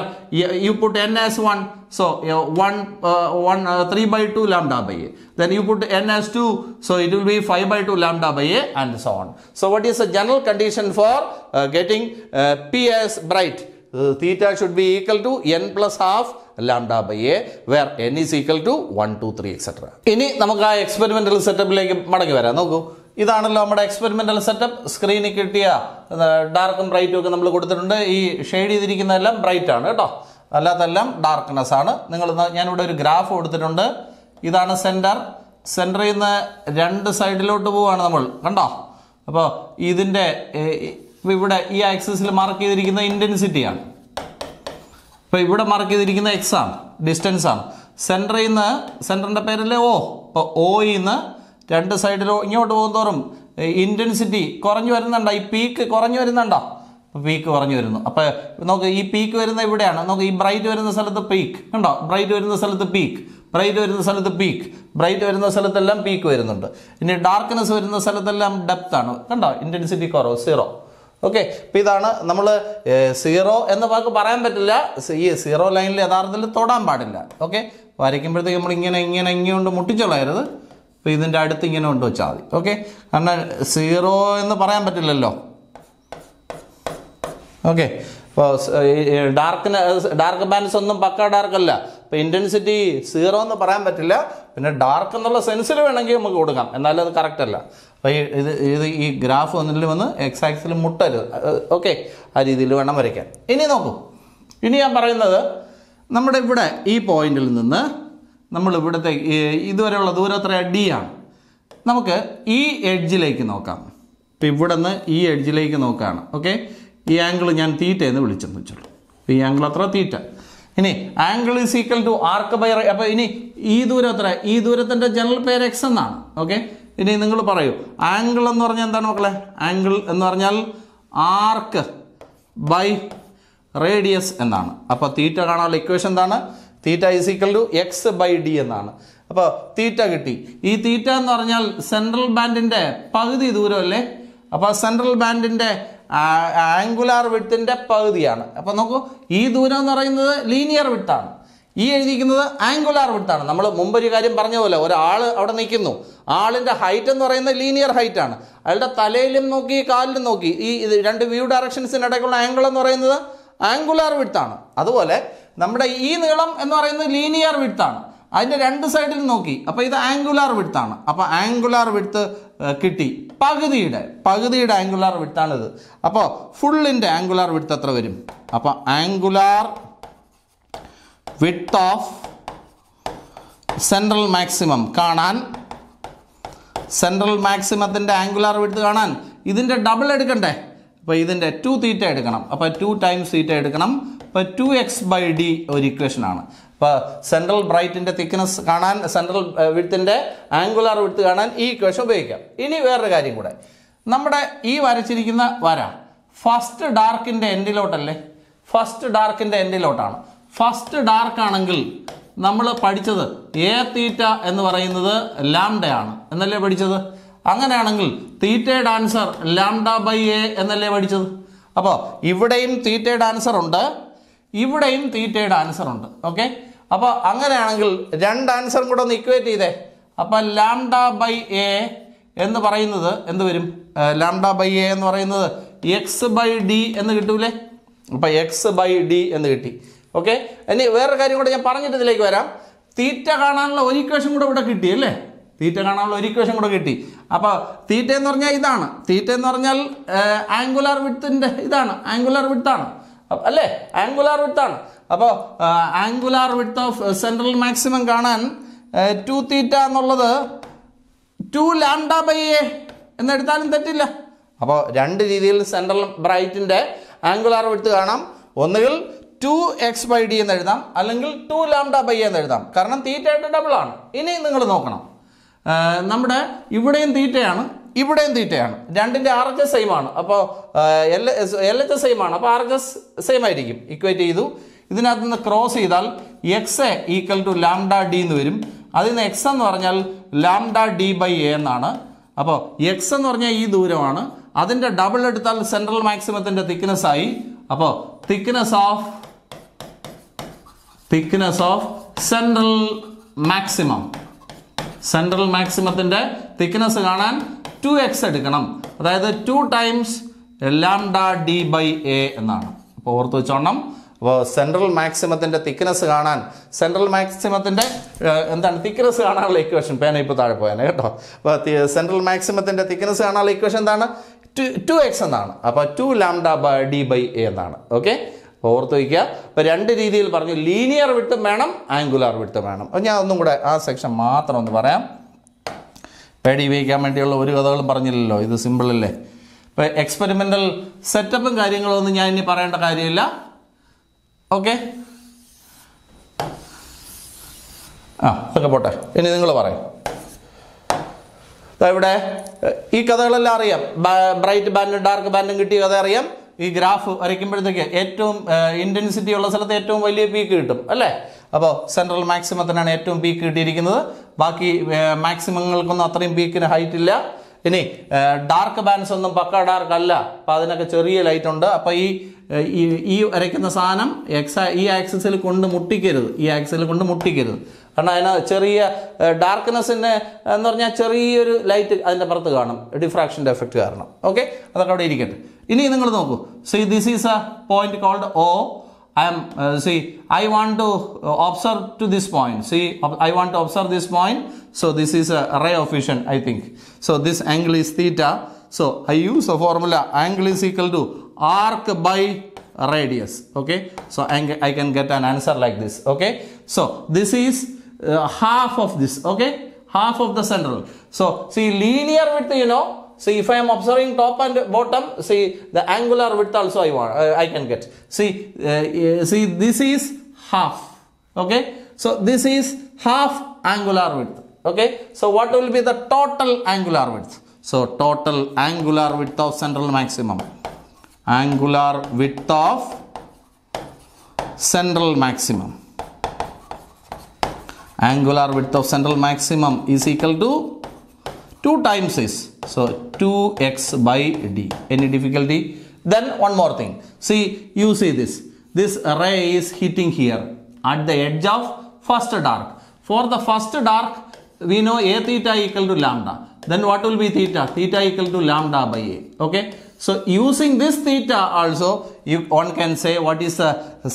you put n as 1, so you know, 1, uh, 1 uh, 3 by 2 lambda by a. Then you put n as 2, so it will be 5 by 2 lambda by a and so on. So what is the general condition for uh, getting uh, P as bright? Uh, theta should be equal to n plus half lambda by a where n is equal to 1 2 3 etc ini namaka experimental setup like madagi വരാം nokku ഇതാണല്ലോ നമ്മുടെ എക്സ്പെരിമെൻ്റൽ സെറ്റപ്പ് സ്ക്രീനിൽ കിട്ടിയ ഡാർക്കും ബ്രൈറ്റും ഒക്കെ നമ്മൾ കൊടുത്തിട്ടുണ്ട് ഈ ഷെയ്ഡ് ചെയ്തിരിക്കുന്നതെല്ലാം ബ്രൈറ്റ് ആണ് കേട്ടോ അല്ലാത്തെല്ലാം ഡാർക്ക്നെസ് ആണ് നിങ്ങൾ ഞാനിവിടെ ഒരു ഗ്രാഫ് കൊടുത്തിട്ടുണ്ട് ഇതാണ് സെൻറ്റർ സെൻറ്ററിൽ നിന്ന് രണ്ട് സൈഡിലോട്ട് പോവാണ് നമ്മൾ കണ്ടോ അപ്പോൾ ഇതിൻ്റെ ഇവിടെ ഈ ആക്സിസിൽ മാർക്ക് ചെയ്തിരിക്കുന്ന ഇൻറ്റൻസിറ്റിയാണ് അപ്പോൾ ഇവിടെ മാർക്ക് ചെയ്തിരിക്കുന്ന എക്സ് ആണ് ഡിസ്റ്റൻസ് ആണ് സെൻറ്ററിൽ നിന്ന് സെൻറ്ററിൻ്റെ പേരല്ലേ ഓ അപ്പോൾ ഓയിൽ നിന്ന് രണ്ട് സൈഡിലോ ഇങ്ങോട്ട് തോറും ഇൻറ്റൻസിറ്റി കുറഞ്ഞു വരുന്നുണ്ടോ ഈ പീക്ക് കുറഞ്ഞു വരുന്നുണ്ടോ പീക്ക് കുറഞ്ഞു വരുന്നു അപ്പോൾ നമുക്ക് ഈ പീക്ക് വരുന്ന എവിടെയാണ് നമുക്ക് ഈ ബ്രൈറ്റ് വരുന്ന സ്ഥലത്ത് പീക്ക് ഉണ്ടോ ബ്രൈറ്റ് വരുന്ന സ്ഥലത്ത് പീക്ക് ബ്രൈറ്റ് വരുന്ന സ്ഥലത്ത് പീക്ക് ബ്രൈറ്റ് വരുന്ന സ്ഥലത്തെല്ലാം പീക്ക് വരുന്നുണ്ട് ഇനി ഡാർക്ക്നെസ് വരുന്ന സ്ഥലത്തെല്ലാം ഡെപ്ത് ആണ് കണ്ടോ ഇൻറ്റൻസിറ്റി കുറവ് സീറോ ഓക്കെ അപ്പം ഇതാണ് നമ്മൾ സീറോ എന്ന് വാക്ക് പറയാൻ പറ്റില്ല ഈ സീറോ ലൈനിൽ യഥാർത്ഥത്തിൽ തൊടാൻ പാടില്ല ഓക്കെ വരയ്ക്കുമ്പോഴത്തേക്ക് നമ്മൾ ഇങ്ങനെ ഇങ്ങനെ ഇങ്ങോട്ട് മുട്ടിച്ചോളായിരുന്നു അപ്പോൾ ഇതിൻ്റെ അടുത്ത് ഇങ്ങനെ കൊണ്ട് വെച്ചാൽ മതി ഓക്കെ കാരണം സീറോ എന്ന് പറയാൻ പറ്റില്ലല്ലോ ഓക്കെ അപ്പോൾ ഡാർക്കിന് ഡാർക്ക് ബാലൻസ് ഒന്നും പക്ക ഡാർക്ക് അല്ല അപ്പോൾ ഇൻറ്റൻസിറ്റി സീറോ എന്ന് പറയാൻ പറ്റില്ല പിന്നെ ഡാർക്ക് എന്നുള്ള സെൻസിൽ വേണമെങ്കിൽ നമുക്ക് കൊടുക്കാം എന്നാലും അത് കറക്റ്റ് അല്ല അപ്പോൾ ഈ ഇത് ഇത് ഈ ഗ്രാഫ് ഒന്നിലും വന്ന് എക്സ് ആക്സിൽ മുട്ടരുത് ഓക്കെ ആ രീതിയിൽ വേണം വരയ്ക്കാൻ ഇനി നോക്കൂ ഇനി ഞാൻ പറയുന്നത് നമ്മുടെ ഇവിടെ ഈ പോയിന്റിൽ നിന്ന് നമ്മൾ ഇവിടുത്തെ ഇതുവരെയുള്ള ദൂരം എത്ര ഡി ആണ് നമുക്ക് ഈ എഡ്ജിലേക്ക് നോക്കാം ഇപ്പം ഇവിടെ നിന്ന് ഈ എഡ്ജിലേക്ക് നോക്കുകയാണ് ഓക്കെ ഈ ആംഗിൾ ഞാൻ തീറ്റ എന്ന് വിളിച്ചെന്ന് വെച്ചോളൂ ഈ ആംഗിൾ അത്ര തീറ്റ ഇനി angle is equal to arc by അപ്പോൾ ഇനി ഈ ദൂരം എത്ര ഈ ദൂരത്തിൻ്റെ ജനറൽ പേര് എക്സ് എന്നാണ് ഓക്കെ ഇനി നിങ്ങൾ പറയൂ ആംഗിൾ എന്ന് പറഞ്ഞാൽ എന്താണ് മക്കളെ ആംഗിൾ എന്ന് പറഞ്ഞാൽ ആർക്ക് ബൈ റേഡിയസ് എന്നാണ് അപ്പോൾ തീറ്റ കാണാനുള്ള ഇക്വേഷൻ എന്താണ് theta is equal to x by d എന്നാണ് അപ്പോൾ തീറ്റ കിട്ടി ഈ തീറ്റ എന്ന് പറഞ്ഞാൽ സെൻട്രൽ ബാൻഡിൻ്റെ പകുതി ദൂരമല്ലേ അപ്പോൾ സെൻട്രൽ ബാൻഡിൻ്റെ ആംഗുലാർ വിട്ടിൻ്റെ പകുതിയാണ് അപ്പോൾ നോക്കൂ ഈ ദൂരം എന്ന് പറയുന്നത് ലീനിയർ വിട്ടാണ് ഈ എഴുതിയിരിക്കുന്നത് ആംഗുലാർ വിട്ടാണ് നമ്മൾ മുമ്പൊരു കാര്യം പറഞ്ഞ പോലെ ഒരാൾ അവിടെ നിൽക്കുന്നു ആളിൻ്റെ ഹൈറ്റ് എന്ന് പറയുന്നത് ലീനിയർ ഹൈറ്റാണ് അയാളുടെ തലയിലും നോക്കി കാലിലും നോക്കി ഈ രണ്ട് വ്യൂ ഡയറക്ഷൻസിനിടയ്ക്കുള്ള ആംഗിൾ എന്ന് പറയുന്നത് ആംഗുലാർ വിട്ടാണ് അതുപോലെ നമ്മുടെ ഈ നീളം എന്ന് പറയുന്നത് ലീനിയർ വിഡ്ത്താണ് അതിൻ്റെ രണ്ട് സൈഡിൽ നോക്കി അപ്പോൾ ഇത് ആംഗുലാർ വിഡ്ത്താണ് അപ്പോൾ ആംഗുലാർ വിഡ്ത്ത് കിട്ടി പകുതിയുടെ പകുതിയുടെ ആംഗുലാർ വിട്ടാണിത് അപ്പോൾ ഫുള്ളിൻ്റെ ആംഗുലാർ വിഡ്ത്ത് എത്ര വരും അപ്പോൾ angular width of central maximum കാണാൻ സെൻട്രൽ മാക്സിമത്തിൻ്റെ ആംഗുലാർ വിഡ്ത്ത് കാണാൻ ഇതിൻ്റെ ഡബിൾ എടുക്കണ്ടേ അപ്പോൾ ഇതിൻ്റെ ടു തീറ്റ എടുക്കണം അപ്പോൾ ടു ടൈംസ് തീറ്റ എടുക്കണം ഇപ്പോൾ ടു എക്സ് ബൈ ഡി ഒരു ഇക്വേഷനാണ് ഇപ്പോൾ സെൻട്രൽ ബ്രൈറ്റിൻ്റെ തിക്നെസ് കാണാൻ സെൻട്രൽ വിഡ്ത്തിൻ്റെ ആംഗുലാർ വിഡ്ത്ത് കാണാൻ ഈ ഇക്വേഷൻ ഉപയോഗിക്കാം ഇനി വേറൊരു കാര്യം കൂടെ നമ്മുടെ ഈ വരച്ചിരിക്കുന്ന വര ഫസ്റ്റ് ഡാർക്കിൻ്റെ എൻഡിലോട്ടല്ലേ ഫസ്റ്റ് ഡാർക്കിൻ്റെ എൻഡിലോട്ടാണ് ഫസ്റ്റ് ഡാർക്ക് ആണെങ്കിൽ നമ്മൾ പഠിച്ചത് എ തീറ്റ എന്ന് പറയുന്നത് ലാംഡയാണ് എന്നല്ലേ പഠിച്ചത് അങ്ങനെയാണെങ്കിൽ തീറ്റയുടെ ആൻസർ ലാംഡ ബൈ എ എന്നല്ലേ പഠിച്ചത് അപ്പോൾ ഇവിടെയും തീറ്റയുടെ ആൻസർ ഉണ്ട് ഇവിടെയും തീറ്റയുടെ ആൻസർ ഉണ്ട് ഓക്കെ അപ്പോൾ അങ്ങനെയാണെങ്കിൽ രണ്ട് ആൻസറും കൂടെ ഒന്ന് ഇക്വേറ്റ് ചെയ്തേ അപ്പം ലാംഡ ബൈ എ എന്ന് പറയുന്നത് എന്ത് വരും ലാംഡ ബൈ എ എന്ന് പറയുന്നത് എക്സ് ബൈ ഡി എന്ന് കിട്ടൂലേ അപ്പം എക്സ് ബൈ ഡി എന്ന് കിട്ടി ഓക്കെ ഇനി വേറൊരു കാര്യം കൂടെ ഞാൻ പറഞ്ഞിട്ട് ഇതിലേക്ക് വരാം തീറ്റ കാണാനുള്ള ഒരു ഇക്വേഷൻ കൂടെ ഇവിടെ കിട്ടി അല്ലേ തീറ്റ കാണാനുള്ള ഒരു ഇക്വേഷൻ കൂടെ കിട്ടി അപ്പോൾ തീറ്റ എന്ന് പറഞ്ഞാൽ ഇതാണ് തീറ്റ എന്ന് പറഞ്ഞാൽ ആംഗുലാർ വിഡ്ത്തിൻ്റെ ഇതാണ് ആംഗുലാർ വിഡ്ത്താണ് അല്ലേ ആംഗുലാർ ആണ് അപ്പോൾ angular width of central maximum കാണാൻ ടു തീറ്റ എന്നുള്ളത് ടു ലാൻഡ ബൈ എ എന്നെടുത്താലും തെറ്റില്ല അപ്പോൾ രണ്ട് രീതിയിൽ സെൻട്രൽ ബ്രൈറ്റിൻ്റെ ആംഗുലാർ വിട്ട് കാണാം ഒന്നുകിൽ ടു എക്സ് ബൈ ഡി എന്ന് എഴുതാം അല്ലെങ്കിൽ ടു ലാംഡ ബൈ എന്ന് എഴുതാം കാരണം ഡബിൾ ആണ് ഇനി നിങ്ങൾ നോക്കണം നമ്മുടെ ഇവിടെയും തീറ്റയാണ് ഇവിടെയും തീറ്റയാണ് രണ്ടിൻ്റെ ആർ എച്ച് എസ് സെയിം ആണ് അപ്പോൾ L S L H S same ആണ് അപ്പോൾ ആർ എച്ച് എസ് സെയിം ആയിരിക്കും ഇക്വേറ്റ് ചെയ്തു ഇതിനകത്ത് നിന്ന് ക്രോസ് ചെയ്താൽ x a equal to lambda d എന്ന് വരും അതിൽ നിന്ന് എക്സ് എന്ന് പറഞ്ഞാൽ ലാംഡ ഡി ബൈ എ എന്നാണ് അപ്പോൾ എക്സ് എന്ന് പറഞ്ഞാൽ ഈ ദൂരമാണ് അതിൻ്റെ ഡബിൾ എടുത്താൽ സെൻട്രൽ മാക്സിമത്തിൻ്റെ തിക്നെസ് ആയി അപ്പോൾ thickness of thickness of central maximum central മാക്സിമത്തിൻ്റെ തിക്നെസ് കാണാൻ ടു എക്സ് എടുക്കണം അതായത് two times lambda d by A എന്നാണ് അപ്പോൾ ഓർത്ത് വെച്ചോണം അപ്പോൾ സെൻട്രൽ മാക്സിമത്തിൻ്റെ തിക്നെസ് കാണാൻ സെൻട്രൽ മാക്സിമത്തിൻ്റെ എന്താണ് തിക്നെസ് കാണാനുള്ള ഇക്വേഷൻ പേന ഇപ്പോൾ താഴെ പോയാൽ കേട്ടോ അപ്പോൾ സെൻട്രൽ മാക്സിമത്തിൻ്റെ തിക്നെസ് കാണാനുള്ള ഇക്വേഷൻ എന്താണ് ടു ടു എക്സ് എന്നാണ് അപ്പോൾ two lambda by d by A എന്നാണ് ഓക്കെ അപ്പോൾ ഓർത്ത് വയ്ക്കുക അപ്പോൾ രണ്ട് രീതിയിൽ പറഞ്ഞു ലീനിയർ വിട്ടും വേണം ആംഗുലാർ വിട്ടും വേണം അപ്പോൾ ഞാൻ ഒന്നും കൂടെ ആ സെക്ഷൻ മാത്രം ഒന്ന് പറയാം പേടി ഉപയോഗിക്കാൻ വേണ്ടിയുള്ള ഒരു കഥകളും പറഞ്ഞില്ലല്ലോ ഇത് സിമ്പിളല്ലേ ഇപ്പോൾ എക്സ്പെരിമെൻ്റൽ സെറ്റപ്പും കാര്യങ്ങളും ഞാൻ ഇനി പറയേണ്ട കാര്യമില്ല ഓക്കെ ആ അതൊക്കെ പോട്ടെ ഇനി നിങ്ങൾ പറയും ഇവിടെ ഈ കഥകളെല്ലാം അറിയാം ബ്രൈറ്റ് ബാൻഡും ഡാർക്ക് ബാൻഡും കിട്ടിയ കഥ അറിയാം ഈ ഗ്രാഫ് വരയ്ക്കുമ്പോഴത്തേക്ക് ഏറ്റവും ഇൻറ്റൻസിറ്റി ഉള്ള സ്ഥലത്ത് ഏറ്റവും വലിയ പീക്ക് കിട്ടും അല്ലേ അപ്പോൾ സെൻട്രൽ മാക്സിമത്തിനാണ് ഏറ്റവും പീക്ക് കിട്ടിയിരിക്കുന്നത് ബാക്കി മാക്സിമങ്ങൾക്കൊന്നും അത്രയും പീക്കിന് ഹൈറ്റ് ഇല്ല ഇനി ഡാർക്ക് ബാൻസ് ഒന്നും പക്ക ഡാർക്ക് അല്ല അപ്പോൾ അതിനൊക്കെ ചെറിയ ലൈറ്റ് ഉണ്ട് അപ്പോൾ ഈ ഈ വരയ്ക്കുന്ന സാധനം എക്സ ഈ ആക്സിസിൽ കൊണ്ട് മുട്ടിക്കരുത് ഈ ആക്സിൽ കൊണ്ട് മുട്ടിക്കരുത് കാരണം അതിന് ചെറിയ ഡാർക്ക്നെസ്സിന് എന്ന് പറഞ്ഞാൽ ചെറിയൊരു ലൈറ്റ് അതിൻ്റെ പുറത്ത് കാണും ഡിഫ്രാക്ഷൻ്റെ എഫക്റ്റ് കാരണം ഓക്കെ അതൊക്കെ അവിടെ ഇരിക്കട്ടെ ഇനി നിങ്ങൾ നോക്കൂ see this is a point called oh I am uh, see I want to uh, observe to this point see I want to observe this point so this is a ray of vision I think so this angle is theta so I use a formula angle is equal to arc by radius okay so I can get an answer like this okay so this is uh, half of this okay half of the central so see linear width you know see if I am observing top and bottom, see the angular width also I want, uh, I can get. See, uh, uh, see this is half, okay. So this is half angular width, okay. So what will be the total angular width? So total angular width of central maximum, angular width of central maximum angular width of central maximum is equal to 2 times is so 2x by d any difficulty then one more thing see you see this this ray is hitting here at the edge of first dark for the first dark we know a theta equal to lambda then what will be theta theta equal to lambda by a okay so using this theta also you one can say what is the,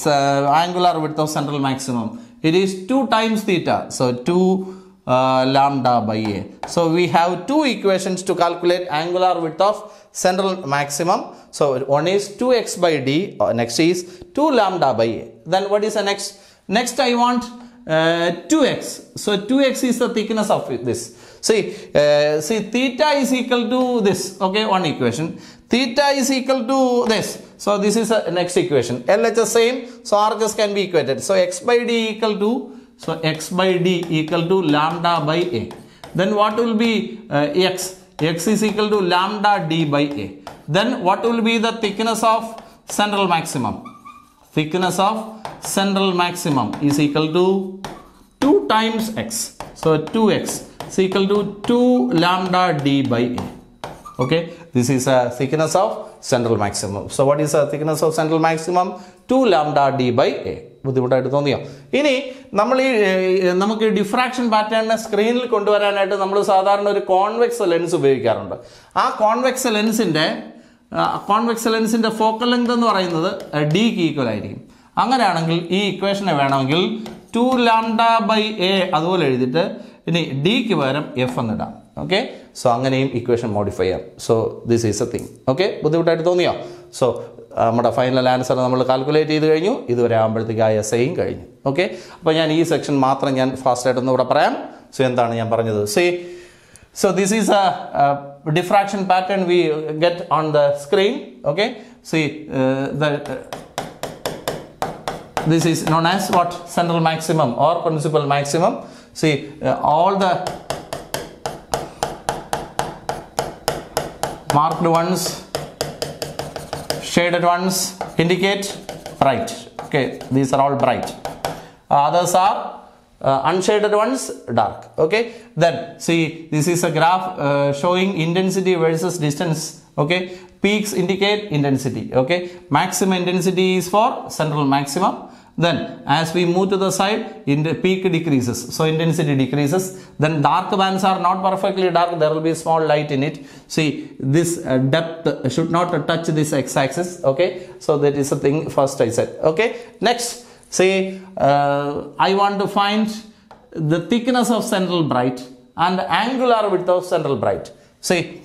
the angular width of central maximum it is 2 times theta so 2 uh, lambda by a. So we have two equations to calculate angular width of central maximum. So one is 2x by d, or uh, next is 2 lambda by a. Then what is the next? Next I want uh, 2x. So 2x is the thickness of this. See, uh, see theta is equal to this. Okay, one equation. Theta is equal to this. So this is the next equation. is the same. So R just can be equated. So x by d equal to so x by d equal to lambda by a. Then what will be uh, x? x is equal to lambda d by a. Then what will be the thickness of central maximum? Thickness of central maximum is equal to 2 times x. So 2x is equal to 2 lambda d by a. Okay, this is a thickness of central maximum. So what is the thickness of central maximum? 2 lambda d by a. ബുദ്ധിമുട്ടായിട്ട് തോന്നിയോ ഇനി നമ്മൾ ഈ നമുക്ക് ഡിഫ്രാക്ഷൻ പാറ്റേണിനെ സ്ക്രീനിൽ കൊണ്ടുവരാനായിട്ട് നമ്മൾ സാധാരണ ഒരു കോൺവെക്സ് ലെൻസ് ഉപയോഗിക്കാറുണ്ട് ആ കോൺവെക്സ് ലെൻസിൻ്റെ കോൺവെക്സ് ലെൻസിൻ്റെ ഫോക്കൽ ലെങ്ത് എന്ന് പറയുന്നത് ഡിക്ക് ഈക്വൽ ആയിരിക്കും അങ്ങനെയാണെങ്കിൽ ഈ ഇക്വേഷനെ വേണമെങ്കിൽ ടു ലാംഡ ബൈ എ അതുപോലെ എഴുതിയിട്ട് ഇനി ഡിക്ക് പകരം എഫ് എന്നിടാം ഓക്കെ സോ അങ്ങനെയും ഇക്വേഷൻ മോഡിഫൈ ചെയ്യാം so this is a thing okay ബുദ്ധിമുട്ടായിട്ട് തോന്നിയോ സോ നമ്മുടെ ഫൈനൽ ആൻസർ നമ്മൾ കാൽക്കുലേറ്റ് ചെയ്ത് കഴിഞ്ഞു ഇതുവരെ ആകുമ്പോഴത്തേക്ക് ആ എസ്ഐയും കഴിഞ്ഞു ഓക്കെ അപ്പോൾ ഞാൻ ഈ സെക്ഷൻ മാത്രം ഞാൻ ഫാസ്റ്റായിട്ടൊന്ന് ഇവിടെ പറയാം സോ എന്താണ് ഞാൻ പറഞ്ഞത് see so this is a diffraction pattern we get on the screen okay see this is known as what central maximum or principal maximum see all the marked ones shaded ones indicate bright okay these are all bright uh, others are uh, unshaded ones dark okay then see this is a graph uh, showing intensity versus distance okay peaks indicate intensity okay maximum intensity is for central maximum then as we move to the side, in the peak decreases. So intensity decreases. Then dark bands are not perfectly dark. There will be small light in it. See this uh, depth should not touch this x-axis. Okay. So that is the thing first I said. Okay. Next say uh, I want to find the thickness of central bright and the angular width of central bright. Say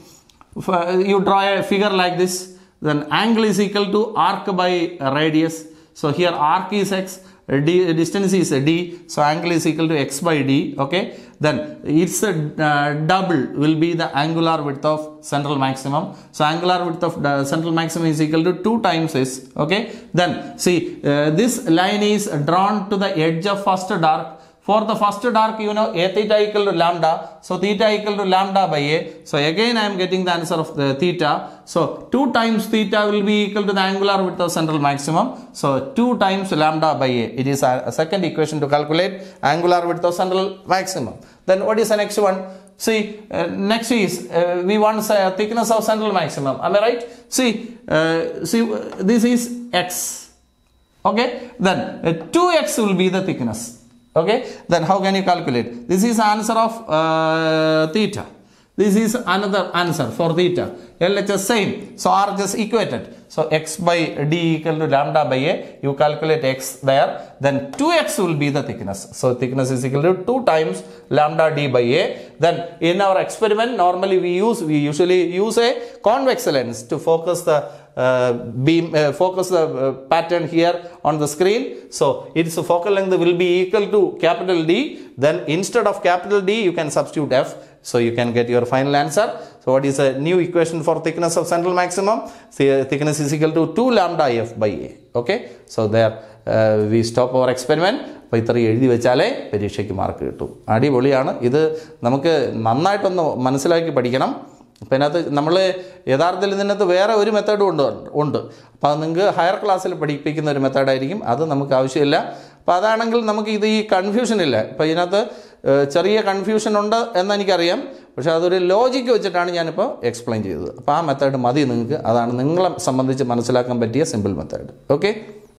uh, you draw a figure like this then angle is equal to arc by radius so here arc is x, d, distance is d, so angle is equal to x by d, okay. Then its a, uh, double will be the angular width of central maximum. So angular width of the uh, central maximum is equal to 2 times s, okay. Then see uh, this line is drawn to the edge of first dark for the first dark you know a theta equal to lambda so theta equal to lambda by a so again i am getting the answer of the theta so 2 times theta will be equal to the angular width of central maximum so 2 times lambda by a it is a second equation to calculate angular width of central maximum then what is the next one see uh, next is uh, we want uh, thickness of central maximum am i right see uh, see this is x okay then 2x uh, will be the thickness okay then how can you calculate this is answer of uh, theta this is another answer for theta. LHS same. So R just equated. So x by d equal to lambda by a. You calculate x there. Then 2x will be the thickness. So thickness is equal to 2 times lambda d by a. Then in our experiment normally we use, we usually use a convex lens to focus the uh, beam, uh, focus the uh, pattern here on the screen. So its focal length will be equal to capital D. Then instead of capital D you can substitute F So you can get your final answer. So what is a new equation for thickness of central maximum? See, thickness is equal to 2 lambda f by a. Okay. So there uh, we stop our experiment. അപ്പോൾ ഇത്രയും എഴുതി വെച്ചാലേ പരീക്ഷയ്ക്ക് മാർക്ക് കിട്ടും അടിപൊളിയാണ് ഇത് നമുക്ക് നന്നായിട്ടൊന്ന് മനസ്സിലാക്കി പഠിക്കണം അപ്പോൾ അതിനകത്ത് നമ്മൾ യഥാർത്ഥത്തിൽ ഇതിനകത്ത് വേറെ ഒരു മെത്തേഡും ഉണ്ട് ഉണ്ട് അപ്പോൾ അത് നിങ്ങൾക്ക് ഹയർ ക്ലാസ്സിൽ പഠിപ്പിക്കുന്ന ഒരു മെത്തേഡായിരിക്കും അത് നമുക്ക് ആവശ്യമില്ല അപ്പോൾ അതാണെങ്കിൽ നമുക്ക് ഇത് ഈ കൺഫ്യൂഷൻ ഇല്ല ഇപ്പോൾ ഇതിനകത്ത് ചെറിയ കൺഫ്യൂഷൻ ഉണ്ട് എന്നെനിക്കറിയാം പക്ഷേ അതൊരു ലോജിക്ക് വെച്ചിട്ടാണ് ഞാനിപ്പോൾ എക്സ്പ്ലെയിൻ ചെയ്തത് അപ്പോൾ ആ മെത്തേഡ് മതി നിങ്ങൾക്ക് അതാണ് നിങ്ങളെ സംബന്ധിച്ച് മനസ്സിലാക്കാൻ പറ്റിയ സിമ്പിൾ മെത്തേഡ് ഓക്കെ